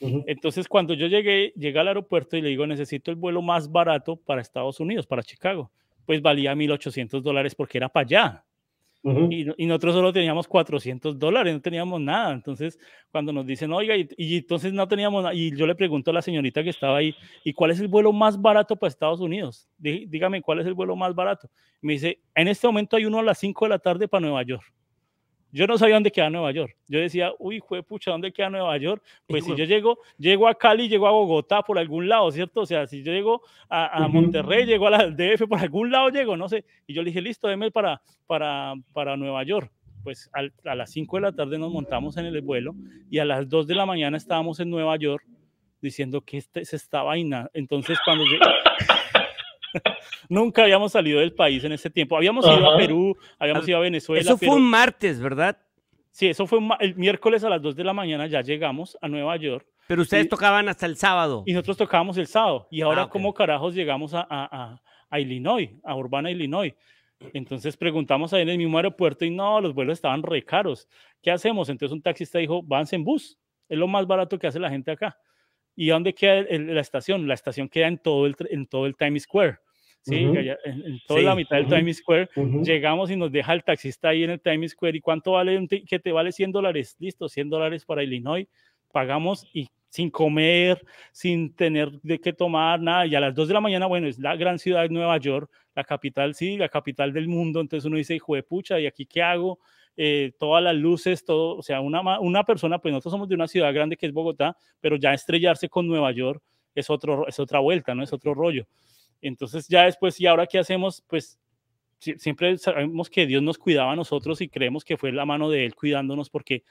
Entonces, cuando yo llegué, llegué al aeropuerto y le digo, necesito el vuelo más barato para Estados Unidos, para Chicago. Pues valía 1.800 dólares porque era para allá y, nosotros solo teníamos 400 dólares, no teníamos nada. Entonces, cuando nos dicen, oiga, y, entonces no teníamos nada, y yo le pregunto a la señorita que estaba ahí, ¿y cuál es el vuelo más barato para Estados Unidos? dígame, ¿cuál es el vuelo más barato? Me dice, en este momento hay uno a las 5 de la tarde para Nueva York. Yo no sabía dónde queda Nueva York. Yo decía, uy, juepucha, pucha, ¿dónde queda Nueva York? *laughs* Pues si yo llego, llego a Cali, llego a Bogotá por algún lado, ¿cierto? O sea, si yo llego a, Monterrey, llego a la DF, por algún lado llego, no sé. Y yo le dije, listo, déme para, para, para Nueva York. Pues a las 5 de la tarde nos montamos en el vuelo y a las 2 de la mañana estábamos en Nueva York diciendo que este, se estaba... esta vaina. Entonces, cuando llegué... *laughs* *laughs* Nunca habíamos salido del país en ese tiempo. Habíamos ido a Perú, habíamos ah, ido a Venezuela. Eso fue un martes, ¿verdad? Sí, eso fue el miércoles a las 2 de la mañana, ya llegamos a Nueva York. Pero ustedes tocaban hasta el sábado. Y nosotros tocábamos el sábado. Y ahora, ah, ¿cómo carajos llegamos a, Illinois, a Urbana, Illinois? Entonces preguntamos ahí en el mismo aeropuerto y no, los vuelos estaban re caros. ¿Qué hacemos? Entonces un taxista dijo, váyanse en bus. Es lo más barato que hace la gente acá. ¿Y dónde queda la estación? La estación queda en todo el, en todo el Times Square. ¿sí? en, toda la mitad del Times Square. Llegamos y nos deja el taxista ahí en el Times Square. ¿Y cuánto vale un que te vale 100 dólares? Listo, 100 dólares para Illinois. Pagamos y sin comer, sin tener de qué tomar, nada. Y a las 2 de la mañana, bueno, es la gran ciudad de Nueva York, la capital, sí, la capital del mundo. Entonces uno dice, hijo de pucha, ¿y aquí qué hago? Eh, todas las luces, todo, o sea, una, una persona, pues nosotros somos de una ciudad grande que es Bogotá, pero ya estrellarse con Nueva York es, otro, es otra vuelta, ¿no? Es otro rollo. Entonces ya después, ¿y ahora qué hacemos? Pues siempre sabemos que Dios nos cuidaba a nosotros y creemos que fue la mano de Él cuidándonos porque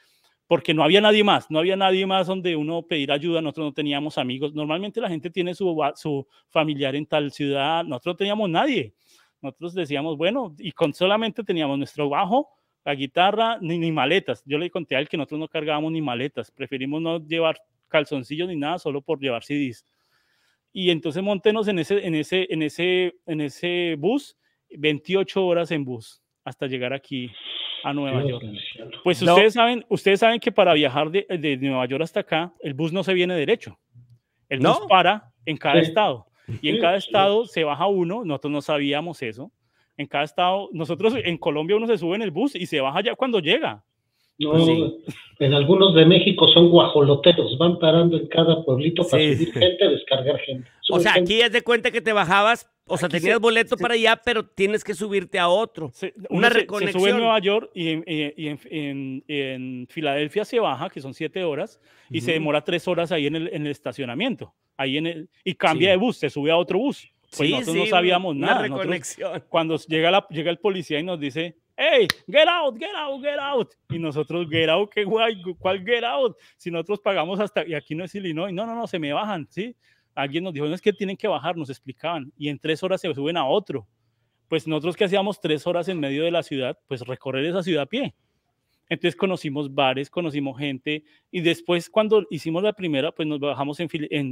porque no había nadie más, no había nadie más donde uno pedir ayuda, nosotros no teníamos amigos, normalmente la gente tiene su, su familiar en tal ciudad, nosotros no teníamos nadie, nosotros decíamos, bueno, y con solamente teníamos nuestro bajo, la guitarra ni, ni, maletas. Yo le conté a él que nosotros no cargábamos ni maletas, preferimos no llevar calzoncillos ni nada, solo por llevar CDs. Y entonces montenos en ese, en ese, en ese, en ese bus, 28 horas en bus hasta llegar aquí a Nueva York. Pues ustedes saben, ustedes saben que para viajar de, de, Nueva York hasta acá, el bus no se viene derecho. El ¿No? bus para en cada estado. Y en cada estado se baja uno, nosotros no sabíamos eso en cada estado. Nosotros en Colombia uno se sube en el bus y se baja ya cuando llega. No, pues en algunos de México son guajoloteros, van parando en cada pueblito para subir gente, descargar gente. o sea, aquí ya de cuenta que te bajabas, o sea, tenías boleto para allá, pero tienes que subirte a otro. una reconexión. Se sube en Nueva York y, en, Filadelfia se baja, que son siete horas, y se demora tres horas ahí en el, el estacionamiento, ahí en el, y cambia de bus, se sube a otro bus. Pues nosotros no sabíamos nada. cuando llega, la, el policía y nos dice, hey, get out, get out, get out. Y nosotros, get out, qué guay, ¿cuál get out? Si nosotros pagamos hasta, y aquí no es Illinois, no, no, no, se me bajan, ¿sí? Alguien nos dijo, no es que tienen que bajar, nos explicaban. Y en tres horas se suben a otro. Pues nosotros que hacíamos tres horas en medio de la ciudad, pues recorrer esa ciudad a pie. Entonces conocimos bares, conocimos gente y después cuando hicimos la primera, pues nos bajamos en,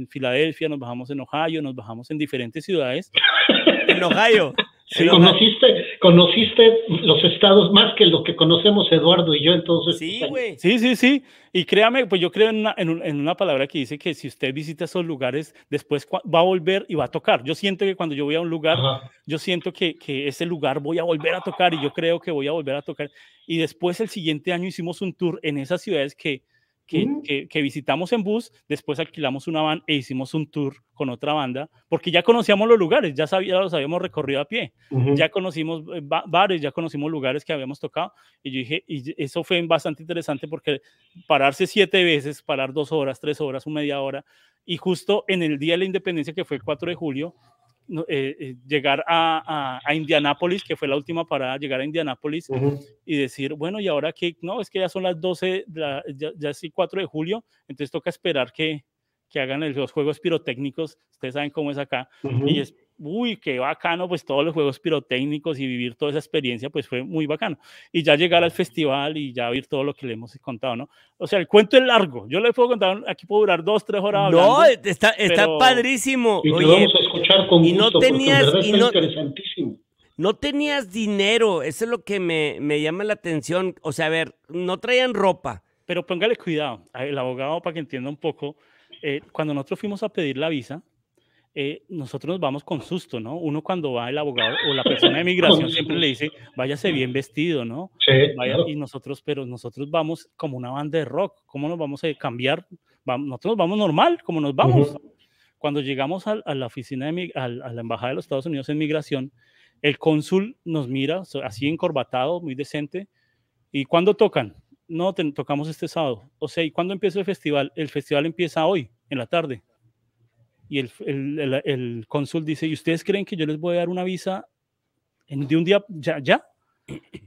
Filadelfia, nos bajamos en Ohio, nos bajamos en diferentes ciudades. *laughs* En Ohio. ¿Eh? conociste, los estados más que lo que conocemos Eduardo y yo, entonces. Sí, pues, Sí, sí, sí. Y créame, pues yo creo en una, palabra que dice que si usted visita esos lugares, después va a volver y va a tocar. Yo siento que cuando yo voy a un lugar, yo siento que, que ese lugar voy a volver a tocar y yo creo que voy a volver a tocar. Y después el siguiente año hicimos un tour en esas ciudades que, que, visitamos en bus, después alquilamos una van e hicimos un tour con otra banda, porque ya conocíamos los lugares, ya, los habíamos recorrido a pie, ya conocimos eh, bares, ya conocimos lugares que habíamos tocado, y yo dije, y eso fue bastante interesante porque pararse siete veces, parar dos horas, tres horas, una media hora, y justo en el Día de la Independencia, que fue el 4 de julio, eh, eh, llegar a, a, Indianápolis, que fue la última parada, llegar a Indianápolis y decir, bueno, y ahora que, no, es que ya son las 12, ya, ya es el 4 de julio, entonces toca esperar que, que hagan los juegos pirotécnicos, ustedes saben cómo es acá, y es, uy, qué bacano, pues todos los juegos pirotécnicos y vivir toda esa experiencia, pues fue muy bacano. Y ya llegar al festival y ya ver todo lo que le hemos contado, ¿no? O sea, el cuento es largo. Yo le puedo contar, aquí puedo durar dos, tres horas. Hablando, no, está, está padrísimo. Y Oye, vamos a escuchar con gusto, no tenías, y no, interesantísimo. No tenías dinero, eso es lo que me, me llama la atención. O sea, a ver, no traían ropa. Pero póngale cuidado, el abogado para que entienda un poco. Eh, cuando nosotros fuimos a pedir la visa, eh, nosotros nos vamos con susto, ¿no? Uno cuando va el abogado o la persona de *laughs* migración siempre le dice, váyase bien vestido, ¿no? Sí, Y nosotros, pero nosotros vamos como una banda de rock, ¿cómo nos vamos a cambiar? nosotros vamos normal, como nos vamos. Cuando llegamos a, la oficina, de, a, la Embajada de los Estados Unidos en migración, el cónsul nos mira así encorbatado, muy decente, ¿y cuando tocan? No, tocamos este sábado. O sea, ¿y cuándo empieza el festival? El festival empieza hoy, en la tarde y el, el, el, cónsul dice, ¿y ustedes creen que yo les voy a dar una visa en, de un día ya, ya?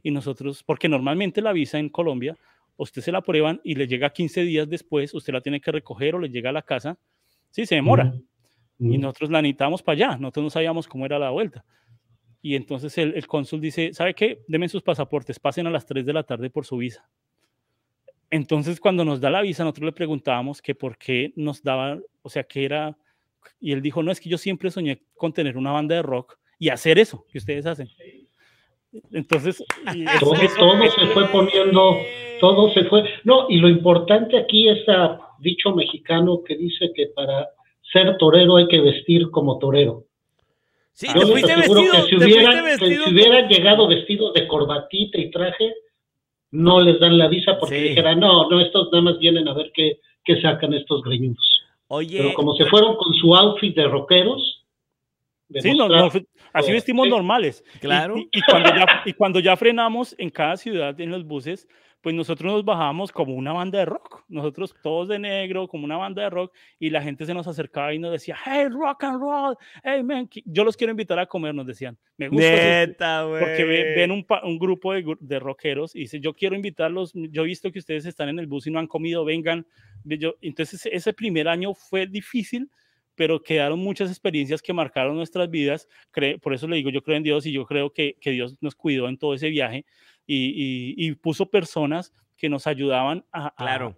Y nosotros, porque normalmente la visa en Colombia, usted se la aprueban y le llega 15 días después, usted la tiene que recoger o le llega a la casa, sí, se demora. Y nosotros la necesitamos para allá, nosotros no sabíamos cómo era la vuelta. Y entonces el, el cónsul dice, ¿sabe qué? Deme sus pasaportes, pasen a las 3 de la tarde por su visa. Entonces cuando nos da la visa, nosotros le preguntábamos que por qué nos daban, o sea, que era y él dijo, no, es que yo siempre soñé con tener una banda de rock y hacer eso que ustedes hacen. Entonces, *laughs* todo, se fue poniendo, todo se fue. No, y lo importante aquí es dicho mexicano que dice que para ser torero hay que vestir como torero. Sí, Yo que si, hubieran, llegado vestidos de corbatita y traje, no les dan la visa porque dijeran, no, no, estos nada más vienen a ver qué, qué sacan estos greñudos. Oye. Pero como pues se fueron con su outfit de rockeros. Sí, así vestimos normales. Claro. Y, cuando ya, frenamos en cada ciudad en los buses, pues nosotros nos bajamos como una banda de rock, nosotros todos de negro, como una banda de rock, y la gente se nos acercaba y nos decía, hey, rock and roll, hey, man, yo los quiero invitar a comer, nos decían. Me gusta. güey. Porque ven un, grupo de, de, rockeros y dicen, yo quiero invitarlos, yo he visto que ustedes están en el bus y no han comido, vengan, entonces ese primer año fue difícil, pero quedaron muchas experiencias que marcaron nuestras vidas. Creo, por eso le digo, yo creo en Dios y yo creo que, Dios nos cuidó en todo ese viaje y, y, puso personas que nos ayudaban a,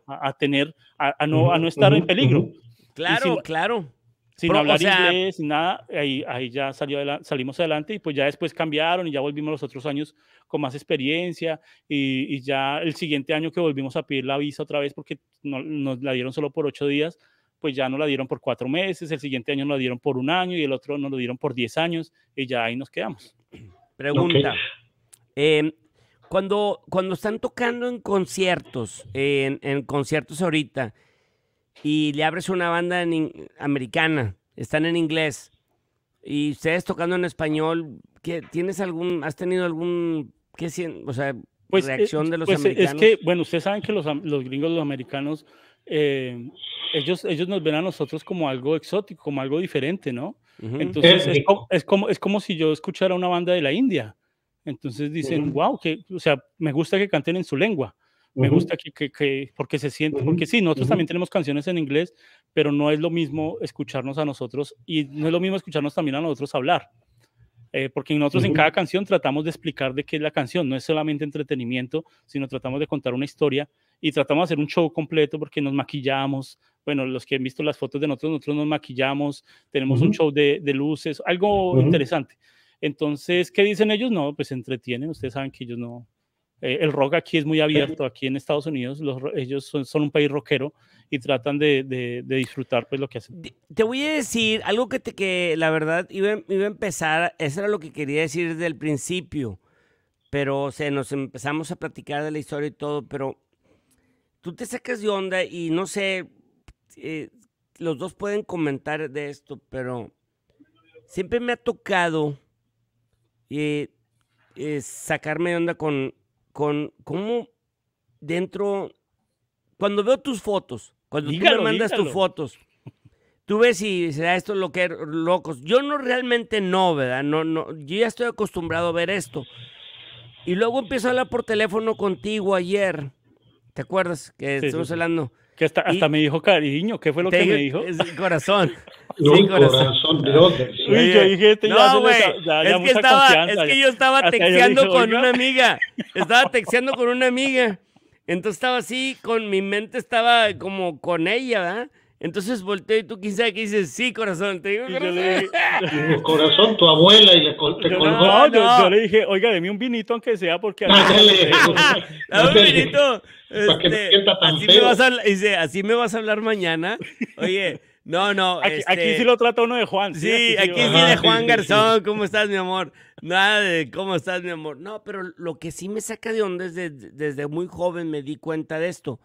a, tener, a, a no, estar en peligro. Claro, claro sin hablar inglés, sin nada, ahí, ahí ya salió salimos adelante y pues ya después cambiaron y ya volvimos los otros años con más experiencia y, ya el siguiente año que volvimos a pedir la visa otra vez porque no, nos la dieron solo por ocho días, pues ya no la dieron por cuatro meses, el siguiente año nos la dieron por un año y el otro nos lo dieron por diez años y ya ahí nos quedamos. Pregunta. Em, cuando, cuando están tocando en conciertos, en, en conciertos ahorita, y le abres una banda americana, están en inglés, y ustedes tocando en español, ¿qué, ¿tienes algún, has tenido algún, qué, o sea, pues, eh, reacción de los americanos? Pues, es que, bueno, ustedes saben que los, los gringos, los americanos, eh, ellos, ellos nos ven a nosotros como algo exótico, como algo diferente, ¿no? Entonces, es como, es, como, si yo escuchara una banda de la India. Entonces dicen, wow, que, o sea, me gusta que canten en su lengua. Me gusta que, porque se siente, porque sí, nosotros también tenemos canciones en inglés, pero no es lo mismo escucharnos a nosotros y no es lo mismo escucharnos también a nosotros hablar. Eh, porque nosotros en cada canción tratamos de explicar de qué es la canción, no es solamente entretenimiento, sino tratamos de contar una historia y tratamos de hacer un show completo porque nos maquillamos, bueno, los que han visto las fotos de nosotros, nosotros nos maquillamos, tenemos un show de, de luces, algo interesante. Entonces, ¿qué dicen ellos? No, pues entretienen, ustedes saben que ellos no, eh, el rock aquí es muy abierto, aquí en Estados Unidos ellos son, un país rockero y tratan de, disfrutar pues lo que hacen. Te voy a decir algo que, la verdad iba, a empezar, eso era lo que quería decir desde el principio, pero se nos empezamos a platicar de la historia y todo, pero tú te sacas de onda y no sé, eh, los dos pueden comentar de esto, pero siempre me ha tocado eh, sacarme de onda con con cómo dentro, cuando veo tus fotos, cuando tú me mandas tus fotos, tú ves si será ah, esto lo que er, locos. Yo no realmente no, ¿verdad? No, no, yo ya estoy acostumbrado a ver esto. Y luego empiezo a hablar por teléfono contigo ayer. ¿Te acuerdas que sí, estamos hablando? Que hasta, me dijo cariño, ¿qué fue lo que me dijo? Corazón. No, *laughs* el corazón. de otro. yo dije, este no, güey. Es, que es que yo estaba texteando con una amiga. *laughs* Estaba texteando con una amiga. Entonces estaba así, con mi mente estaba como con ella, ¿verdad? Entonces volteé y tú quién sabe dices, sí, corazón, te digo, corazón. *laughs* corazón, tu abuela, y le te colgó. No, Yo, le dije, oiga, deme un vinito aunque sea, porque... *laughs* *laughs* dame un vinito. Este, así, Me vas a, dice, así me vas a hablar mañana. Oye... No, no. Aquí, este sí lo trata uno de Juan. Sí, aquí, sí, de Juan Garzón. ¿Cómo estás, mi amor? Nada de cómo estás, mi amor. No, pero lo que sí me saca de onda es desde muy joven me di cuenta de esto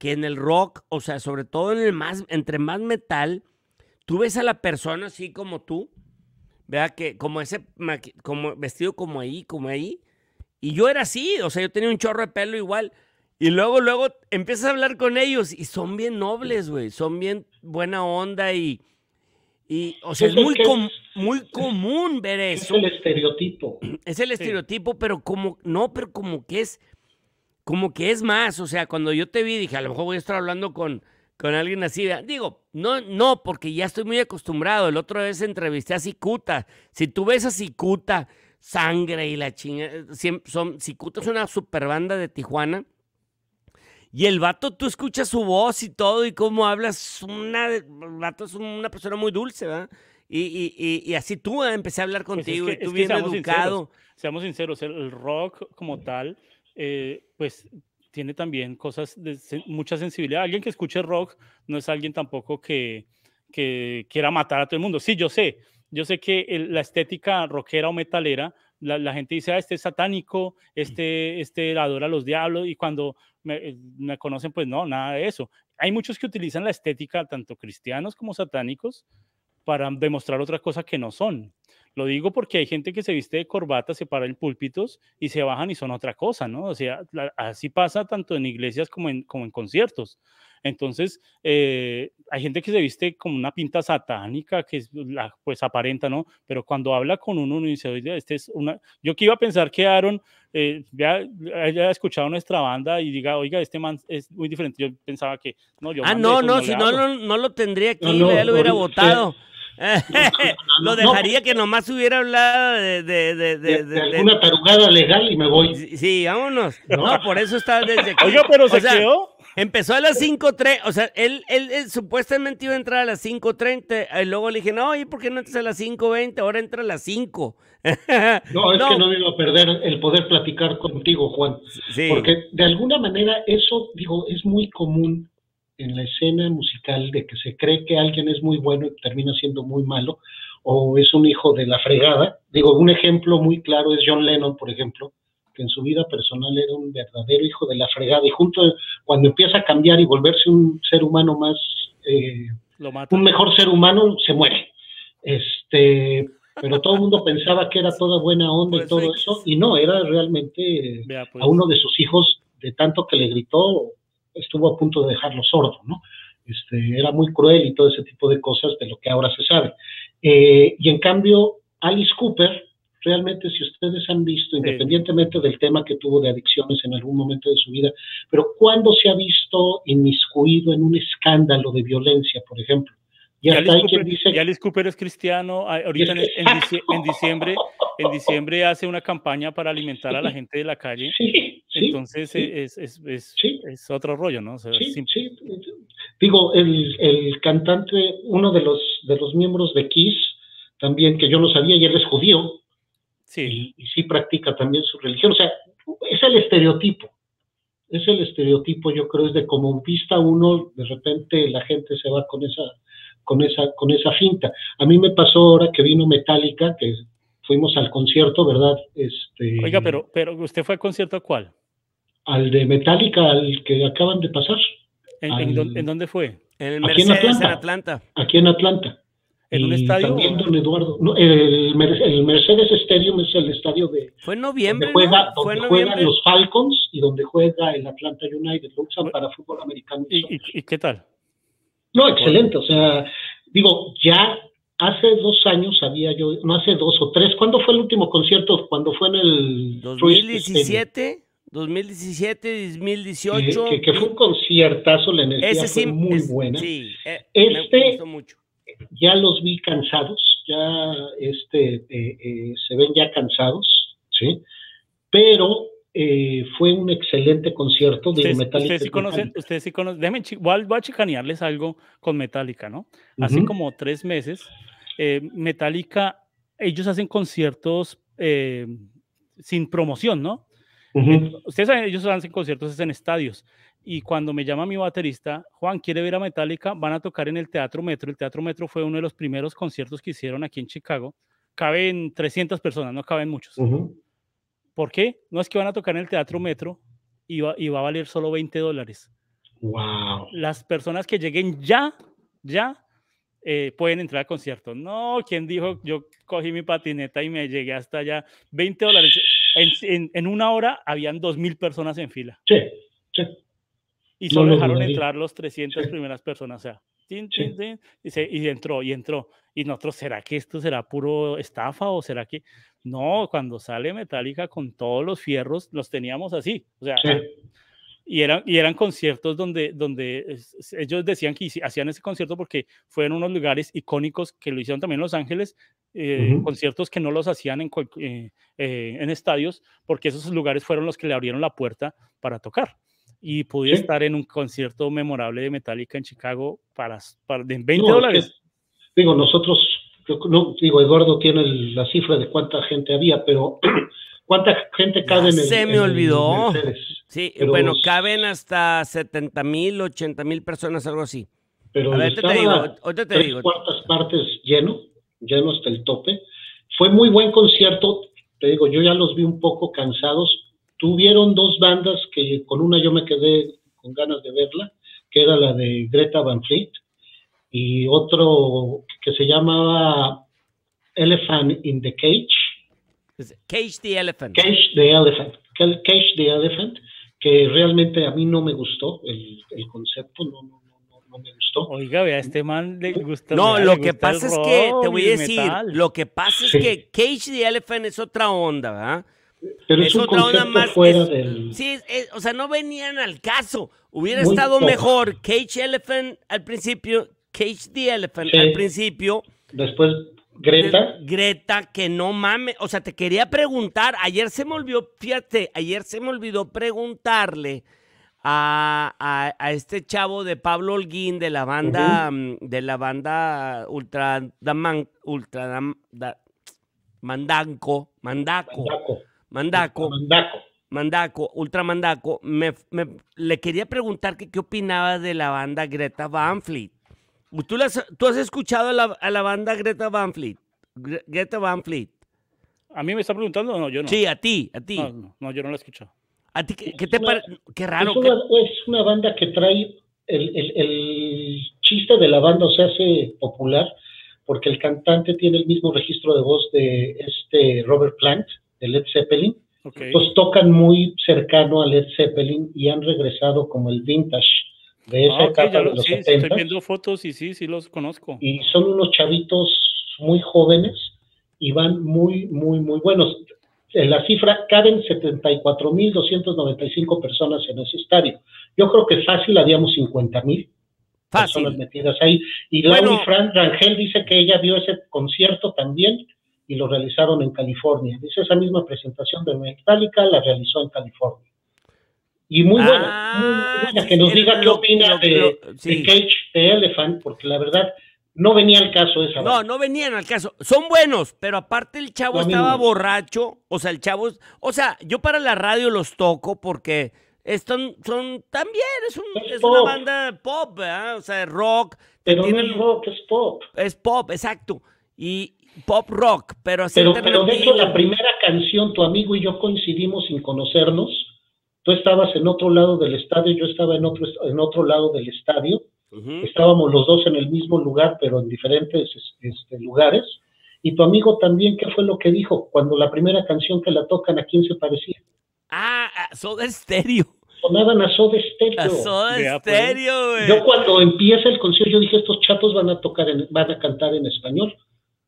que en el rock, o sea, sobre todo en el más, entre más metal, tú ves a la persona así como tú, vea que como ese, como vestido como ahí, como ahí, y yo era así, o sea, yo tenía un chorro de pelo igual, y luego, luego empiezas a hablar con ellos y son bien nobles, güey, son bien buena onda y, y o sea, es, muy, muy común ver eso. Es el estereotipo. Es el estereotipo, pero como, no, pero como que es como que es más, o sea, cuando yo te vi dije, a lo mejor voy a estar hablando con, con alguien así. Digo, no, no, porque ya estoy muy acostumbrado. El otro vez entrevisté a Cicuta. Si tú ves a Cicuta, sangre y la chinga, eh, son, Cicuta es una super banda de Tijuana. Y el vato, tú escuchas su voz y todo y cómo hablas. Una, el vato es una persona muy dulce, ¿verdad? Y, y, y, así tú empecé a hablar pues contigo y tú bien educado. seamos sinceros, el rock como tal eh, pues tiene también cosas de mucha sensibilidad. Alguien que escuche rock no es alguien tampoco que, que quiera matar a todo el mundo. Sí, yo sé, yo sé que la estética rockera o metalera, la, gente dice, ah, este es satánico, este, este adora a los diablos, y cuando me, eh, me, conocen, pues no, nada de eso. Hay muchos que utilizan la estética, tanto cristianos como satánicos, para demostrar otra cosa que no son. Lo digo porque hay gente que se viste de corbata, se para en púlpitos y se bajan y son otra cosa, ¿no? O sea, así pasa tanto en iglesias como en, conciertos. Entonces, eh, hay gente que se viste con una pinta satánica, que la, pues aparenta, ¿no? Pero cuando habla con uno, uno dice, oye, este es una... Yo que iba a pensar que Aaron eh, ya, haya escuchado nuestra banda y diga, oiga, este man es muy diferente. Yo pensaba que... No, yo ah, no, no, si no, no, lo tendría aquí, ya lo hubiera votado. *laughs* Lo dejaría que nomás hubiera hablado de, de, una tarugada legal y me voy. Sí, vámonos. No, por eso está desde *laughs* que se Empezó a las 5.30, o sea, él, él, supuestamente iba a entrar a las 5.30, y luego le dije, no, ¿y por qué no entras a las 5.20? Ahora entra a las 5. *laughs* no, es que no a perder el poder platicar contigo, Juan, porque de alguna manera eso, digo, es muy común en la escena musical de que se cree que alguien es muy bueno y termina siendo muy malo, o es un hijo de la fregada. Digo, un ejemplo muy claro es John Lennon, por ejemplo, que en su vida personal era un verdadero hijo de la fregada y junto cuando empieza a cambiar y volverse un ser humano más, eh, un mejor ser humano, se muere. Este, pero todo el mundo pensaba que era toda buena onda y pues todo eso, y no, era realmente pues. a uno de sus hijos, de tanto que le gritó, estuvo a punto de dejarlo sordo, ¿no? Este, era muy cruel y todo ese tipo de cosas de lo que ahora se sabe. Eh, y en cambio, Alice Cooper, realmente si ustedes han visto, independientemente del tema que tuvo de adicciones en algún momento de su vida, pero ¿cuándo se ha visto inmiscuido en un escándalo de violencia, por ejemplo? Y, Alice Cooper, es cristiano. Ah, ahorita ah, en, diciembre, en diciembre hace una campaña para alimentar a la gente de la calle. Entonces eh, es, otro rollo, ¿no? Digo, el, cantante, uno de los, de los miembros de Kiss, también, que yo no sabía, y él es judío. Sí. Y, sí practica también su religión. O sea, es el estereotipo es el estereotipo, yo creo, es de como un pista uno, de repente la gente se va con esa con esa, con esa finta. A mí me pasó ahora que vino Metallica, que fuimos al concierto, ¿verdad? Este, Oiga, pero, pero ¿usted fue al concierto a cuál? Al de Metallica, al que acaban de pasar. ¿En, dónde fue? En el Mercedes, en Atlanta, Aquí en Atlanta. ¿En un estadio? También don Eduardo. el, Mercedes Stadium es el estadio de. Fue en noviembre. Donde, juega, los Falcons y donde juega el Atlanta United. Lo usan para fútbol americano. y qué tal? No, excelente, o sea, digo, ya hace dos años había yo, no hace dos o tres, ¿cuándo fue el último concierto? ¿Cuándo fue en el... 2017? 2017, 2018. Que, que, fue un conciertazo, la energía fue muy buena. Eh, este, mucho. ya los vi cansados, ya este, eh, eh, se ven ya cansados, ¿sí? Pero eh, fue un excelente concierto de Metallica. Ustedes sí conocen. usted voy a chicanearles algo con Metallica, ¿no? Hace como tres meses, eh, Metallica, ellos hacen conciertos eh, sin promoción, ¿no? Ustedes saben, ellos hacen conciertos en estadios. Y cuando me llama mi baterista, Juan, ¿quiere ver a Metallica? Van a tocar en el Teatro Metro. El Teatro Metro fue uno de los primeros conciertos que hicieron aquí en Chicago. Caben 300 personas, no caben muchos. ¿Por qué? No es que van a tocar en el Teatro Metro y va, a valer solo 20 dólares. Wow. Las personas que lleguen ya, ya, eh, pueden entrar al concierto. No, quien dijo? Yo cogí mi patineta y me llegué hasta allá. 20 dólares. En, una hora habían 2.000 personas en fila. Sí, sí. Y solo dejaron entrar los 300 primeras personas. O sea, y, y entró, y entró. Y nosotros, ¿será que esto será puro estafa o será que.? No, cuando sale Metallica con todos los fierros, los teníamos así. O sea, y, eran, y eran conciertos donde, donde ellos decían que hacían ese concierto porque fueron unos lugares icónicos que lo hicieron también Los Ángeles, eh, conciertos que no los hacían eh, eh, en estadios, porque esos lugares fueron los que le abrieron la puerta para tocar y pude estar en un concierto memorable de Metallica en Chicago para, de 20 dólares. digo, nosotros, no, digo, Eduardo tiene la cifra de cuánta gente había, pero *clears throat* ¿cuánta gente cabe en el Se me olvidó. sí, bueno, caben hasta 70 mil, 80 mil personas, algo así. Pero A ver, te digo, te tres digo. cuartas partes lleno, lleno hasta el tope. Fue muy buen concierto, te digo, yo ya los vi un poco cansados, tuvieron dos bandas que con una yo me quedé con ganas de verla, que era la de Greta Van Fleet, y otro que se llamaba Elephant in the Cage. Cage the Elephant. Cage the Elephant. Cage the Elephant, que realmente a mí no me gustó el, concepto, no, no, no, no, me gustó. Oiga, a este man le gusta. No, lo que pasa es que, te voy a decir, lo que pasa es que Cage the Elephant es otra onda, ¿verdad? es, otra onda más. Fuera del... Sí, o sea, no venían al caso. Hubiera estado mejor Cage Elephant al principio, Cage the Elephant al principio. Después Greta. Greta, que no mames. O sea, te quería preguntar. Ayer se me olvidó, fíjate, ayer se me olvidó preguntarle a, a, este chavo de Pablo Holguín de la banda, mm, de la banda Ultra, Daman, Ultra Mandanco, Mandaco. Mandaco. Mandaco. Mandaco, Ultramandaco, me, le quería preguntar qué opinaba de la banda Greta Van ¿Tú, tú has escuchado a la, banda Greta Van Fleet? Greta Van Fleet. ¿A mí me está preguntando? No, yo no. Sí, a ti, a ti. No, yo no la he escuchado. ¿A ti qué, te parece? Qué raro. Es una, banda que trae el, chiste de la banda, se hace popular porque el cantante tiene el mismo registro de voz de este Robert Plant de Led Zeppelin. los tocan muy cercano a Led Zeppelin y han regresado como el vintage de esa ah, de los Estoy viendo fotos y sí, sí los conozco. Y son unos chavitos muy jóvenes y van muy, muy, muy buenos. En la cifra caben 74.295 personas en ese estadio. Yo creo que fácil habíamos 50.000 personas metidas ahí. Y Laura Fran Rangel dice que ella vio ese concierto también y lo realizaron en California. esa misma presentación de Metallica la realizó en California. Y muy buena, ah, que nos diga qué opina de, Cage de Elephant, porque la verdad no venía al caso esa. No, no venían al caso. Son buenos, pero aparte el chavo estaba borracho. O sea, el chavo. O sea, yo para la radio los toco porque están, son también, es, una banda pop, O sea, rock. Pero no es rock, es pop. Es pop, exacto. Y, pop rock, pero pero, pero de hecho la primera canción, tu amigo y yo coincidimos sin conocernos. Tú estabas en otro lado del estadio, yo estaba en otro en otro lado del estadio. Estábamos los dos en el mismo lugar, pero en diferentes este, lugares. Y tu amigo también, ¿qué fue lo que dijo cuando la primera canción que la tocan a quién se parecía? Ah, a Soda Stereo. Sonaban a Soda Stereo. Pues. güey. yo cuando empieza el concierto, yo dije, estos chatos van a tocar, van a cantar en español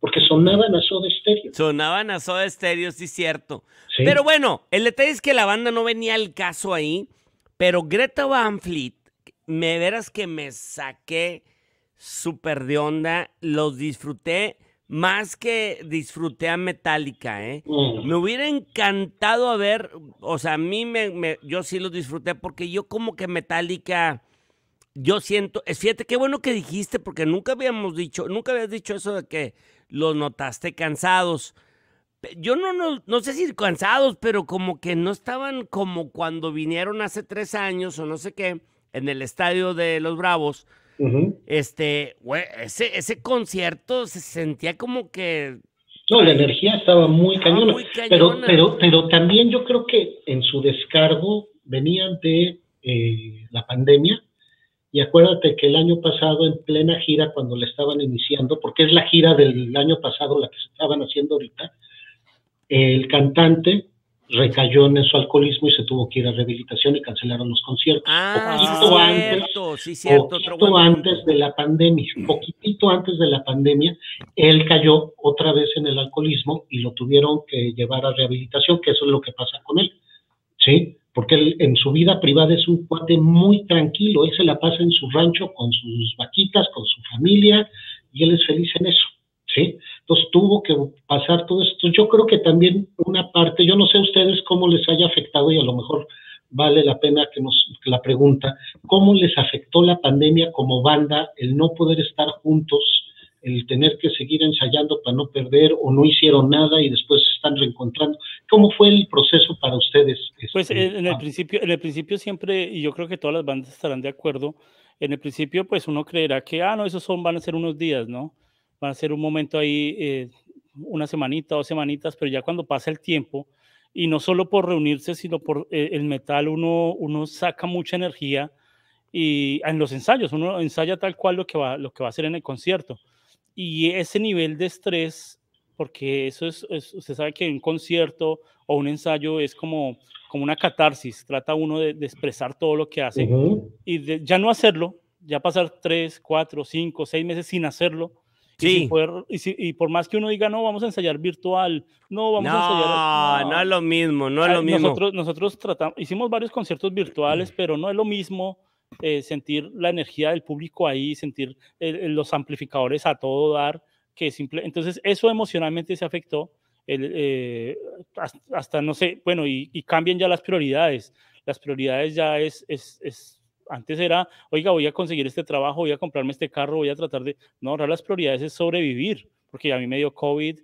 porque sonaban a Soda Stereo. Sonaban a Soda Stereo, sí, cierto. Pero bueno, el detalle es que la banda no venía al caso ahí, pero Greta Van Fleet, me verás que me saqué súper de onda, los disfruté más que disfruté a Metallica, ¿eh? Mm. Me hubiera encantado haber, o sea, a mí me, yo sí los disfruté porque yo como que Metallica, yo siento, fíjate qué bueno que dijiste porque nunca habíamos dicho, nunca habías dicho eso de que los notaste cansados. Yo no, no, sé si cansados, pero como que no estaban como cuando vinieron hace tres años o no sé qué, en el estadio de los Bravos. Este, ese, concierto se sentía como que no, la energía estaba muy cañona. pero, pero, pero también yo creo que en su descargo venían de eh, la pandemia y acuérdate que el año pasado, en plena gira, cuando le estaban iniciando, porque es la gira del año pasado la que se estaban haciendo ahorita, el cantante recayó en su alcoholismo y se tuvo que ir a rehabilitación y cancelaron los conciertos. Ah, cierto, sí, cierto, poquito antes de la pandemia, poquitito antes de la pandemia, él cayó otra vez en el alcoholismo y lo tuvieron que llevar a rehabilitación, que eso es lo que pasa con él, ¿sí? porque él en su vida privada es un cuate muy tranquilo, él se la pasa en su rancho con sus vaquitas, con su familia, y él es feliz en eso, ¿sí? Entonces tuvo que pasar todo esto. Yo creo que también una parte, yo no sé a ustedes cómo les haya afectado y a lo mejor vale la pena que nos la pregunta, ¿cómo les afectó la pandemia como banda el no poder estar juntos el tener que seguir ensayando para no perder o no hicieron nada y después se están reencontrando. ¿Cómo fue el proceso para ustedes? Pues este, en el ah. principio, en el principio siempre, y yo creo que todas las bandas estarán de acuerdo, en el principio pues uno creerá que, ah, no, esos son, van a ser unos días, ¿no? Van a ser un momento ahí, eh, una semanita, dos semanitas, pero ya cuando pasa el tiempo, y no solo por reunirse, sino por eh, el metal, uno, uno saca mucha energía y en los ensayos, uno ensaya tal cual lo que va, lo que va a hacer en el concierto. Y ese nivel de estrés, porque eso es, usted sabe que un concierto o un ensayo es como, como una catarsis, trata uno de, expresar todo lo que hace y de, ya no hacerlo, ya pasar tres, cuatro, cinco, seis meses sin hacerlo. Sí. Y, por más que uno diga, no, vamos a ensayar virtual, no, vamos a ensayar. No, no es lo mismo, no es lo mismo. Nosotros, nosotros tratamos, hicimos varios conciertos virtuales, *clears throat* pero no es lo mismo eh, sentir la energía del público ahí, sentir eh, eh, los amplificadores a todo dar, que simple, entonces eso emocionalmente se afectó. El, hasta, no sé, bueno, y, y, cambian ya las prioridades. Las prioridades ya es, es, es, antes era, oiga, voy a conseguir este trabajo, voy a comprarme este carro, voy a tratar de, no, ahora las prioridades es sobrevivir, porque a mí me dio COVID,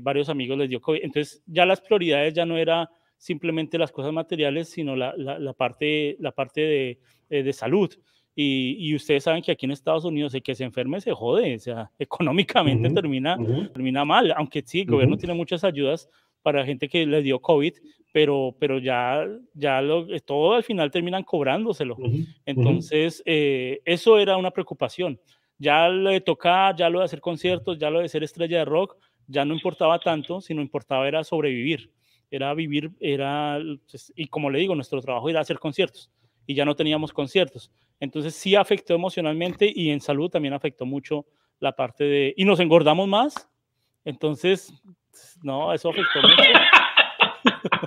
varios amigos les dio COVID, entonces ya las prioridades ya no era simplemente las cosas materiales, sino la, parte, la parte de, eh, salud. Y, ustedes saben que aquí en Estados Unidos el que se enferme se jode, o sea, *laughs* económicamente termina, termina mal, aunque sí, el gobierno tiene muchas ayudas para la gente que les dio COVID, pero, pero ya, ya lo, eh, todo al final terminan cobrándoselo. Entonces, eh, eso era una preocupación. Ya lo de tocar, ya lo de hacer conciertos, ya lo de ser estrella de rock, ya no importaba tanto, sino importaba era sobrevivir era vivir, era, pues, y como le digo, nuestro trabajo era hacer conciertos y ya no teníamos conciertos. Entonces sí afectó emocionalmente y en salud también afectó mucho la parte de, y nos engordamos más, entonces, no, eso afectó mucho.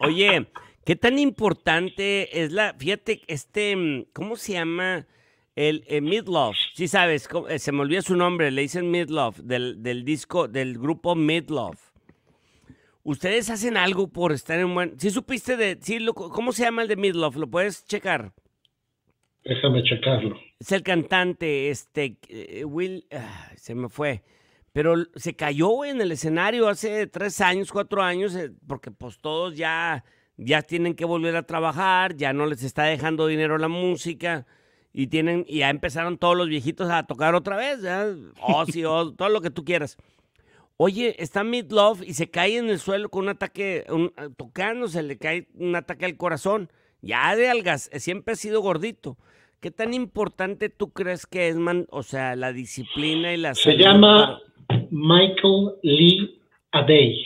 Oye, ¿qué tan importante es la, fíjate, este, ¿cómo se llama? El, eh, mid love sí sabes, eh, se me olvidó su nombre, le dicen Midlove, del, del disco, del grupo Midlove. ¿Ustedes hacen algo por estar en buen... Si supiste de... ¿Cómo se llama el de Midloff? ¿Lo puedes checar? Déjame checarlo. Es el cantante, este... Eh, Will... Ah, se me fue. Pero se cayó en el escenario hace tres años, cuatro años, eh, porque pues todos ya, ya tienen que volver a trabajar, ya no les está dejando dinero la música y tienen y ya empezaron todos los viejitos a tocar otra vez, O sí, o todo lo que tú quieras. Oye, está midlove y se cae en el suelo con un ataque, un, eh, tocándose, le cae un ataque al corazón. Ya de algas, eh, siempre ha sido gordito. ¿Qué tan importante tú crees que es, man, o sea, la disciplina y la Se llama Michael Lee Adey.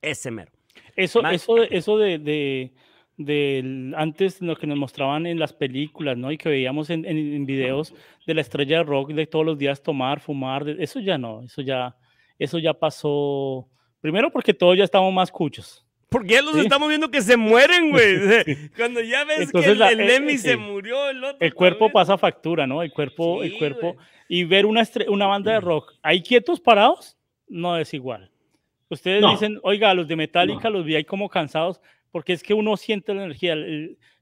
Ese mero. Eso, eso, eso de, de, de, antes lo que nos mostraban en las películas, ¿no? Y que veíamos en, en, videos de la estrella de rock de todos los días tomar, fumar, eso ya no, eso ya eso ya pasó. Primero porque todos ya estamos más cuchos. Porque ya los estamos viendo que se mueren, *laughs* güey. *laughs* Cuando ya ves que el, Demi eh, eh, se murió, el otro. El cuerpo pasa factura, ¿no? El cuerpo, el cuerpo. Y ver una, una banda de rock ahí quietos parados, no es igual. Ustedes dicen, oiga, los de Metallica los vi ahí como cansados, porque es que uno siente la energía.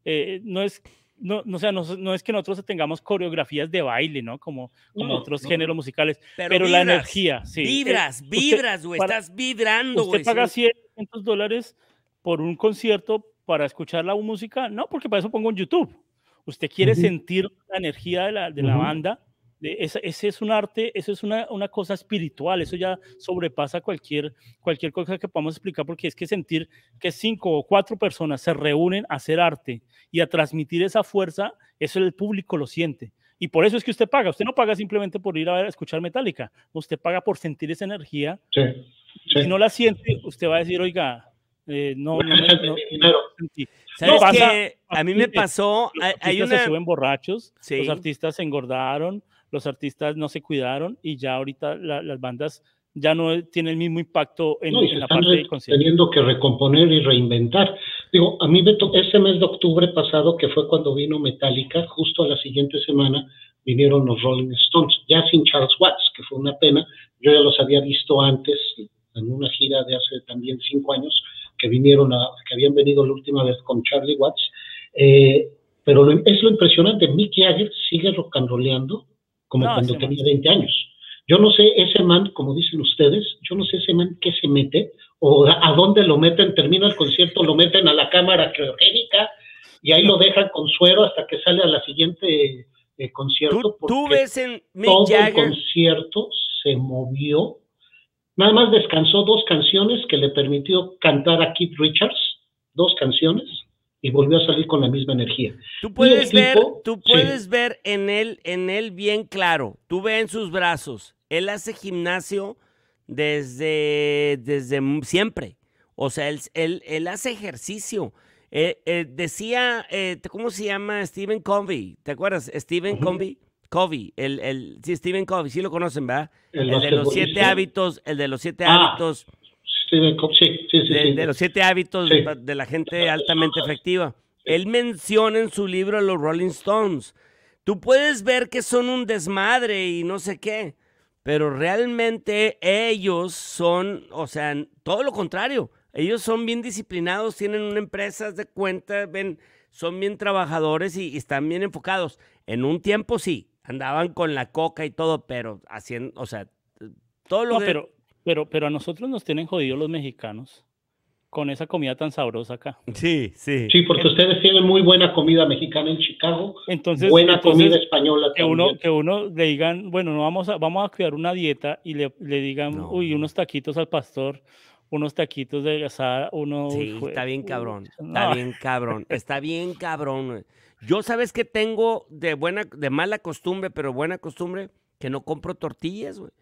Eh, no es no, no, sea, no, es que nosotros tengamos coreografías de baile, ¿no? Como, otros géneros musicales, pero, la energía, sí. Vibras, eh, vibras, güey, estás vibrando, güey. ¿Usted paga 100 dólares por un concierto para escuchar la música? No, porque para eso pongo en YouTube. Usted quiere sentir la energía de la, de la banda ese, es un arte, eso es una, cosa espiritual, eso ya sobrepasa cualquier, cualquier cosa que podamos explicar, porque es que sentir que cinco o cuatro personas se reúnen a hacer arte y a transmitir esa fuerza, eso el público lo siente. Y por eso es que usted paga, usted no paga simplemente por ir a, escuchar Metallica, usted paga por sentir esa energía. Si no la siente, usted va a decir, oiga, eh, no, no, no, a mí me pasó, los artistas se suben borrachos, los artistas se engordaron, los artistas no se cuidaron y ya ahorita las bandas ya no tienen el mismo impacto en, la parte del concierto. Teniendo que recomponer y reinventar. Digo, a mí me ese mes de octubre pasado, que fue cuando vino Metallica, justo a la siguiente semana vinieron los Rolling Stones, ya sin Charles Watts, que fue una pena. Yo ya los había visto antes en una gira de hace también cinco años, que vinieron que habían venido la última vez con Charlie Watts. Eh, pero lo, es lo impresionante, Mick Jagger sigue rocanroleando, como cuando tenía 20 años. Yo no sé ese man, como dicen ustedes, yo no sé ese man qué se mete o a dónde lo meten. Termina el concierto, lo meten a la cámara criogénica y ahí lo dejan con suero hasta que sale a la siguiente eh, concierto. ¿Tú, ves en todo el concierto se movió. Nada más descansó dos canciones que le permitió cantar a Keith Richards, dos canciones y volvió a salir con la misma energía. Tú puedes ver, tú puedes ver en él, en él bien claro. Tú ve en sus brazos. Él hace gimnasio desde, desde siempre. O sea, él, él, hace ejercicio. Eh, eh, decía, eh, ¿cómo se llama? Stephen Covey. ¿Te acuerdas? Stephen Covey. Covey, el, el, sí, Stephen Covey, sí lo conocen, ¿verdad? El, de los siete hábitos, el de los siete ah, hábitos de, los siete hábitos de la gente altamente efectiva. Él menciona en su libro los Rolling Stones. Tú puedes ver que son un desmadre y no sé qué, pero realmente ellos son, o sea, todo lo contrario. Ellos son bien disciplinados, tienen una empresa de cuenta, ven, son bien trabajadores y, están bien enfocados. En un tiempo sí, andaban con la coca y todo, pero haciendo, o sea, todo lo pero, a nosotros nos tienen jodidos los mexicanos con esa comida tan sabrosa acá. Sí, sí. Sí, porque ustedes tienen muy buena comida mexicana en Chicago. Entonces, buena comida española. Que también. uno, que uno le digan, bueno, no vamos a, vamos a crear una dieta y le, digan, uy, unos taquitos al pastor, unos taquitos de asada, uno. Sí, está bien cabrón, está bien cabrón, está bien cabrón. Yo sabes que tengo de buena, de mala costumbre, pero buena costumbre, que no compro tortillas, güey.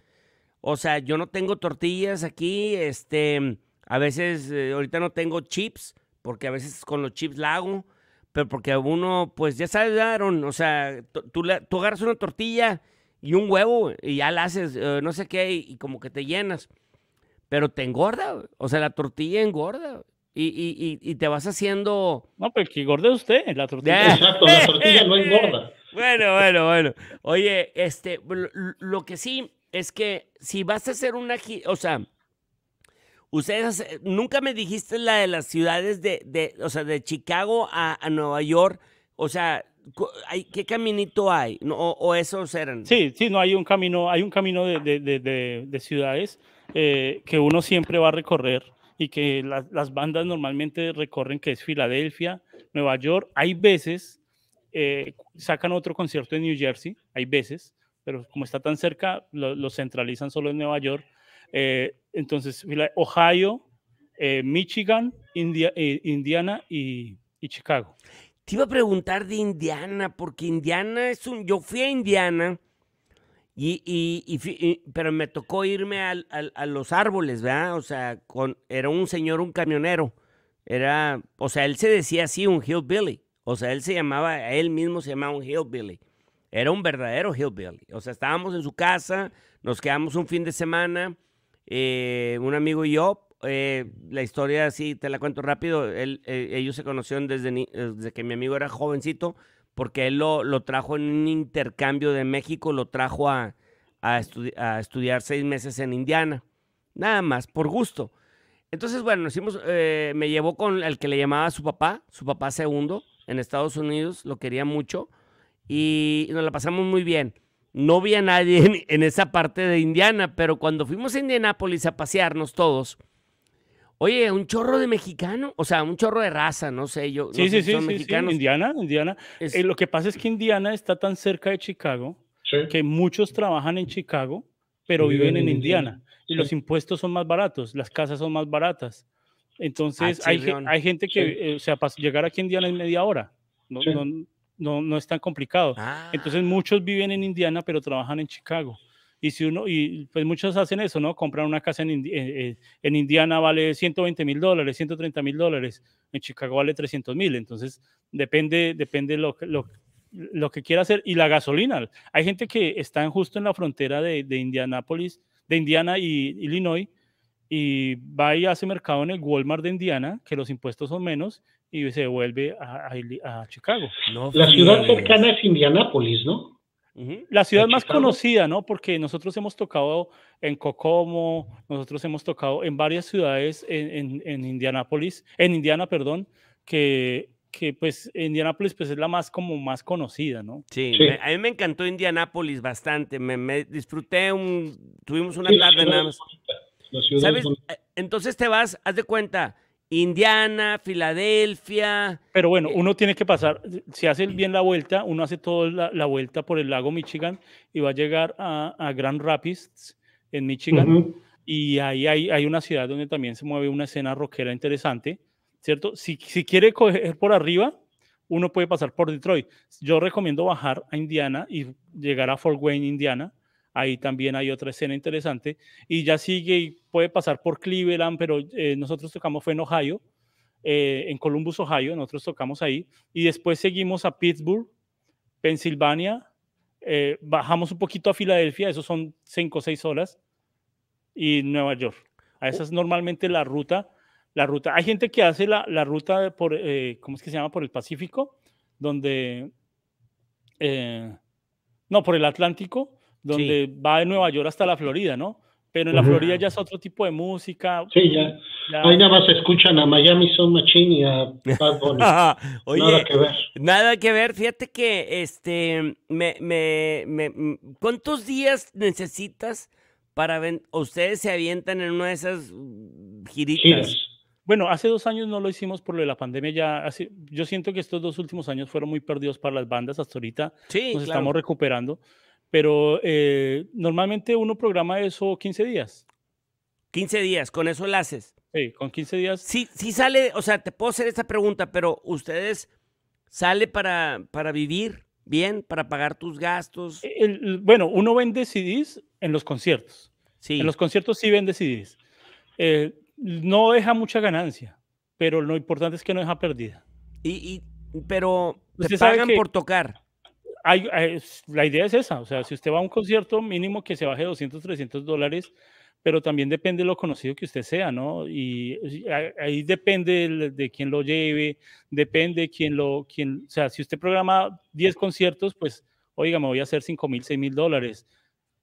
O sea, yo no tengo tortillas aquí, este, a veces, eh, ahorita no tengo chips, porque a veces con los chips la hago, pero porque uno, pues ya sabes, o sea, tú, tú agarras una tortilla y un huevo y ya la haces, eh, no sé qué, y, como que te llenas, pero te engorda, o sea, la tortilla engorda. Y, y, y te vas haciendo. No, pues que gorde usted, la tortilla. Exacto, la tortilla no engorda. *laughs* Bueno, bueno, bueno. Oye, este, lo que sí, es que si vas a hacer una o sea, ustedes nunca me dijiste la de las ciudades de, de o sea, de Chicago a, Nueva York, o sea, hay, ¿qué caminito hay? No, o, esos eran? Sí, sí, no, hay un camino, hay un camino de, de, de ciudades eh, que uno siempre va a recorrer y que las bandas normalmente recorren, que es Filadelfia, Nueva York, hay veces, eh, sacan otro concierto en New Jersey, hay veces, pero como está tan cerca, lo, centralizan solo en Nueva York. Eh, entonces, Ohio, eh, Michigan, eh, Indiana y, Chicago. Te iba a preguntar de Indiana, porque Indiana es un... Yo fui a Indiana, y, pero me tocó irme al, al, a los árboles, ¿verdad? O sea, con, era un señor, un camionero. Era, o sea, él se decía así, un hillbilly. O sea, él se llamaba, él mismo se llamaba un hillbilly era un verdadero hillbilly. O sea, estábamos en su casa, nos quedamos un fin de semana, eh, un amigo y yo. Eh, la historia, así te la cuento rápido. Él, eh, ellos se conocieron desde, desde, que mi amigo era jovencito, porque él lo, trajo en un intercambio de México, lo trajo a, estudiar seis meses en Indiana. Nada más, por gusto. Entonces, bueno, nos hicimos, me llevó con el que le llamaba su papá, su papá segundo, en Estados Unidos, lo quería mucho y nos la pasamos muy bien. No vi a nadie *laughs* en, esa parte de Indiana, pero cuando fuimos a Indianápolis a pasearnos todos, Oye, un chorro de mexicano, o sea, un chorro de raza, no sé, yo. Sí, sí, sí, sí, Indiana, Indiana. Eh, lo que pasa es que Indiana está tan cerca de Chicago que muchos trabajan en Chicago, pero viven, en Indiana. Y los impuestos son más baratos, las casas son más baratas. Entonces, ah, hay, hay, gente que, eh, o sea, llegar aquí a Indiana es media hora. No, no, no, no es tan complicado. Entonces ah. muchos viven en Indiana, pero trabajan en Chicago. Y si uno, y pues muchos hacen eso, ¿no? Comprar una casa en, eh, eh, en Indiana vale 120 mil dólares, 130 mil dólares, en Chicago vale 300 mil, entonces depende, depende lo, lo, lo que quiera hacer. Y la gasolina, hay gente que está justo en la frontera de, de Indianápolis, de Indiana y Illinois, y va y hace mercado en el Walmart de Indiana, que los impuestos son menos, y se vuelve a, Chicago. la ciudad eh. cercana es Indianápolis, ¿no? La ciudad más conocida, ¿no? Porque nosotros hemos tocado en Kokomo. nosotros hemos tocado en varias ciudades en, en, en Indianápolis, en Indiana, perdón, que, que pues Indianápolis pues es la más como más conocida, ¿no? Sí, a mí me encantó Indianápolis bastante, me, disfruté un, tuvimos una tarde nada más. Eh, entonces te vas, haz de cuenta, Indiana, Filadelfia. Pero bueno, eh, uno tiene que pasar, si hace bien la vuelta, uno hace toda la, vuelta por el lago Michigan y va a llegar a, Grand Rapids en Michigan. Y ahí hay, una ciudad donde también se mueve una escena rockera interesante, ¿cierto? Si, si quiere coger por arriba, uno puede pasar por Detroit. Yo recomiendo bajar a Indiana y llegar a Fort Wayne, Indiana Ahí también hay otra escena interesante. Y ya sigue y puede pasar por Cleveland, pero eh, nosotros tocamos fue en Ohio, eh, en Columbus, Ohio, nosotros tocamos ahí. Y después seguimos a Pittsburgh, Pensilvania, eh, bajamos un poquito a Filadelfia, eso son cinco o seis horas, y Nueva York. A oh. esa es normalmente la ruta. La ruta. Hay gente que hace la, ruta por, ¿cómo es que se llama? Por el Pacífico, donde, no, por el Atlántico, donde va de Nueva York hasta la Florida, ¿no? Pero en la Florida ya es otro tipo de música. Sí, ya. Ahí nada más escuchan a Miami Sound Machine y a *laughs* Bad Bunny. nada que ver. Nada que ver. Fíjate que, este, me, me, me ¿cuántos días necesitas para ustedes se avientan en una de esas giritas? Bueno, hace dos años no lo hicimos por lo de la pandemia. Ya yo siento que estos dos últimos años fueron muy perdidos para las bandas. Hasta ahorita sí, nos estamos recuperando. Pero eh, normalmente uno programa eso 15 días. 15 días, con eso lo haces. Sí, con 15 días. Sí, sí sale, o sea, te puedo hacer esta pregunta, pero ustedes sale para, para vivir bien, para pagar tus gastos. E, bueno, uno vende CDs en los conciertos. Sí. En los conciertos sí vende CDs. Eh, no deja mucha ganancia, pero lo importante es que no deja perdida. Y, pero te pagan por tocar la idea es esa, o sea, si usted va a un concierto, mínimo que se baje 200, 300 dólares, pero también depende de lo conocido que usted sea, ¿no? Y ahí depende de, quién lo lleve, depende quién lo, quién, o sea, si usted programa 10 conciertos, pues, oiga, me voy a hacer 5 mil, 6 mil dólares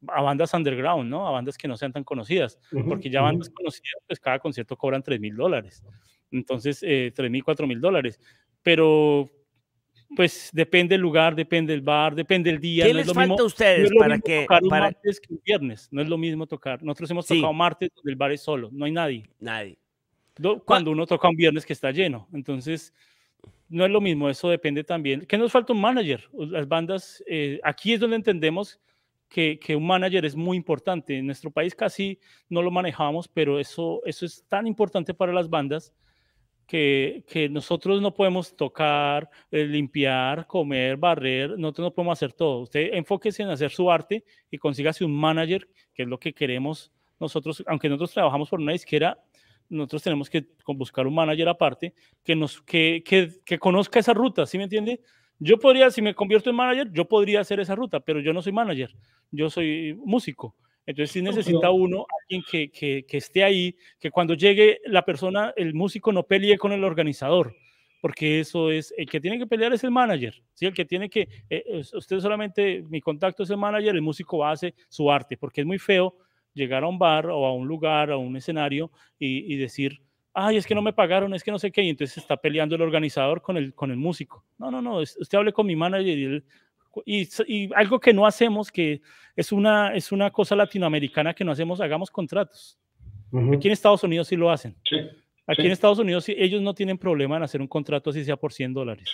a bandas underground, ¿no? A bandas que no sean tan conocidas, porque ya bandas conocidas, pues cada concierto cobran 3 mil dólares, entonces, eh, 3 mil, 4 mil dólares, pero pues depende el lugar, depende el bar, depende el día. ¿Qué les lo falta a ustedes para que tocar para... Un martes que un viernes? No es lo mismo tocar. Nosotros hemos tocado martes donde el bar es solo, no hay nadie. Nadie. Cuando uno toca un viernes que está lleno, entonces no es lo mismo. Eso depende también. ¿Qué nos falta un manager? Las bandas eh, aquí es donde entendemos que, que, un manager es muy importante. En nuestro país casi no lo manejamos, pero eso eso es tan importante para las bandas que, nosotros no podemos tocar, eh, limpiar, comer, barrer, nosotros no podemos hacer todo. Usted enfóquese en hacer su arte y consígase un manager, que es lo que queremos nosotros, aunque nosotros trabajamos por una disquera, nosotros tenemos que buscar un manager aparte que, nos, que, que, que conozca esa ruta, ¿sí me entiende? Yo podría, si me convierto en manager, yo podría hacer esa ruta, pero yo no soy manager, yo soy músico. Entonces sí necesita uno alguien que, que, esté ahí, que cuando llegue la persona, el músico no pelee con el organizador, porque eso es, el que tiene que pelear es el manager, ¿sí? El que tiene que, eh, usted solamente, mi contacto es el manager, el músico hace su arte, porque es muy feo llegar a un bar o a un lugar, a un escenario y, decir, ay, es que no me pagaron, es que no sé qué, y entonces está peleando el organizador con el, con el músico. No, no, no, usted hable con mi manager y él y, algo que no hacemos, que es una, es una cosa latinoamericana que no hacemos, hagamos contratos. Aquí en Estados Unidos sí lo hacen. Aquí en Estados Unidos ellos no tienen problema en hacer un contrato así sea por 100 dólares.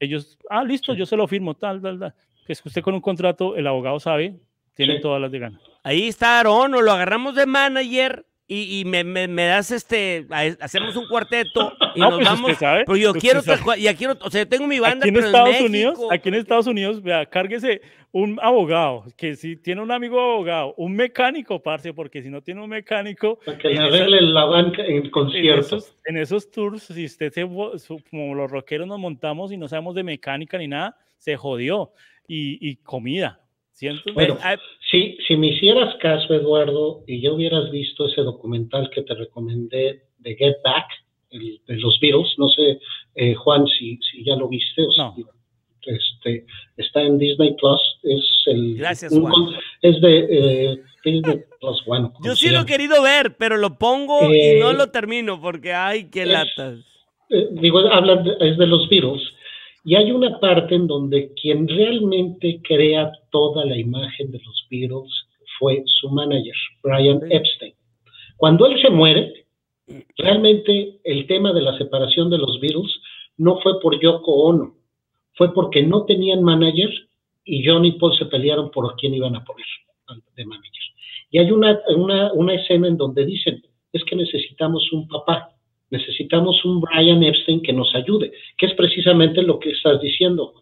Ellos, ah, listo, yo se lo firmo, tal, tal, tal. Es que usted con un contrato, el abogado sabe, tiene todas las de ganas. Ahí está Aaron, o lo agarramos de manager y, me, das este, hacemos un cuarteto y no, nos pues vamos. pero yo pues quiero, quiero, o sea, tengo mi banda, aquí en pero Estados Unidos, aquí en Estados Unidos, vea, cárguese un abogado, que si tiene un amigo abogado, un mecánico, parce, porque si no tiene un mecánico. Para que le la banca en conciertos. En, esos, tours, si usted se, como los rockeros nos montamos y no sabemos de mecánica ni nada, se jodió. y comida, si, me hicieras caso, Eduardo, y ya hubieras visto ese documental que te recomendé de Get Back, de los Beatles, no sé, eh, Juan, si, si ya lo viste o si, este, está en Disney Plus, es el... Es de... Eh, Disney Plus Yo sí lo he querido ver, pero lo pongo y no eh, lo termino porque, ay, qué latas. Eh, digo, habla es de los Beatles y hay una parte en donde quien realmente crea toda la imagen de los Beatles fue su manager, Brian Epstein. Cuando él se muere, mm. realmente el tema de la separación de los Beatles no fue por Yoko Ono, fue porque no tenían manager y John y Paul se pelearon por quién iban a poner de manager. Y hay una, una escena en donde dicen, es que necesitamos un papá. Necesitamos un Brian Epstein que nos ayude, que es precisamente lo que estás diciendo,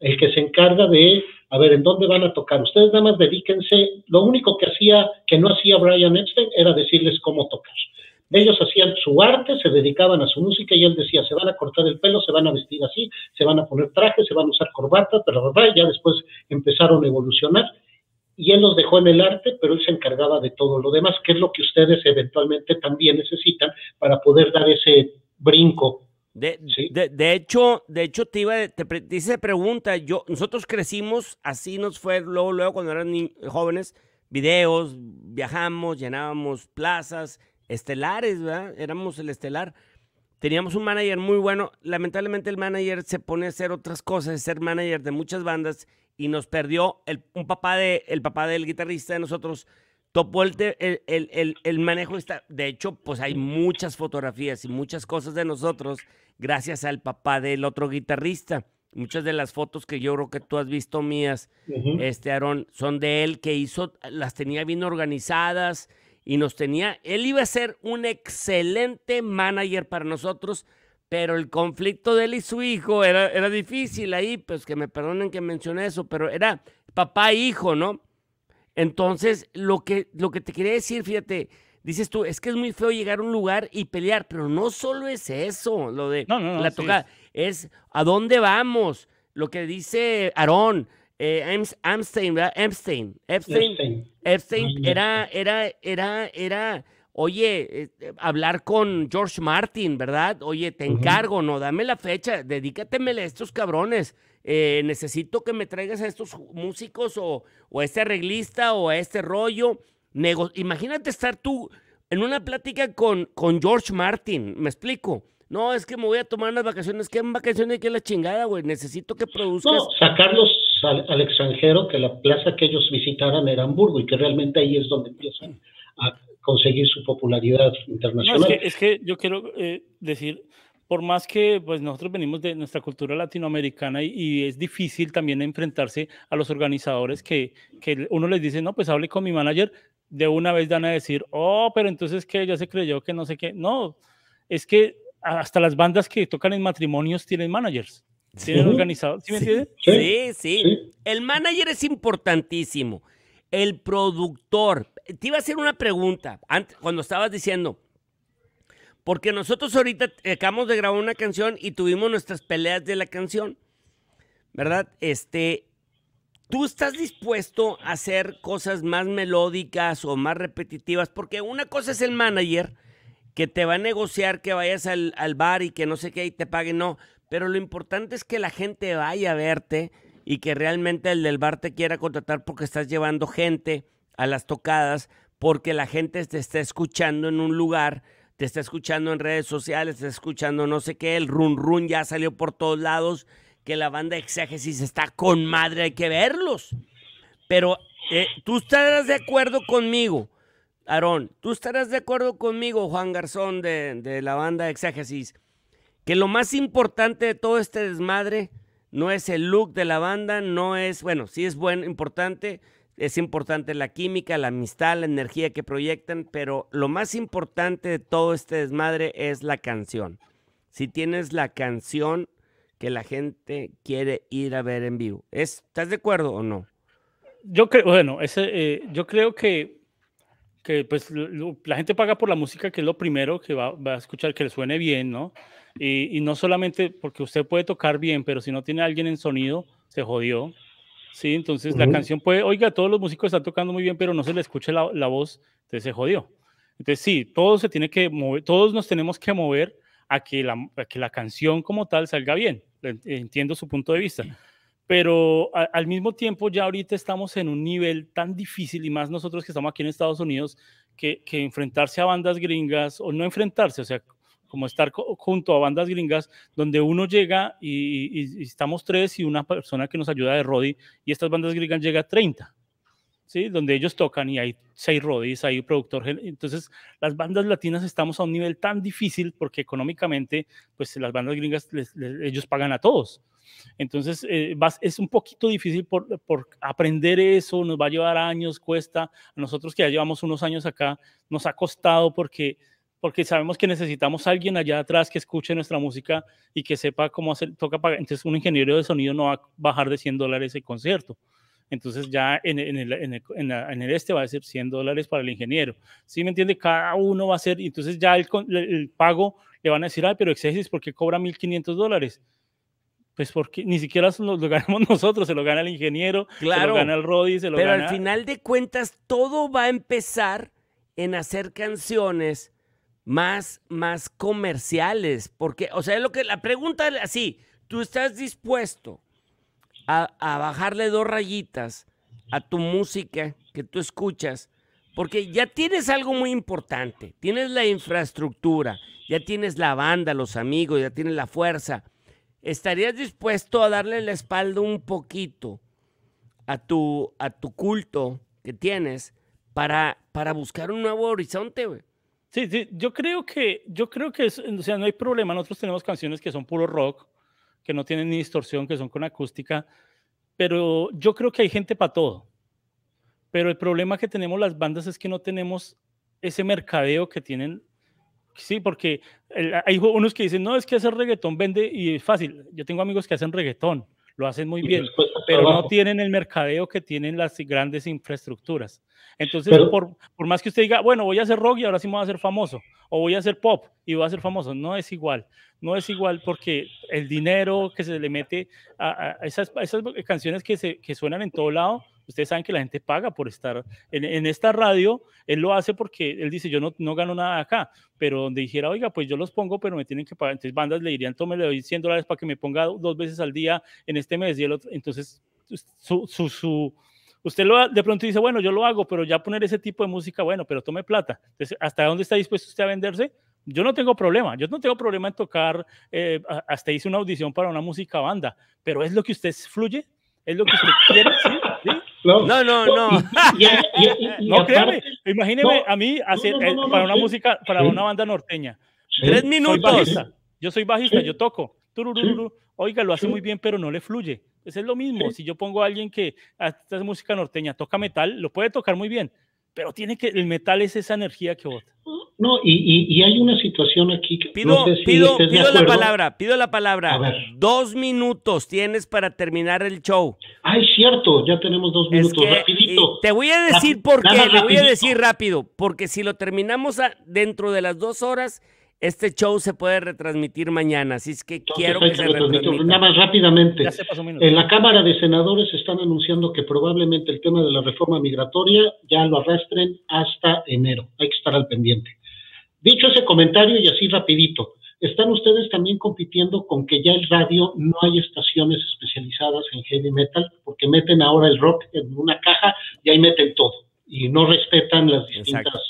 el que se encarga de, a ver, ¿en dónde van a tocar? Ustedes nada más dedíquense, lo único que hacía, que no hacía Brian Epstein era decirles cómo tocar. Ellos hacían su arte, se dedicaban a su música y él decía, se van a cortar el pelo, se van a vestir así, se van a poner trajes, se van a usar corbata, pero ya después empezaron a evolucionar y él los dejó en el arte, pero él se encargaba de todo lo demás, que es lo que ustedes eventualmente también necesitan para poder dar ese brinco. De, de, de de hecho, te iba, te, hice pregunta, yo, nosotros crecimos, así nos fue luego, luego cuando eran jóvenes, videos, viajamos, llenábamos plazas, estelares, ¿verdad? Éramos el estelar. Teníamos un manager muy bueno. Lamentablemente el manager se pone a hacer otras cosas, ser manager de muchas bandas y nos perdió el, un papá de, el papá del guitarrista de nosotros. Topó el, el, el, manejo. Está, de hecho, pues hay muchas fotografías y muchas cosas de nosotros gracias al papá del otro guitarrista. Muchas de las fotos que yo creo que tú has visto mías, este Aarón, son de él que hizo, las tenía bien organizadas y nos tenía, él iba a ser un excelente manager para nosotros, pero el conflicto de él y su hijo era, era difícil ahí, pues que me perdonen que mencioné eso, pero era papá e hijo, ¿no? Entonces, lo que, lo que te quería decir, fíjate, dices tú, es que es muy feo llegar a un lugar y pelear, pero no solo es eso, lo de la tocada, es a dónde vamos, lo que dice Aarón, eh, ¿verdad? Epstein, Epstein, era, era, era, era, oye, eh, hablar con George Martin, ¿verdad? Oye, te encargo, no, dame la fecha, dedícatemele a estos cabrones. Eh, necesito que me traigas a estos músicos o, o a este arreglista o a este rollo. Imagínate estar tú en una plática con, con George Martin, me explico. No, es que me voy a tomar unas vacaciones. ¿Qué vacaciones? ¿Qué la chingada, güey? Necesito que produzcas. No, sacarlos, al, extranjero que la plaza que ellos visitaran era Hamburgo y que realmente ahí es donde empiezan a conseguir su popularidad internacional. es, que, yo quiero eh, decir, por más que pues, nosotros venimos de nuestra cultura latinoamericana y, es difícil también enfrentarse a los organizadores que, que, uno les dice, no, pues hable con mi manager, de una vez dan a decir, oh, pero entonces que ya se creyó que no sé qué. No, es que hasta las bandas que tocan en matrimonios tienen managers organizado. ¿Sí Sí, El manager es importantísimo. El productor. Te iba a hacer una pregunta antes, cuando estabas diciendo. Porque nosotros ahorita acabamos de grabar una canción y tuvimos nuestras peleas de la canción. ¿Verdad? Este. ¿Tú estás dispuesto a hacer cosas más melódicas o más repetitivas? Porque una cosa es el manager que te va a negociar que vayas al, al bar y que no sé qué y te paguen. No, pero lo importante es que la gente vaya a verte y que realmente el del bar te quiera contratar porque estás llevando gente a las tocadas, porque la gente te está escuchando en un lugar, te está escuchando en redes sociales, te está escuchando no sé qué, el run run ya salió por todos lados, que la banda Exégesis está con madre, hay que verlos. Pero eh, tú estarás de acuerdo conmigo, Aarón, tú estarás de acuerdo conmigo, Juan Garzón, de, de la banda Exégesis, que lo más importante de todo este desmadre no es el look de la banda, no es, bueno, sí es bueno, importante, es importante la química, la amistad, la energía que proyectan, pero lo más importante de todo este desmadre es la canción. Si tienes la canción que la gente quiere ir a ver en vivo, ¿estás de acuerdo o no? Yo creo, bueno, ese, eh, yo creo que, que pues la gente paga por la música, que es lo primero que va a escuchar, que le suene bien, ¿no? Y, no solamente porque usted puede tocar bien, pero si no tiene a alguien en sonido, se jodió. Sí, entonces la canción puede, oiga, todos los músicos están tocando muy bien, pero no se le escucha la, voz, entonces se jodió. Entonces sí, todos se tiene que mover, todos nos tenemos que mover a que la, que la canción como tal salga bien. Entiendo su punto de vista pero al mismo tiempo ya ahorita estamos en un nivel tan difícil y más nosotros que estamos aquí en Estados Unidos que, que, enfrentarse a bandas gringas o no enfrentarse, o sea, como estar junto a bandas gringas, donde uno llega y, estamos tres y una persona que nos ayuda de Roddy, y estas bandas gringas llega a 30. ¿Sí? donde ellos tocan y hay seis rodis, hay productor. Entonces, las bandas latinas estamos a un nivel tan difícil porque económicamente, pues las bandas gringas, ellos pagan a todos. Entonces, eh, es un poquito difícil por, por, aprender eso, nos va a llevar años, cuesta. A nosotros que ya llevamos unos años acá, nos ha costado porque porque sabemos que necesitamos a alguien allá atrás que escuche nuestra música y que sepa cómo hacer, toca pagar. Entonces, un ingeniero de sonido no va a bajar de 100 dólares el concierto. Entonces, ya en, en, el, este va a ser 100 dólares para el ingeniero. ¿Sí me entiende? Cada uno va a ser, entonces ya el, pago le van a decir, ay, pero excesis ¿por qué cobra 1.500 dólares? Pues porque ni siquiera lo, lo, ganamos *laughs* nosotros, se lo gana el ingeniero, claro, se lo gana el Roddy, se lo gana. Pero al final de cuentas, todo va a empezar en hacer canciones más, más comerciales. Porque, o sea, lo que la pregunta es así: ¿tú estás dispuesto a, bajarle dos rayitas a tu música que tú escuchas? Porque ya tienes algo muy importante, tienes la infraestructura, ya tienes la banda, los amigos, ya tienes la fuerza. ¿Estarías dispuesto a darle la espalda un poquito a tu, a tu culto que tienes para, para buscar un nuevo horizonte, güey? Sí, sí, yo creo que, yo creo que o sea, no hay problema. Nosotros tenemos canciones que son puro rock, que no tienen ni distorsión, que son con acústica, pero yo creo que hay gente para todo. Pero el problema que tenemos las bandas es que no tenemos ese mercadeo que tienen. Sí, porque hay unos que dicen, no, es que hacer reggaetón vende y es fácil. Yo tengo amigos que hacen reggaetón lo hacen muy bien, pero no tienen el mercadeo que tienen las grandes infraestructuras. Entonces, por, más que usted diga, bueno, voy a hacer rock y ahora sí me voy a hacer famoso, o voy a hacer pop y voy a ser famoso, no es igual, no es igual porque el dinero que se le mete a, esas, esas, canciones que, se, que suenan en todo lado, Ustedes saben que la gente paga por estar en, esta radio. Él lo hace porque él dice, yo no, no gano nada acá, pero donde dijera, oiga, pues yo los pongo, pero me tienen que pagar. Entonces bandas le dirían, tome, le doy 100 dólares para que me ponga dos veces al día en este mes. Y el otro, entonces, su, su, su usted lo, de pronto dice, bueno, yo lo hago, pero ya poner ese tipo de música, bueno, pero tome plata. Entonces, ¿hasta dónde está dispuesto usted a venderse? Yo no tengo problema, yo no tengo problema en tocar, eh, hasta hice una audición para una música banda, pero es lo que usted fluye, es lo que usted quiere, ¿Sí? No, no, no. no. imagíneme a mí eh, para una música, para una banda norteña. Tres minutos. yo soy bajista, yo toco. Oiga, lo hace muy bien, pero no le fluye. Eso pues es lo mismo. Si yo pongo a alguien que hace música norteña, toca metal, lo puede tocar muy bien, pero tiene que, el metal es esa energía que vota. No, y, y, hay una situación aquí que pido, pido, la palabra, pido la palabra. Dos minutos tienes para terminar el show. Ay, cierto, ya tenemos dos minutos, es rapidito. Te voy a decir por qué, Te voy a decir rápido, porque si lo terminamos dentro de las dos horas, este show se puede retransmitir mañana, así es que quiero que, se Nada más rápidamente. En la Cámara de Senadores están anunciando que probablemente el tema de la reforma migratoria ya lo arrastren hasta enero. Hay que estar al pendiente. Dicho ese comentario y así rapidito, están ustedes también compitiendo con que ya el radio no hay estaciones especializadas en heavy metal, porque meten ahora el rock en una caja y ahí meten todo y no respetan las distintas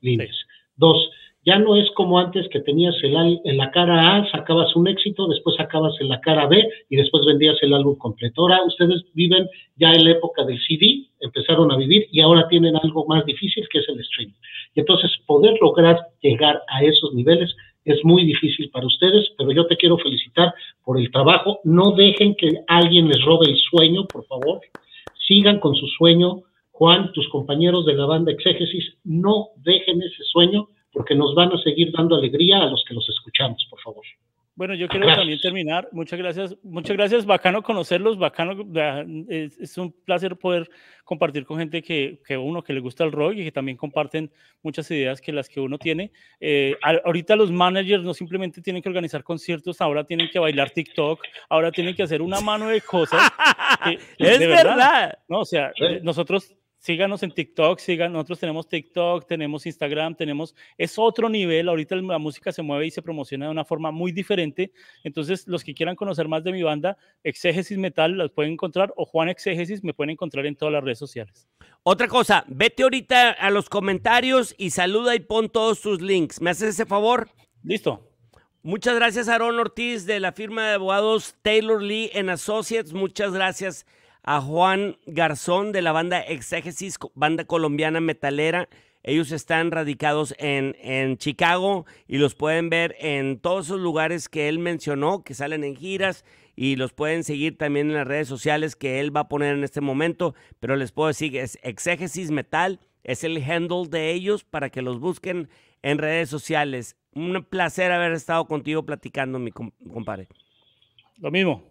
líneas. Dos, ya no es como antes que tenías el, en la cara A, sacabas un éxito, después sacabas en la cara B y después vendías el álbum completo. Ahora ustedes viven ya en la época del CD, empezaron a vivir y ahora tienen algo más difícil que es el streaming. Y entonces poder lograr llegar a esos niveles es muy difícil para ustedes, pero yo te quiero felicitar por el trabajo. No dejen que alguien les robe el sueño, por favor. Sigan con su sueño. Juan, tus compañeros de la banda Exégesis, no dejen ese sueño porque nos van a seguir dando alegría a los que los escuchamos, por favor. Bueno, yo quiero también terminar. Muchas gracias, muchas gracias. Bacano conocerlos, bacano. Es, es un placer poder compartir con gente que, que, uno, que le gusta el rock y que también comparten muchas ideas que las que uno tiene. Eh, ahorita los managers no simplemente tienen que organizar conciertos, ahora tienen que bailar TikTok, ahora tienen que hacer una mano de cosas. *laughs* es verdad. No, o sea, nosotros síganos en TikTok, sigan, nosotros tenemos TikTok, tenemos Instagram, tenemos, es otro nivel, ahorita la música se mueve y se promociona de una forma muy diferente, entonces los que quieran conocer más de mi banda, Exégesis Metal, las pueden encontrar, o Juan Exégesis, me pueden encontrar en todas las redes sociales. Otra cosa, vete ahorita a los comentarios y saluda y pon todos tus links, ¿me haces ese favor? Listo. Muchas gracias, Aaron Ortiz, de la firma de abogados Taylor Lee en Associates. Muchas gracias a Juan Garzón de la banda Exégesis, banda colombiana metalera. Ellos están radicados en, en, Chicago y los pueden ver en todos esos lugares que él mencionó, que salen en giras y los pueden seguir también en las redes sociales que él va a poner en este momento. Pero les puedo decir que es Exégesis Metal, es el handle de ellos para que los busquen en redes sociales. Un placer haber estado contigo platicando, mi compadre. Lo mismo.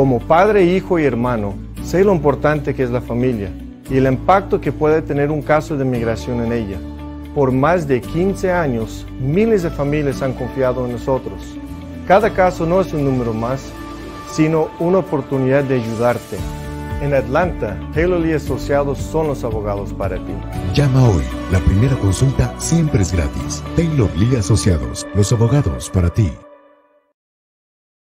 Como padre, hijo y hermano, sé lo importante que es la familia y el impacto que puede tener un caso de migración en ella. Por más de 15 años, miles de familias han confiado en nosotros. Cada caso no es un número más, sino una oportunidad de ayudarte. En Atlanta, Taylor Lee Asociados son los abogados para ti. Llama hoy. La primera consulta siempre es gratis. Taylor Lee Asociados, los abogados para ti.